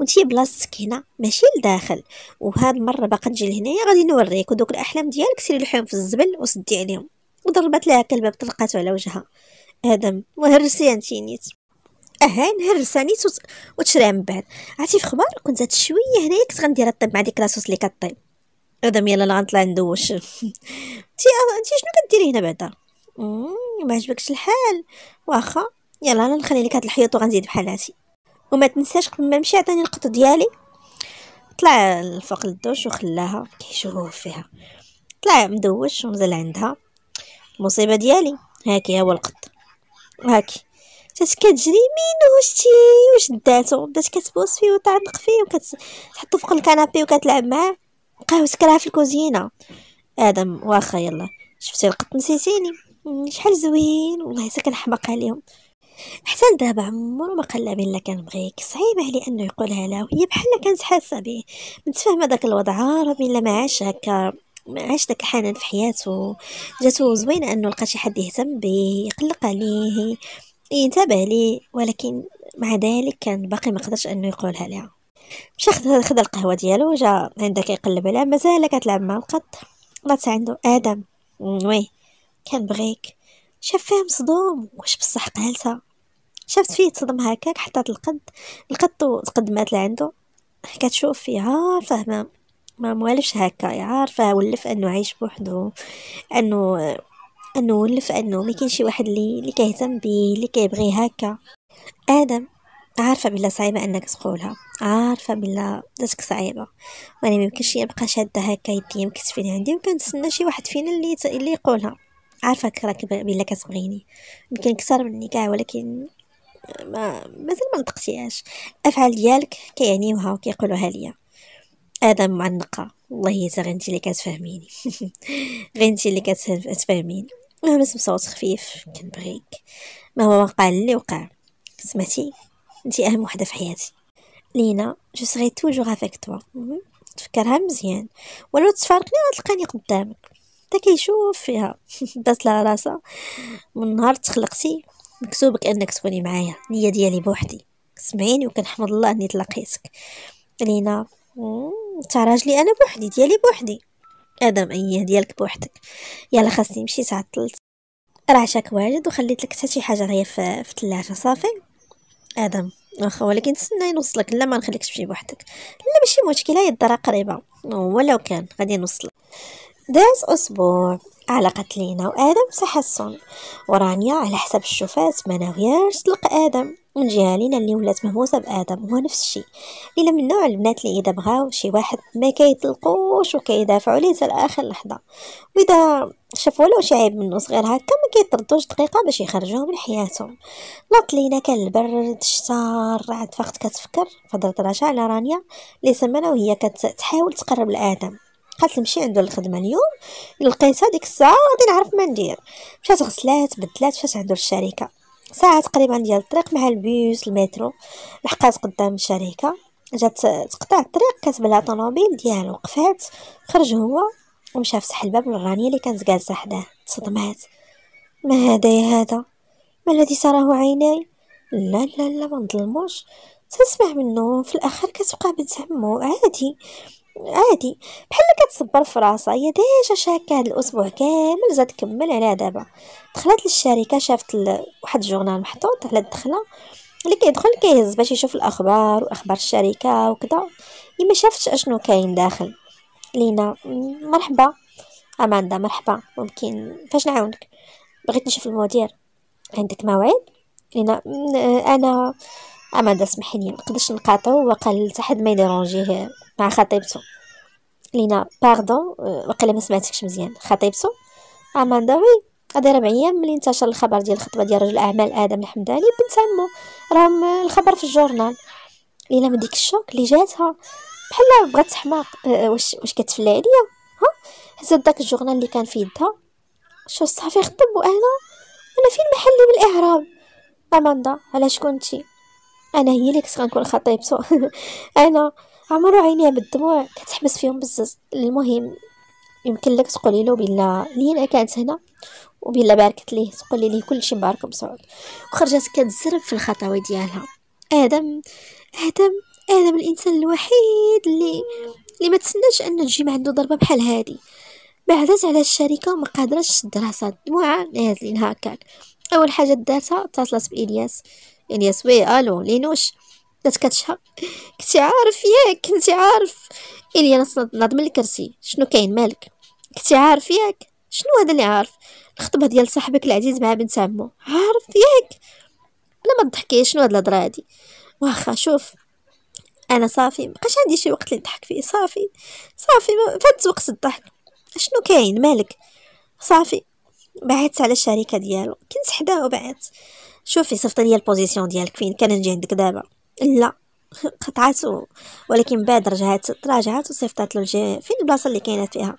وانتي بلاصتك هنا ماشي لداخل وهاد المره باقا نجي لهنايا غادي نوريك ودوك الاحلام ديالك سيري لحيهم في الزبل وسدي عليهم وضربت لها هكا الباب طلقاتو على وجهها ادم وهرسي انتي نيت اه نهرسها نيت وتشريها من بعد عرفتي في خبار كنت هاد شويه هنايا كنت غندير الطب مع ديك لاصوص اللي كطيب غدا يلا غنطلع ندوش انتي انتي أه، شنو كديري هنا بعدا ما عجبكش الحال واخا يلا انا نخلي لك هاد الحيط وغنزيد بحال هاتي وما تنساش قبل ما نمشي عطيني القط ديالي طلع الفوق للدوش وخلاها كيشوف فيها طلع مدوش ومزال عندها المصيبه ديالي هاكي هو القط هاكي جات كتجري مين وشتي وشداتو بدات كتبوس فيه وتعنق فيه وكتحطو فوق الكنابي وكتلعب معاه قهوتك سكرها في الكوزينه ادم واخا يلا شفتي القط نسيتيني شحال زوين والله حتى كنحماق عليهم حسن دابا عمرو ما قال بلا كنبغيك صعيب عليه انه يقولها لا وهي بحال كانت حاسه به متفاهمه داك الوضع عارف الا ما عاش هكا ما عاش داك الحنان في حياته جاتو زوينه انه لقى شي حد يهتم به يقلق عليه ينتبه ليه ولكن مع ذلك كان باقي ما قدرش انه يقولها لها مشى خدا القهوه ديالو وجا عندها كيقلب عليها مازال كتلعب مع القط بات عنده ادم وي كنبغيك شاف فيه مصدوم واش بصح قالتها شافت فيه تصدم هكاك حطات القد القط تقدمات لعندو كتشوف فيها فاهمه ما موالفش هكا عارفه ولف انه عايش بوحدو انه انه ولف انه ما كاين شي واحد اللي اللي كيهتم بيه اللي كيبغي هكا ادم عارفة بالله صعيبة أنك تقولها عارفة بالله داتك صعيبة وأنا ميمكنش نبقى شادة هكا يدي مكتفين عندي وكنتسنى شي واحد فينا اللي ت... اللي يقولها عارفك راك بالله كتبغيني يمكن كثر مني كاع ولكن ما مازال ما نطقتيهاش الافعال ديالك كيعنيوها وكيقولوها ليا ادم معنقه والله حتى غير نتي اللي كتفهميني غير انت اللي كتفهميني مهما بصوت خفيف كنبغيك ما هو وقع اللي وقع سمعتي انتي اهم وحده في حياتي لينا جو سغي توجور افيك توا تفكرها مزيان ولو تفارقني غتلقاني قدامك حتى كيشوف فيها دات لها راسها من نهار تخلقتي مكتوبك انك تكوني معايا نية ديالي بوحدي سمعيني وكنحمد الله اني تلاقيتك لينا تا راجلي انا بوحدي ديالي بوحدي ادم ايه ديالك بوحدك يلا خاصني نمشي تعطلت راه عشاك واجد وخليت لك حتى شي حاجه غير في الثلاجه صافي ادم واخا ولكن نتسنى نوصلك لا ما نخليكش تمشي بوحدك لا ماشي مشكله هي الدار قريبه ولو كان غادي نوصلك داز اسبوع على قتلينا وآدم وتحسن ورانيا على حسب الشوفات ما ناويهاش تلقى آدم من جهه لينا اللي ولات مهووسه بادم هو نفس الشيء لينا من نوع البنات اللي اذا بغاو شي واحد ما كيطلقوش وكيدافعوا ليه حتى اخر لحظه واذا شافوا له شي عيب منه صغير هكا ما كيطردوش دقيقه باش يخرجوه من حياتهم لط لينا كان البرد الشتاء الرعد فقط كتفكر فضلت رجع على رانيا اللي وهي كتحاول تقرب لادم قالت نمشي عندو الخدمه اليوم لقيتها ديك الساعه غادي نعرف ما ندير مشات غسلات بدلات مشات عندو الشركه ساعه تقريبا ديال الطريق مع البيوس المترو لحقات قدام الشركه جات تقطع الطريق لها طوموبيل ديالو وقفات خرج هو ومشى فتح الباب للرانيه اللي كانت جالسه حداه تصدمات ما هذا يا هذا ما الذي سراه عيناي لا لا لا ما نظلموش تسمع منه في الاخر كتبقى بنت عمو عادي عادي بحال كتصبر في راسها هي ديجا شاكه هاد الاسبوع كامل زاد كمل على دابا دخلت للشركه شافت ال... واحد الجورنال محطوط على الدخله اللي كيدخل كيهز باش يشوف الاخبار واخبار الشركه وكذا ما شافتش اشنو كاين داخل لينا مرحبا اماندا مرحبا ممكن فاش نعاونك بغيت نشوف المدير عندك موعد لينا انا اماندا سمحي لي نقدرش نقاطعو وقال حتى حد ما يديرونجيه مع خطيبته لينا باردون آه، وقيلا ما سمعتكش مزيان خطيبته اماندا وي هذا ربع ايام ملي انتشر الخبر ديال الخطبه ديال رجل الاعمال ادم الحمداني بنت عمو راهم آه، الخبر في الجورنال لينا من ديك الشوك اللي جاتها بحال بغات تحماق آه، واش واش كتفلى عليا ها هزت داك الجورنال اللي كان في يدها شو الصحفي خطب وانا انا فين محلي من الاعراب اماندا علاش شكون انا هي اللي كنت غنكون خطيبته انا عمرو عينيه بالدموع كتحبس فيهم بزز المهم يمكن لك تقولي له بلا لينا كانت هنا وبلا باركت ليه تقولي ليه كلشي مبارك مسعود وخرجت كتزرب في الخطوه ديالها ادم ادم ادم الانسان الوحيد اللي اللي ما تسناش ان تجي عنده ضربه بحال هادي بعدت على الشركه وما قادرهش تشد راسها الدموع نازلين هكاك اول حاجه دارتها اتصلت بالياس الياس وي الو لينوش بدات كتشهق كنتي عارف ياك كنتي عارف اليا انا من الكرسي شنو كاين مالك كنتي عارف ياك شنو هذا اللي عارف الخطبه ديال صاحبك العزيز مع بنت عمو عارف ياك انا ما تضحكيش شنو هاد الهضره هادي واخا شوف انا صافي مبقاش عندي شي وقت اللي نضحك فيه صافي صافي فات وقت الضحك شنو كاين مالك صافي بعدت على الشركه ديالو كنت حداه وبعدت شوفي صيفط ليا البوزيسيون ديالك فين كان نجي عندك دابا لا قطعات ولكن بعد رجعت تراجعت وصيفطات له الجي فين البلاصه اللي كاينه فيها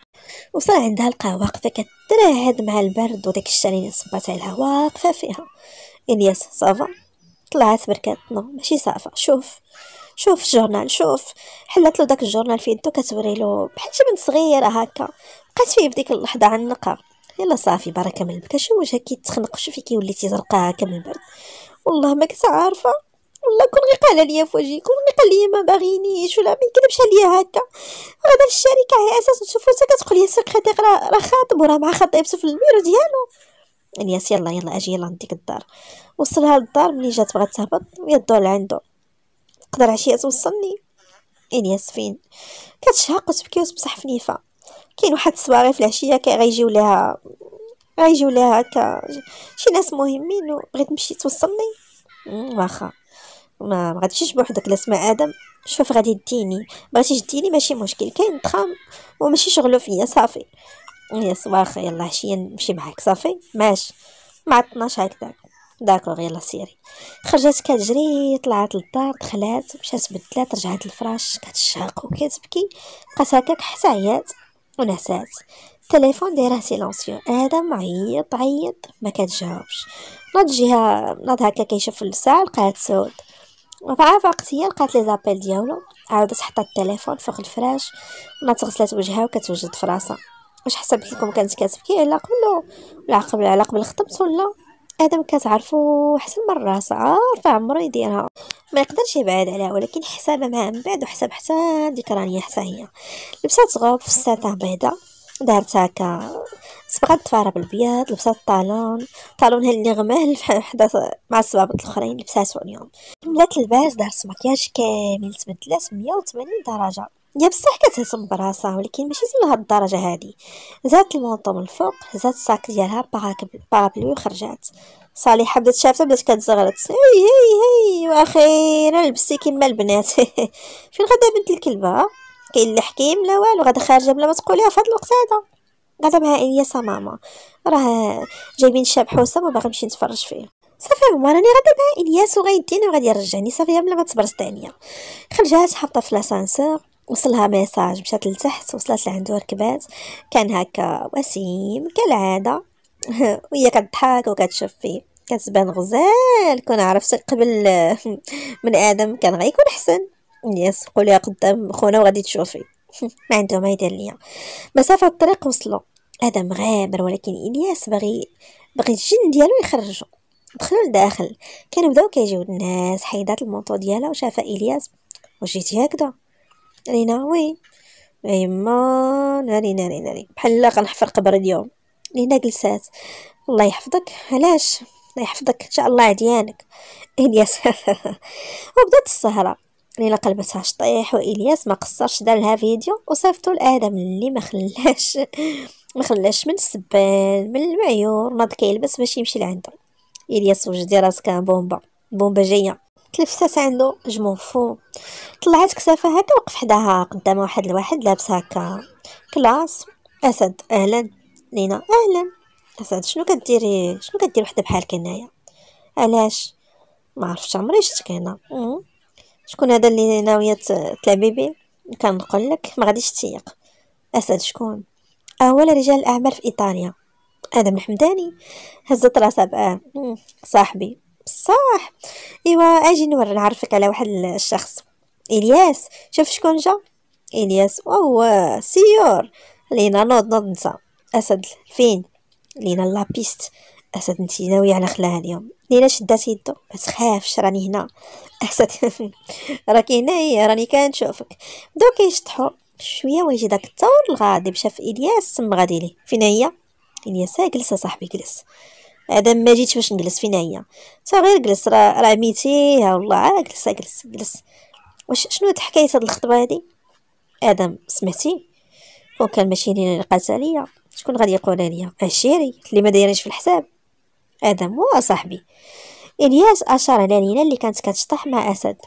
وصل عندها لقاها واقفه كترهد مع البرد وداك الشالين اللي صبات عليها واقفه فيها الياس صافا طلعت بركات نو ماشي صافا شوف شوف الجورنال شوف حلت له داك الجورنال في يدو كتوري له بحال شي بنت صغيره هكا بقات فيه بديك اللحظه عنقه يلا صافي بركه من البكا شو وجهك كيتخنق شوفي كيولي تيزرقا هكا من البرد والله ما كنت عارفه والله كون غي قال ليا فوجي كون غي قال ليا ما باغينيش ولا ما يكذبش عليا هكا راه في الشركه على اساس نشوفو انت كتقول لي السكرتير راه راه خاطب وراه مع خطيبته في البيرو ديالو الياس يلا يلا اجي يلا نديك الدار وصلها للدار ملي جات بغات تهبط يدو لعندو تقدر عشيه توصلني الياس فين كتشهق وتبكي وتبصح في نيفا كاين واحد الصباغي في العشيه غيجيو ليها غيجيو ليها هكا شي ناس مهمين وبغيت نمشي توصلني واخا ما غاديش بوحدك لا الاسماء ادم شوف غادي ديني بغيتي ديني ماشي مشكل كاين تخام وماشي شغلو فيا صافي يا صباح يلا عشيه نمشي معاك صافي ماشي مع 12 هكذاك داكوغ يلا سيري خرجت كتجري طلعت للدار دخلات مشات بدلات رجعت للفراش كتشاق وكتبكي بقات هكاك حتى عيات ونعسات التليفون دايره سيلونسيو ادم عيط عيط ما كتجاوبش ناض جهه ناض هكا كيشوف الساعه لقات سود فعا فاقت هي لقات لي زابيل ديالو عاودت حطت التليفون فوق الفراش ما تغسلت وجهها وكتوجد في راسها واش حسب لكم كانت كتبكي على قبلو ولا قبل على قبل خطبت ولا ادم كتعرفو حسن من راسها عارفه آه، عمرو يديرها ما يقدرش يبعد عليها ولكن حسابها معها من بعد وحساب حتى ديك رانيا حتى هي لبسات غوب الساتان بيضه دارت هكا صبغه متفاره بالبياض لبسات الطالون طالونها اللي غماه حدا مع الصبابط الاخرين لبساتو اليوم ملات الباس دارت مكياج كامل تبدلات 180 درجه يا بصح كتهزم براسها ولكن ماشي هاد الدرجه هادي زادت المونطو من الفوق زادت الساك ديالها بارابلو وخرجات صالحه بدات شافتها بدات كتزغرت هي هي هي واخيرا لبستي كيما البنات فين غدا بنت الكلبه كاين اللي حكيم لا والو غادا خارجه بلا ما تقوليها آه، فهاد الوقت هذا غادا بها يا ماما راه جايبين شاب حوسه ما باغي نمشي نتفرج فيه صافي ماما راني غادا معها الياس وغيديني وغادي يرجعني صافي بلا ما تبرز ثانيه خرجات حاطه في لاسانسور وصلها ميساج مشات لتحت وصلت لعندو ركبات كان هكا وسيم كالعاده وهي كتضحك وكتشوف فيه كتبان غزال كون عرفت قبل من ادم كان غيكون حسن يس قوليها قدام خونا وغادي تشوفي ما عندهم ما يدير ليا مسافه الطريق وصلوا ادم غابر ولكن الياس باغي باغي الجن ديالو يخرجو دخلوا لداخل كانوا بداو كيجيو الناس حيدات المونطو ديالها وشاف الياس واش جيتي هكذا رينا وي ايما ناري ناري ناري بحال لا غنحفر قبر اليوم لينا جلسات الله يحفظك علاش الله يحفظك ان شاء الله عديانك الياس وبدات السهره الا قلبتها شطيح والياس ما قصرش دار لها فيديو وصيفطو لادم اللي ما خلاش ما خلاش من السبان من المعيور ناض كيلبس باش يمشي لعندو الياس وجدي راسك بومبا بومبا جايه تلفتات عنده جمونفو طلعت كسافه هكا وقف حداها قدام واحد الواحد لابس هكا كلاس اسد اهلا لينا اهلا اسد شنو كديري شنو كدير وحده بحالك هنايا علاش ما عرفتش عمري شفتك هنا شكون هذا اللي ناويه تلعبي به كنقول لك ما غاديش تيق اسد شكون اول آه، رجال الاعمال في ايطاليا ادم الحمداني هزت راسها بقى صاحبي صح ايوا اجي نور نعرفك على واحد الشخص الياس شوف شكون جا الياس واو سيور لينا نوض نوض نسا اسد فين لينا لابيست أسد نتي ناوية على خلاها اليوم ليلى شدات يدو ما تخافش راني هنا أسد راكي هنايا راني كنشوفك بداو كيشطحو شويه ويجي داك الثور الغاضب شاف الياس تم غادي ليه فين هي الياس جلس صاحبي جلس هذا ما جيتش باش نجلس فين هي تا غير جلس راه راه ها والله عا جلس جلس جلس واش شنو هاد حكايه هاد الخطبه هادي ادم سمعتي وكان ماشي لينا لقاتها ليا شكون غادي يقول عليا عشيري اللي ما دايرينش في الحساب ادم هو صاحبي الياس اشار على لينا اللي كانت كتشطح مع اسد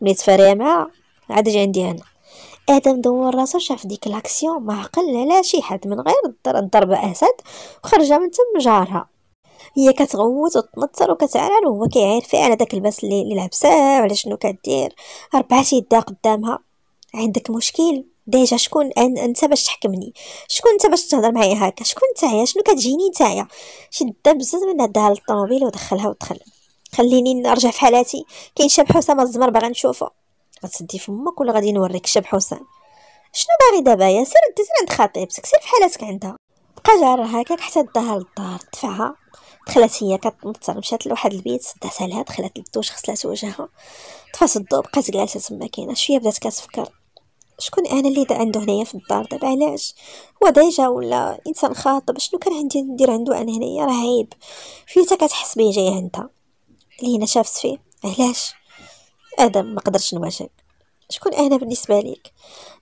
ملي تفريا مع عاد جا عندي هنا ادم دور راسو شاف ديك لاكسيون ما عقل على شي حد من غير الضرب اسد وخرج من تم جارها هي كتغوت وتنطر وكتعرعر وهو كيعير فيها على داك الباس اللي لعبساه وعلى شنو كدير ربعات يدها قدامها عندك مشكل ديجا شكون أن انت باش تحكمني شكون انت باش تهضر معايا هكا شكون نتايا شنو كتجيني نتايا شدها بزاف من هاد للطوموبيل ودخلها ودخل خليني نرجع في حالاتي كاين شاب حسام الزمر باغي نشوفو غتسدي فمك ولا غادي نوريك شاب حسام شنو باغي دابا يا سير دي عند خطيبتك سير في حالاتك عندها بقى جار هكاك حتى داها للدار دفعها دخلت هي كتنطر مشات لواحد البيت سدات عليها دخلت للدوش غسلات وجهها طفات الضو بقات جالسه تما كاينه شويه بدات كتفكر شكون انا اللي دا عنده هنايا في الدار دابا علاش هو ديجا ولا انسان خاطب شنو كان عندي ندير عنده انا هنايا راه عيب فين كتحس بيه جاي عندها لينا شافت فيه علاش ادم ما قدرش نواجهك شكون انا بالنسبه ليك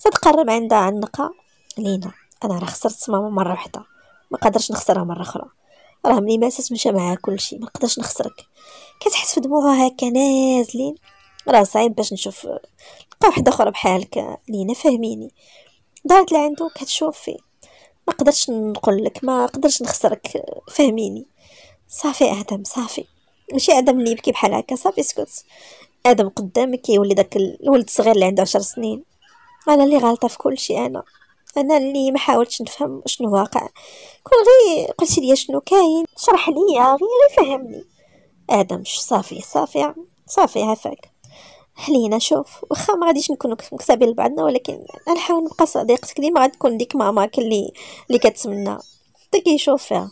تتقرب عندها عنقه لينا انا راه خسرت ماما مره واحده ما قدرش نخسرها مره اخرى راه ملي ماتت مشى معاها كلشي ما نقدرش نخسرك كتحس في دموعها هكا نازلين راه صعيب باش نشوف نلقى واحد اخرى بحالك لينا فهميني دارت لعندو كتشوف فيه ما قدرش نقول لك ما قدرش نخسرك فهميني صافي ادم صافي ماشي ادم اللي يبكي بحال هكا صافي اسكت ادم قدامك كيولي داك الولد الصغير اللي عنده عشر سنين انا اللي غلطه في كل شيء انا انا اللي ما حاولتش نفهم شنو واقع كون غير قلتي لي شنو كاين شرح لي غير فهمني ادم صافي صافي صافي عفاك حلينا شوف واخا ما غاديش نكونوا مكتابين لبعضنا ولكن نحاول نبقى صديقتك ديما غتكون ديك ماماك اللي اللي كتسمنا حتى كيشوف فيها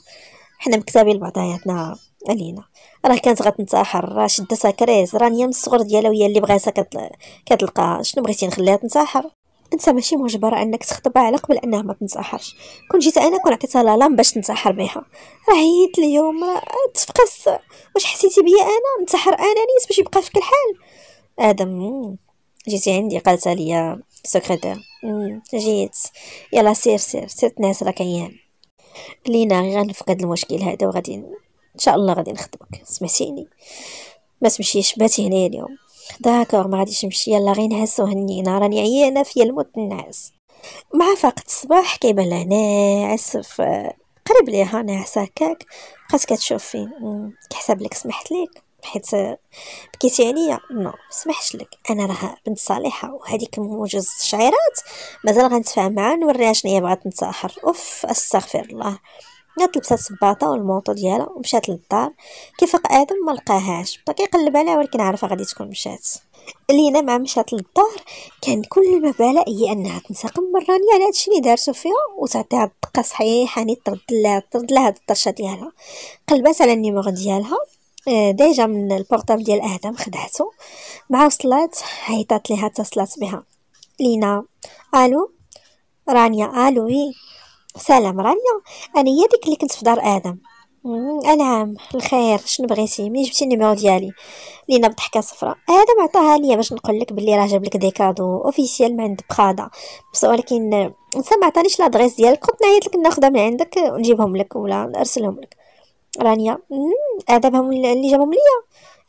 حنا مكتبين لبعضياتنا علينا راه كانت غتنتحر راه شده كريز رانيا من الصغر ديالها وهي اللي بغاتها كتلقاها كتلقى شنو بغيتي نخليها تنتحر انت ماشي مجبره انك تخطبها على قبل انها ما تنتحرش كون جيت انا كون عطيتها لام باش تنتحر بها راه هيت اليوم راه تفقس واش حسيتي بيا انا نتحر انا نيت باش يبقى فيك الحال آدم آه، جيتي عندي قالت لي سكرتير جيت يلا سير سير سير تنعس راك ايام لينا غير غنفقد المشكل هذا وغادي ان شاء الله غادي نخدمك سمعتيني ما تمشيش باتي هنا اليوم داكور ما غاديش نمشي يلا غير نعس وهنينا راني عيانه فيا الموت النعاس مع فاقت الصباح كيبان لها ناعس قرب ليها ناعسه هكاك بقات كتشوف فين كحسب لك سمحت ليك حيت بكيتي عليا نو سمحش لك انا راه بنت صالحه وهذيك موجز الشعيرات مازال غنتفاهم معاها نوريها شنو هي بغات تنتحر اوف استغفر الله جات لبسات الصباطه والمونطو ديالها ومشات للدار كيفاق ادم ما لقاهاش بقى كيقلب عليها ولكن عارفه غادي تكون مشات لينا مع مشات للدار كان كل ما بالا هي انها تنتقم من رانيا على هادشي اللي دارتو فيها وتعطيها الدقه صحيحه يعني ترد لها ترد لها الطرشه ديالها قلبات على النيموغ ديالها آه، ديجا من البورطابل ديال ادم خدعته مع وصلات عيطات ليها اتصلت بها لينا الو رانيا الو وي سلام رانيا انا هي ديك اللي كنت في دار ادم العام الخير شنو بغيتي مين جبتي النيميرو ديالي لينا بضحكه صفرا ادم عطاها ليا باش نقول لك باللي راه جاب لك دي كادو اوفيسيال من عند بخاده بصح ولكن نسى ما عطانيش لادريس ديالك كنت نعيط لك ناخذها من عندك ونجيبهم لك ولا نرسلهم لك رانيا ادبهم اللي جابهم ليا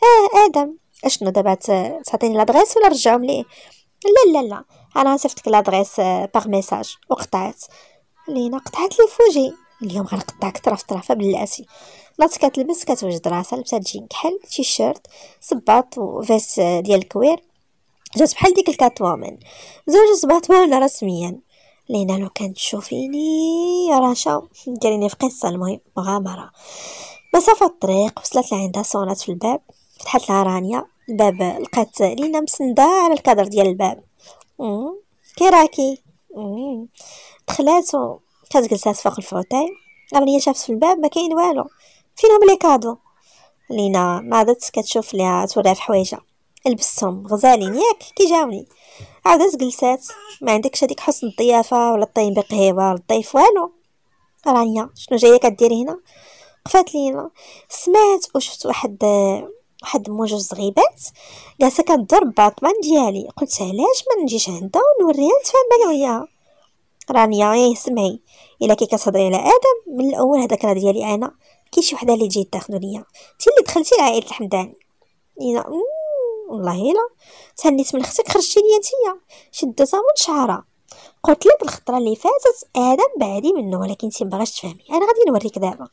اه ادم اشنو دابا تعطيني لادريس ولا رجعهم ليه لا لا لا انا لك لادريس باغ ميساج وقطعت لينا قطعت لي فوجي اليوم غنقطعك طرف طرفه بلاتي نات كتلبس كتوجد راسها لبسات جين كحل تيشيرت صباط وفيس آه، ديال الكوير جات بحال ديك الكات وومن زوج صباط وومن رسميا لينا لو كانت تشوفيني رشا ديريني في قصه المهم مغامره مسافه الطريق وصلت لعندها صونات في الباب فتحت لها رانيا الباب لقات لينا مسنده على الكادر ديال الباب أمم، كي راكي أمم. دخلات وكانت جلسات فوق الفوتاي رانيا شافت في الباب ما كاين والو فينهم لي كادو لينا ناضت كتشوف ليها توريها في حوايجها لبستهم غزالين ياك كيجاوني عاودت جلسات ما عندكش هذيك حسن الضيافه ولا الطين بقهيبه ولا الضيف والو رانيا شنو جايه كديري هنا قفات لينا سمعت وشفت واحد واحد موجوج صغيبات جالسه كدور باطمان ديالي قلت علاش ما نجيش عندها ونوريها نتفاهم بالي وياها رانيا ايه سمعي الا كي كتهضري على ادم من الاول هذاك راه ديالي انا كاين شي وحده اللي تجي تاخذو ليا انت اللي دخلتي لعائله الحمداني والله الا تهنيت من اختك خرجتي ليا نتيا شدتها من شعرها قلت لك الخطره اللي فاتت ادم بعدي منه ولكن انت مبغاش تفهمي انا غادي نوريك دابا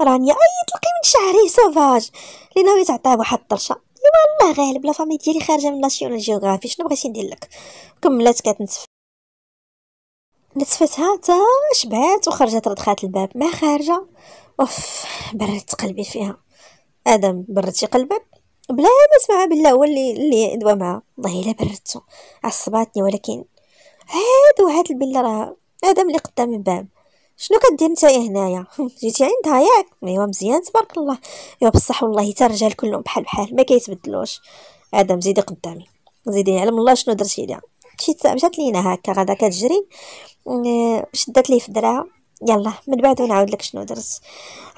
رانيا اي تلقي من شعري سوفاج اللي ناوي تعطيه واحد الطرشه ايوا الله غالب لا فامي ديالي خارجه من ناسيونال جيوغرافي شنو بغيتي ندير لك كملات كتنتف نتفتها تا شبعت وخرجت ردخات الباب ما خارجه اوف بردت قلبي فيها ادم بردتي قلبك بلا ما سمعها بالله هو اللي اللي دوا معها والله الا بردتو عصباتني ولكن هاد وهاد البلا راه هذا ملي قدام الباب شنو كدير نتايا هنايا جيتي عندها ياك ايوا مزيان تبارك الله يا بصح والله حتى الرجال كلهم بحال بحال ما كيتبدلوش ادم زيدي قدامي زيدي يعلم الله شنو درتي ليها مشات لينا هكا غدا كتجري آه، شدات ليه في دراها يلا من بعد ونعاود لك شنو درت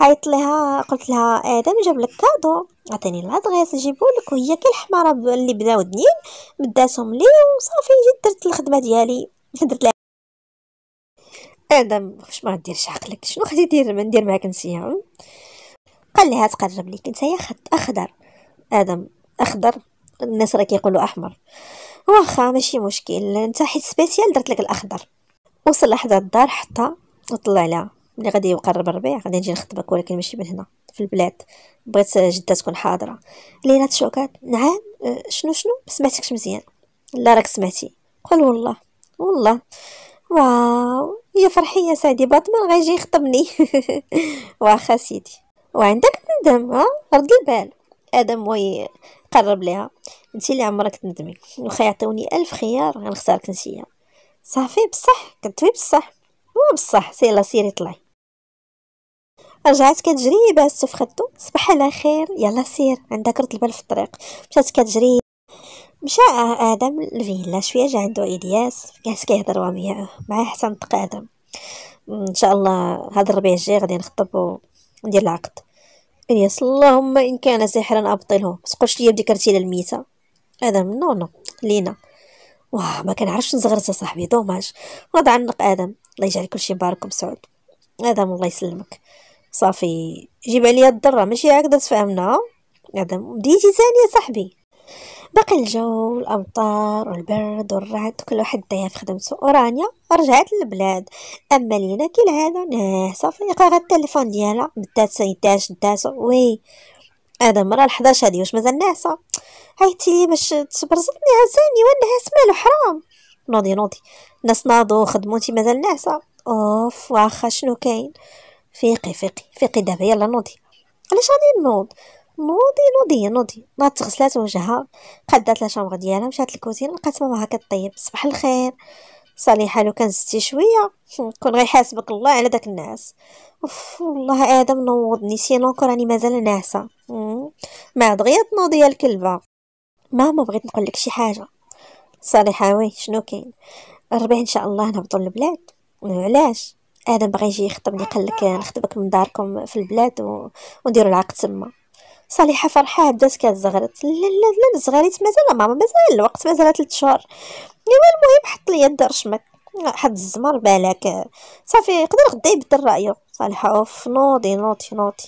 عيطت لها قلت لها ادم آه، جاب لك كادو عطيني لادغيس جيبو لك وهي كي الحماره اللي بداو دنين مداتهم لي وصافي جيت درت الخدمه ديالي درت لها ادم واش ما ديرش عقلك شنو خدي دير ما ندير معاك نسيه قال لها تقرب ليك نتايا خط اخضر ادم اخضر الناس راه كيقولوا احمر واخا ماشي مشكل انت حيت سبيسيال درت لك الاخضر وصل لحد الدار حتى وطلع عليها ملي غادي يقرب الربيع غادي نجي نخطبك ولكن ماشي من هنا في البلاد بغيت جده تكون حاضره ليلى تشوكات نعم آه، شنو شنو ما سمعتكش مزيان لا راك سمعتي قال والله والله واو يا فرحية سعدي باطمان غيجي يخطبني واخا سيدي وعندك تندم ها رد البال ادم وي قرب ليها انت اللي عمرك تندمي وخا يعطيوني الف خيار غنختارك نسيه صافي بصح كنتوي بصح وبصح سيلا سيري طلعي رجعت كتجري باس في خدو صباح على خير يلا سير عندك رد البال في الطريق مشات كتجري مشى ادم للفيلا شويه جا عنده الياس جالس كيهضر معاه مع حسن تقادم ادم ان شاء الله هذا الربيع الجاي غادي نخطب وندير العقد الياس اللهم ان كان سحرا ابطله ما تقولش لي بديك رتيله للميته ادم نو نو لينا واه ما كنعرفش نزغرت صاحبي دوماج رد عنق ادم الله يجعل كل شيء بارك ومسعود ادم الله يسلمك صافي جيب عليا الضره ماشي هكذا تفهمنا ادم بديتي ثانيه صاحبي باقي الجو والامطار والبرد والرعد كل واحد داير في خدمته ورانيا رجعت للبلاد اما لينا كي العاده ناعسه صافي غا التليفون ديالها بدات سيتاش داس وي هذا مرة الحداش هادي واش مازال ناعسه عيطتي لي باش تبرزطني عاوتاني وانا نعس مالو حرام نوضي نوضي الناس ناضو انتي مازال ناعسة اوف واخا شنو كاين فيقي فيقي فيقي دابا يلا نوضي علاش غادي نوض نوضي نوضي نوضي ناضت غسلات وجهها قادات لا شامغ ديالها مشات للكوزين لقات ماماها كطيب صباح الخير صالحه لو كان زدتي شويه كون غيحاسبك الله على داك الناس اوف والله ادم نوضني سينو كون راني مازال ناعسه ما دغيا تنوضي يا الكلبه ماما بغيت نقول لك شي حاجه وي شنو كاين الربيع ان شاء الله نهبطوا للبلاد علاش ادم بغى يجي يخطبني قال لك نخطبك من داركم في البلاد و... ونديروا العقد تما صالحه فرحه بدات كتزغرت لا لا لا زغريت مازال ماما مازال الوقت مازال 3 شهور ايوا المهم حط لي يد رشمك حد الزمر بالك صافي يقدر غدا يبدل رايه صالحه اوف نوضي نوضي نوضي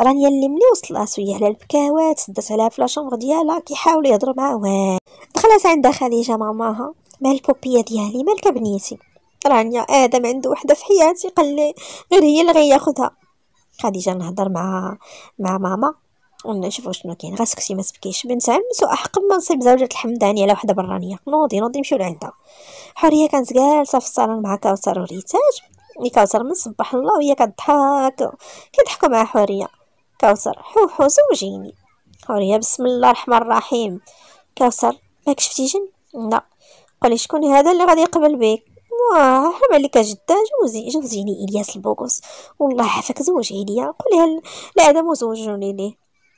راني اللي ملي وصلات على البكاوات سدات عليها في لاشومبر ديالها كيحاول يهضر معاها واه دخلت عندها خديجه ماماها مال البوبيه ديالي مالك بنيتي رانيا ادم عنده وحده في حياتي قال لي غير هي اللي غياخذها خديجه نهضر مع مع ماما ونشوفوا شنو كاين غير سكتي ما تبكيش بنت عمت واحق ما نصيب زوجة الحمداني على وحده برانيه نوضي نوضي نمشيو لعندها حوريه كانت جالسه في الصالون مع كوثر وريتاج ملي يعني كوثر من صباح الله وهي كضحك كيضحكوا مع حوريه كوثر حوحو زوجيني حوريه بسم الله الرحمن الرحيم كوثر ماك شفتي جن لا قولي شكون هذا اللي غادي يقبل بك واه حرام عليك جدا جوزي جوزيني الياس البوكوس والله عافاك زوجي ليا قولي العدم وزوجوني ليه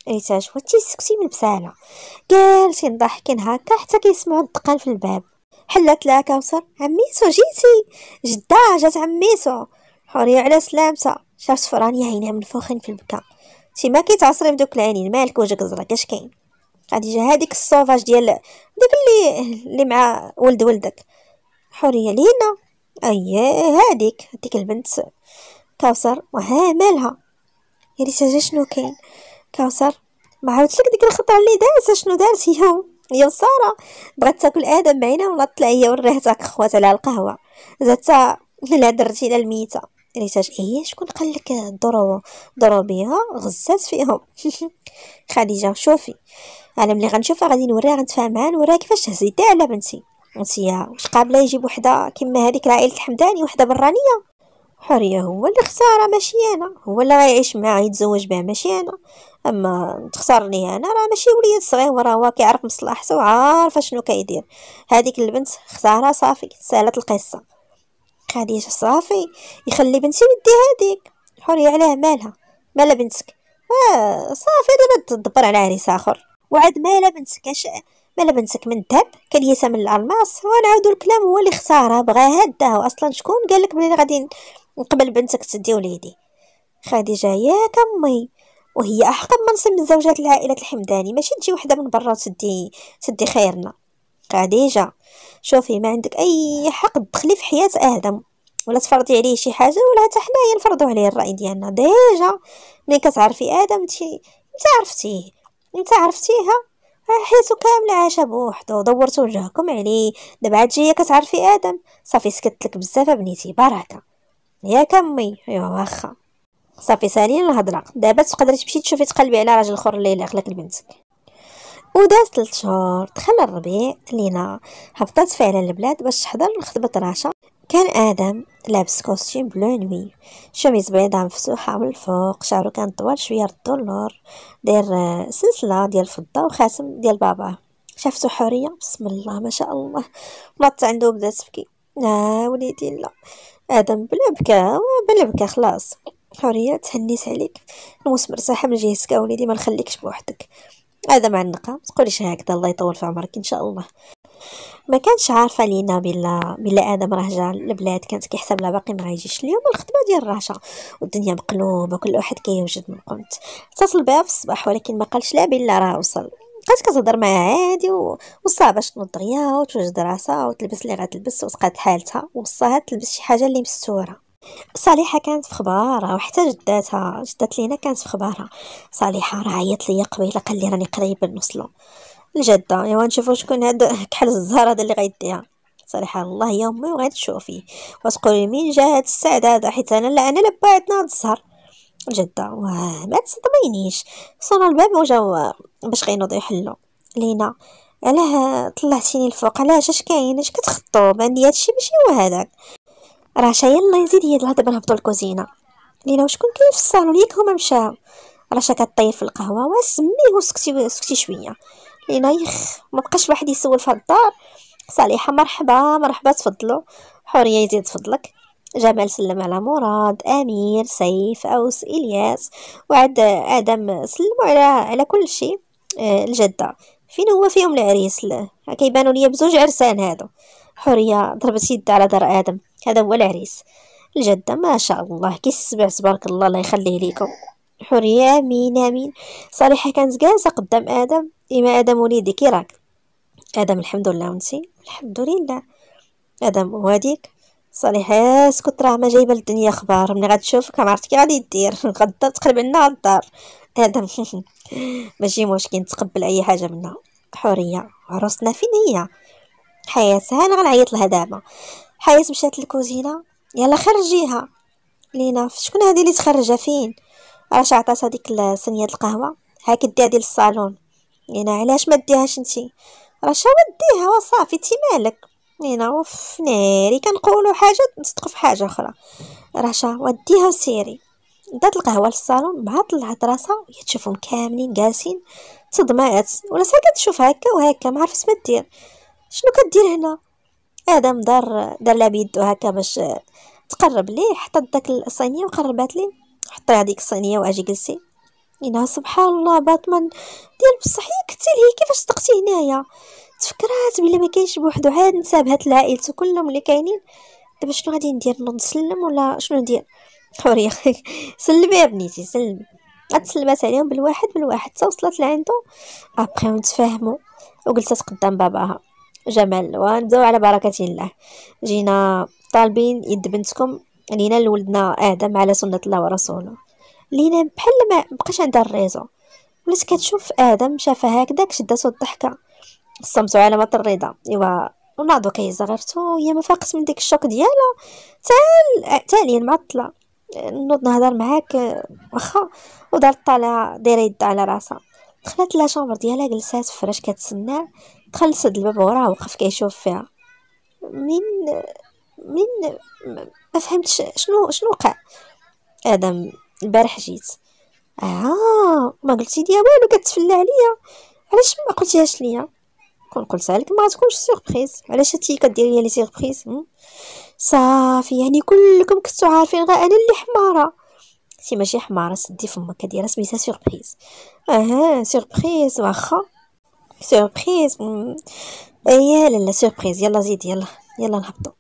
ريتاج وتي سكتي من بسالة جالسين ضاحكين هكا حتى كيسمعوا الدقان في الباب حلت لها كوثر عميسو جيتي جدا جات عميسو حورية على سلامتها شافت فرانيا عينها منفوخين في البكا ما كيتعصري بدوك العينين مالك وجهك زرق اش كاين خديجة هاديك السوفاج ديال داك اللي اللي مع ولد ولدك حورية لينا اييه هاديك هاديك البنت كوثر وها مالها يا ريت شنو كاين كوثر ما عاودتلك ديك الخطره اللي دارت شنو دارت هي يا ساره بغات تاكل ادم بعينها ولا طلع هي وريهتك خوات على القهوه لا درتي لا الميته ريتاج ايه شكون قال لك الضروه ضروبيها غزات فيهم خديجه شوفي انا ملي غنشوفها غادي نوريها معاها نوريها كيفاش تهزيتي على بنتي انتيا واش قابله يجيب وحده كما هذيك لعائله الحمداني وحده برانيه حريه هو اللي خساره ماشي انا هو اللي غيعيش معاها يتزوج بها ماشي انا اما تختارني انا راه ماشي وليد صغير وراه هو كيعرف مصلحته وعارف شنو كيدير هذيك البنت اختارها صافي سالت القصه خديجه صافي يخلي بنتي ودي هذيك حريه عليها مالها مالها بنتك آه صافي دابا تدبر على عريس اخر وعاد مالها بنتك اش مالها بنتك من الذهب كنيسه من الالماس ونعاودو الكلام هو اللي اختارها بغاها داها اصلا شكون قال لك بلي غادي نقبل بنتك تدي وليدي خديجه ياك امي وهي احقب منصب من زوجات العائله الحمداني ماشي تجي وحده من برا وتدي تدي خيرنا خديجه شوفي ما عندك اي حق تدخلي في حياه ادم ولا تفرضي عليه شي حاجه ولا حتى حنايا نفرضوا عليه الراي ديالنا ديجا ملي كتعرفي ادم انت انت عرفتيه انت عرفتيها آه، حياتو كامله عاش بوحدو دورتو وجهكم عليه دابا عاد جايه كتعرفي ادم صافي سكتلك بزاف بنيتي بركه يا كمي ايوا واخا صافي ساليا الهضره دابا تقدري تمشي تشوفي تقلبي على راجل اخر اللي لك لبنتك وداز 3 شهور دخل الربيع لينا هبطت فعلا البلاد باش تحضر لخطبه رشا كان ادم لابس كوستيم بلو نوي شميز بيضاء مفتوحه من الفوق شعرو كان طوال شويه الدولار داير آه، سلسله ديال الفضه وخاتم ديال باباه شافتو حوريه بسم الله ما شاء الله مات عنده وبدات تبكي لا آه وليدي لا ادم بلا بكا آه، بلا بكا خلاص حريه تهنيت عليك نوس مرتاحه من جهتك اوليدي ما نخليكش بوحدك هذا مع النقا ما تقوليش هكذا الله يطول في عمرك ان شاء الله ما كانش عارفه لينا بلا بلا ادم راه جا البلاد كانت كيحسب لها باقي ما يجيش اليوم الخدمه ديال راشا والدنيا مقلوبه كل واحد كيوجد من قمت اتصل بها في الصباح ولكن ما قالش لا بلا راه وصل بقات كتهضر معاها عادي وصعبة باش تنوض دغيا وتوجد راسها وتلبس اللي غتلبس وتقاد حالتها وصاها تلبس شي حاجه اللي مستوره صالحه كانت في خبارها وحتى جداتها جدات لينا كانت في خبارها صالحه راه عيط ليا قبيله قال لي راني قريب نوصلو الجده ايوا نشوفو شكون هاد كحل الزهر هذا اللي غيديها صالحه الله يا امي وغادي تشوفي وتقولي مين جا هاد السعد هذا حيت انا لا انا لبعدنا هاد الزهر الجده واه ما تصدمينيش صونا الباب وجاو باش غينوض يحلو لينا علاه طلعتيني الفوق علاش اش كاين اش كتخطو عندي هادشي ماشي هو هذاك راه شايا الله يزيد هي الهضبه نهبطو الكوزينه لينا وشكون كاين في الصالون ياك هما مشاو رشا كطير في القهوه وسميه وسكتي سكتي شويه لينا يخ ما بقاش واحد يسول في الدار صالحه مرحبا مرحبا تفضلوا حوريه يزيد فضلك جمال سلم على مراد امير سيف اوس الياس وعد ادم سلموا على على كل شيء آه، الجده فين هو فيهم العريس كيبانوا ليا بزوج عرسان هادو حوريه ضربت يدها على دار ادم هذا هو العريس الجدة ما شاء الله كي السبع تبارك الله الله يخليه ليكم حورية امين امين صالحة كانت جالسة قدام ادم اما ادم وليدي إيه كي راك ادم الحمد لله ونسي الحمد لله ادم وهاديك صالحة اسكت راه ما جايبه للدنيا خبار ملي غتشوفك ما عرفت كي غادي دير غدا تقلب لنا الدار ادم ماشي مشكل تقبل اي حاجه منها حوريه عروسنا فين هي حياتها انا غنعيط لها دابا حياة مشات للكوزينة يلا خرجيها لينا شكون هذه اللي تخرجها فين علاش عطات هذيك صينيه القهوه هاك ديها ديال الصالون لينا علاش ما ديهاش انت راه وديها وصافي تي مالك لينا اوف ناري كنقولوا حاجه نصدقوا في حاجه اخرى رشا وديها وسيري دات القهوه للصالون مع طلعت راسها تشوفهم كاملين جالسين تضمعت ولا ساكت تشوف هكا وهكا ما عرفت ما دير شنو كدير هنا ادم دار دار لها بيدو هكا باش تقرب ليه حطت داك الصينيه وقربات ليه حطي هذيك الصينيه واجي جلسي هنا سبحان الله باطمان ديال بصح هي كثير هي كيفاش صدقتي هنايا تفكرات بلي ما كاينش بوحدو عاد نسابهات لعائلته كلهم اللي كاينين دابا شنو غادي ندير نسلم ولا شنو ندير حوريه سلمي يا بنيتي سلمي تسلمات عليهم بالواحد بالواحد توصلت وصلت لعندو ابخي ونتفاهموا وجلست قدام باباها جمال ونبداو على بركة الله جينا طالبين يد بنتكم لينا لولدنا آدم على سنة الله ورسوله لينا بحال ما بقاش عندها الريزو ولات كتشوف آدم شافها هكداك شداتو الضحكة على علامة الرضا إيوا وناضو كي غيرتو هي ما فاقت من ديك الشوك ديالها تال تعالي معطله نوض نهضر معاك واخا ودارت طالعة دايرة يدها على راسها دخلت لا شومبر ديالها جلسات فراش كتسنى دخل سد الباب وراه وقف كيشوف فيها من من ما فهمتش شنو شنو وقع ادم البارح جيت اه ما قلتي ليا والو كتفلى عليا علاش ما قلتيهاش ليا كون قلتها لك ما غتكونش سيربريز علاش انتي كديري لي سيربريز صافي يعني كلكم كنتو عارفين غير انا اللي حماره انتي ماشي حماره سدي فمك كديرها سميتها سيربريز اها سيربريز واخا سوربريز يا لالا سوربريز يلا زيد يلا يلا نهبطوا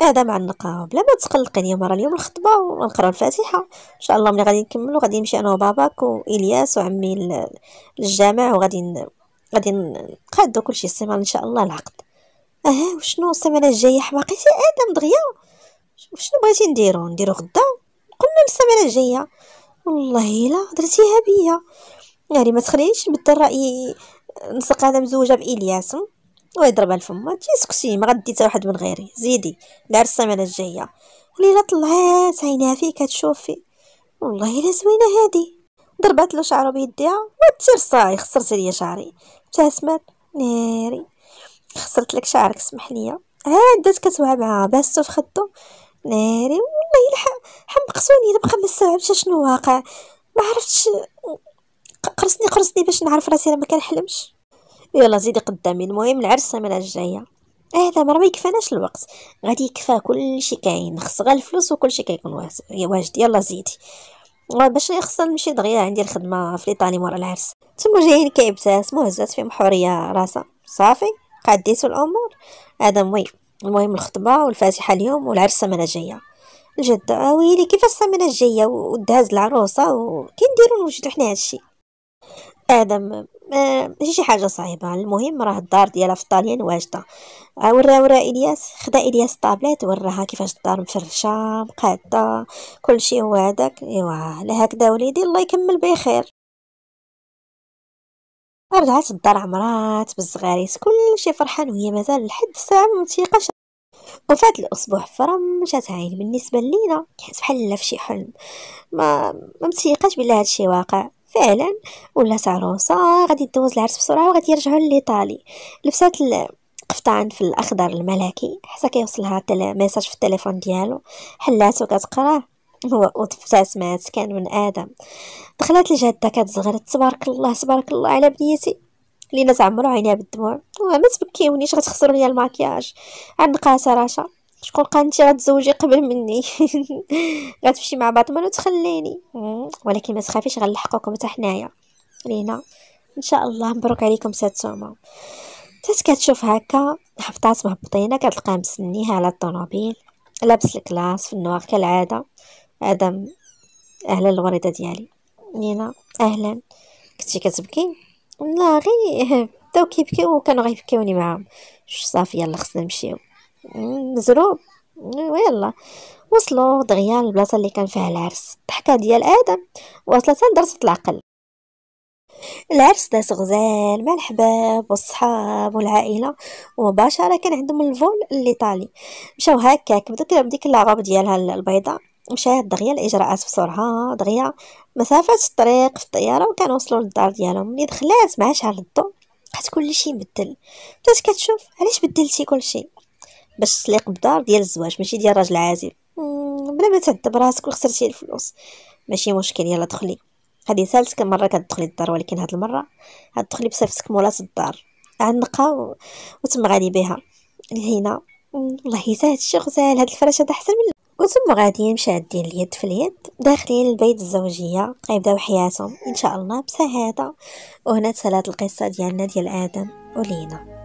هذا مع النقاوه بلا ما يا مرا اليوم الخطبه ونقراو الفاتحه ان شاء الله ملي غادي نكملو غادي نمشي انا وباباك والياس وعمي للجامع وغادي ن... غادي نقادو كلشي السيمانه ان شاء الله العقد اه وشنو السيمانه الجايه حماقيتي ادم دغيا شنو بغيتي نديرو نديرو غدا قلنا السيمانه الجايه والله الا درتيها بيا يعني ما تخليش نبدل رايي نسق هذا مزوجه بالياسم ويضربها الفم تي سكتي ما غدي واحد من غيري زيدي دار السمانه الجايه وليلة طلعات عينها فيك كتشوفي والله الا زوينه هادي ضربات له شعرو بيديها وترصاي خسرت ليا شعري ابتسمت ناري خسرت لك شعرك سمح دات هادات كتوعبها باستو في خدو ناري والله الح... حمقتوني نبقى ما نستوعبش شنو واقع ما عرفتش قرصني قرصني باش نعرف راسي ما كنحلمش يلا زيدي قدامي المهم العرس السمانه الجايه اه دابا ما يكفاناش الوقت غادي يكفى كلشي كاين خص غير الفلوس وكلشي كيكون واجد يلا زيدي آه، باش خصنا نمشي دغيا عندي الخدمه في ليطاني مورا العرس تما جايين كيبتاس مهزات فيهم حوريه راسها صافي قديتو الامور ادم وي المهم الخطبه والفاتحه اليوم والعرس السمانه الجايه الجد آه، ويلي كيفاش السمانه الجايه ودهز العروسه وكي نديرو نوجدو حنا هادشي ادم ماشي آه، شي حاجه صعيبه المهم راه الدار ديالها في طاليان واجده آه، ورا ورا الياس خدا الياس الطابلات وراها كيفاش الدار مفرشه مقاده كلشي هو هذاك ايوا لا هكذا وليدي الله يكمل بخير رجعت الدار عمرات بالصغاريس كلشي فرحان وهي مازال لحد الساعه ما متيقاش وفات الاسبوع فرم مشات عين بالنسبه لينا كنت بحال لا في شي حلم ما ما متيقاش بلي هادشي واقع فعلا ولا عروسة غادي تدوز العرس بسرعة وغادي يرجعوا لإيطالي لبسات القفطان في الأخضر الملكي حتى كيوصلها ميساج في التليفون ديالو حلاتو كتقراه هو وتبتسمات كان من آدم دخلت الجدة كتزغرت تبارك الله تبارك الله على بنيتي لينا تعمرو عينيها بالدموع وما تبكيونيش غتخسروا ليا الماكياج عند قاسة رشا شكون قال انت غتزوجي قبل مني غتمشي مع باطمان وتخليني ولكن ما تخافيش غنلحقكم حتى حنايا لينا ان شاء الله مبروك عليكم سات سوما تات كتشوف هكا حفطات مهبطينه كتلقاه مسنيها على الطوموبيل لابس الكلاس في النوار كالعاده ادم اهلا الوريده ديالي لينا اهلا كنتي كتبكي لا غير بداو كيبكيو وكانوا غيبكيوني معاهم صافي يلا خصنا نمشيو مزروب ويلا وصلوا دغيا للبلاصه اللي كان فيها العرس الضحكه ديال ادم وصلت درست العقل العرس داس غزال مع الحباب والصحاب والعائله ومباشره كان عندهم الفول الايطالي مشاو هكاك بدوك بديك لاغوب ديالها البيضاء مشات دغيا الاجراءات بسرعه دغيا مسافه الطريق في الطياره وكانوا وصلوا للدار ديالهم ملي دخلات مع شعر الضو لقات كلشي مبدل بدات كتشوف علاش بدلتي كلشي باش تليق بدار ديال الزواج ماشي ديال راجل عازل بلا ما تعذب راسك وخسرتي الفلوس ماشي مشكل يلا دخلي هذه ثالث كم مره كتدخلي الدار ولكن هاد المره غتدخلي بصفتك مولات الدار عنقه وتم غادي بها هنا والله حتى هادشي غزال هاد الفراشه هذا احسن من وتم غاديين مشادين اليد في اليد داخلين البيت الزوجيه غيبداو حياتهم ان شاء الله بسهاده وهنا تسالات القصه ديالنا ديال ادم ولينا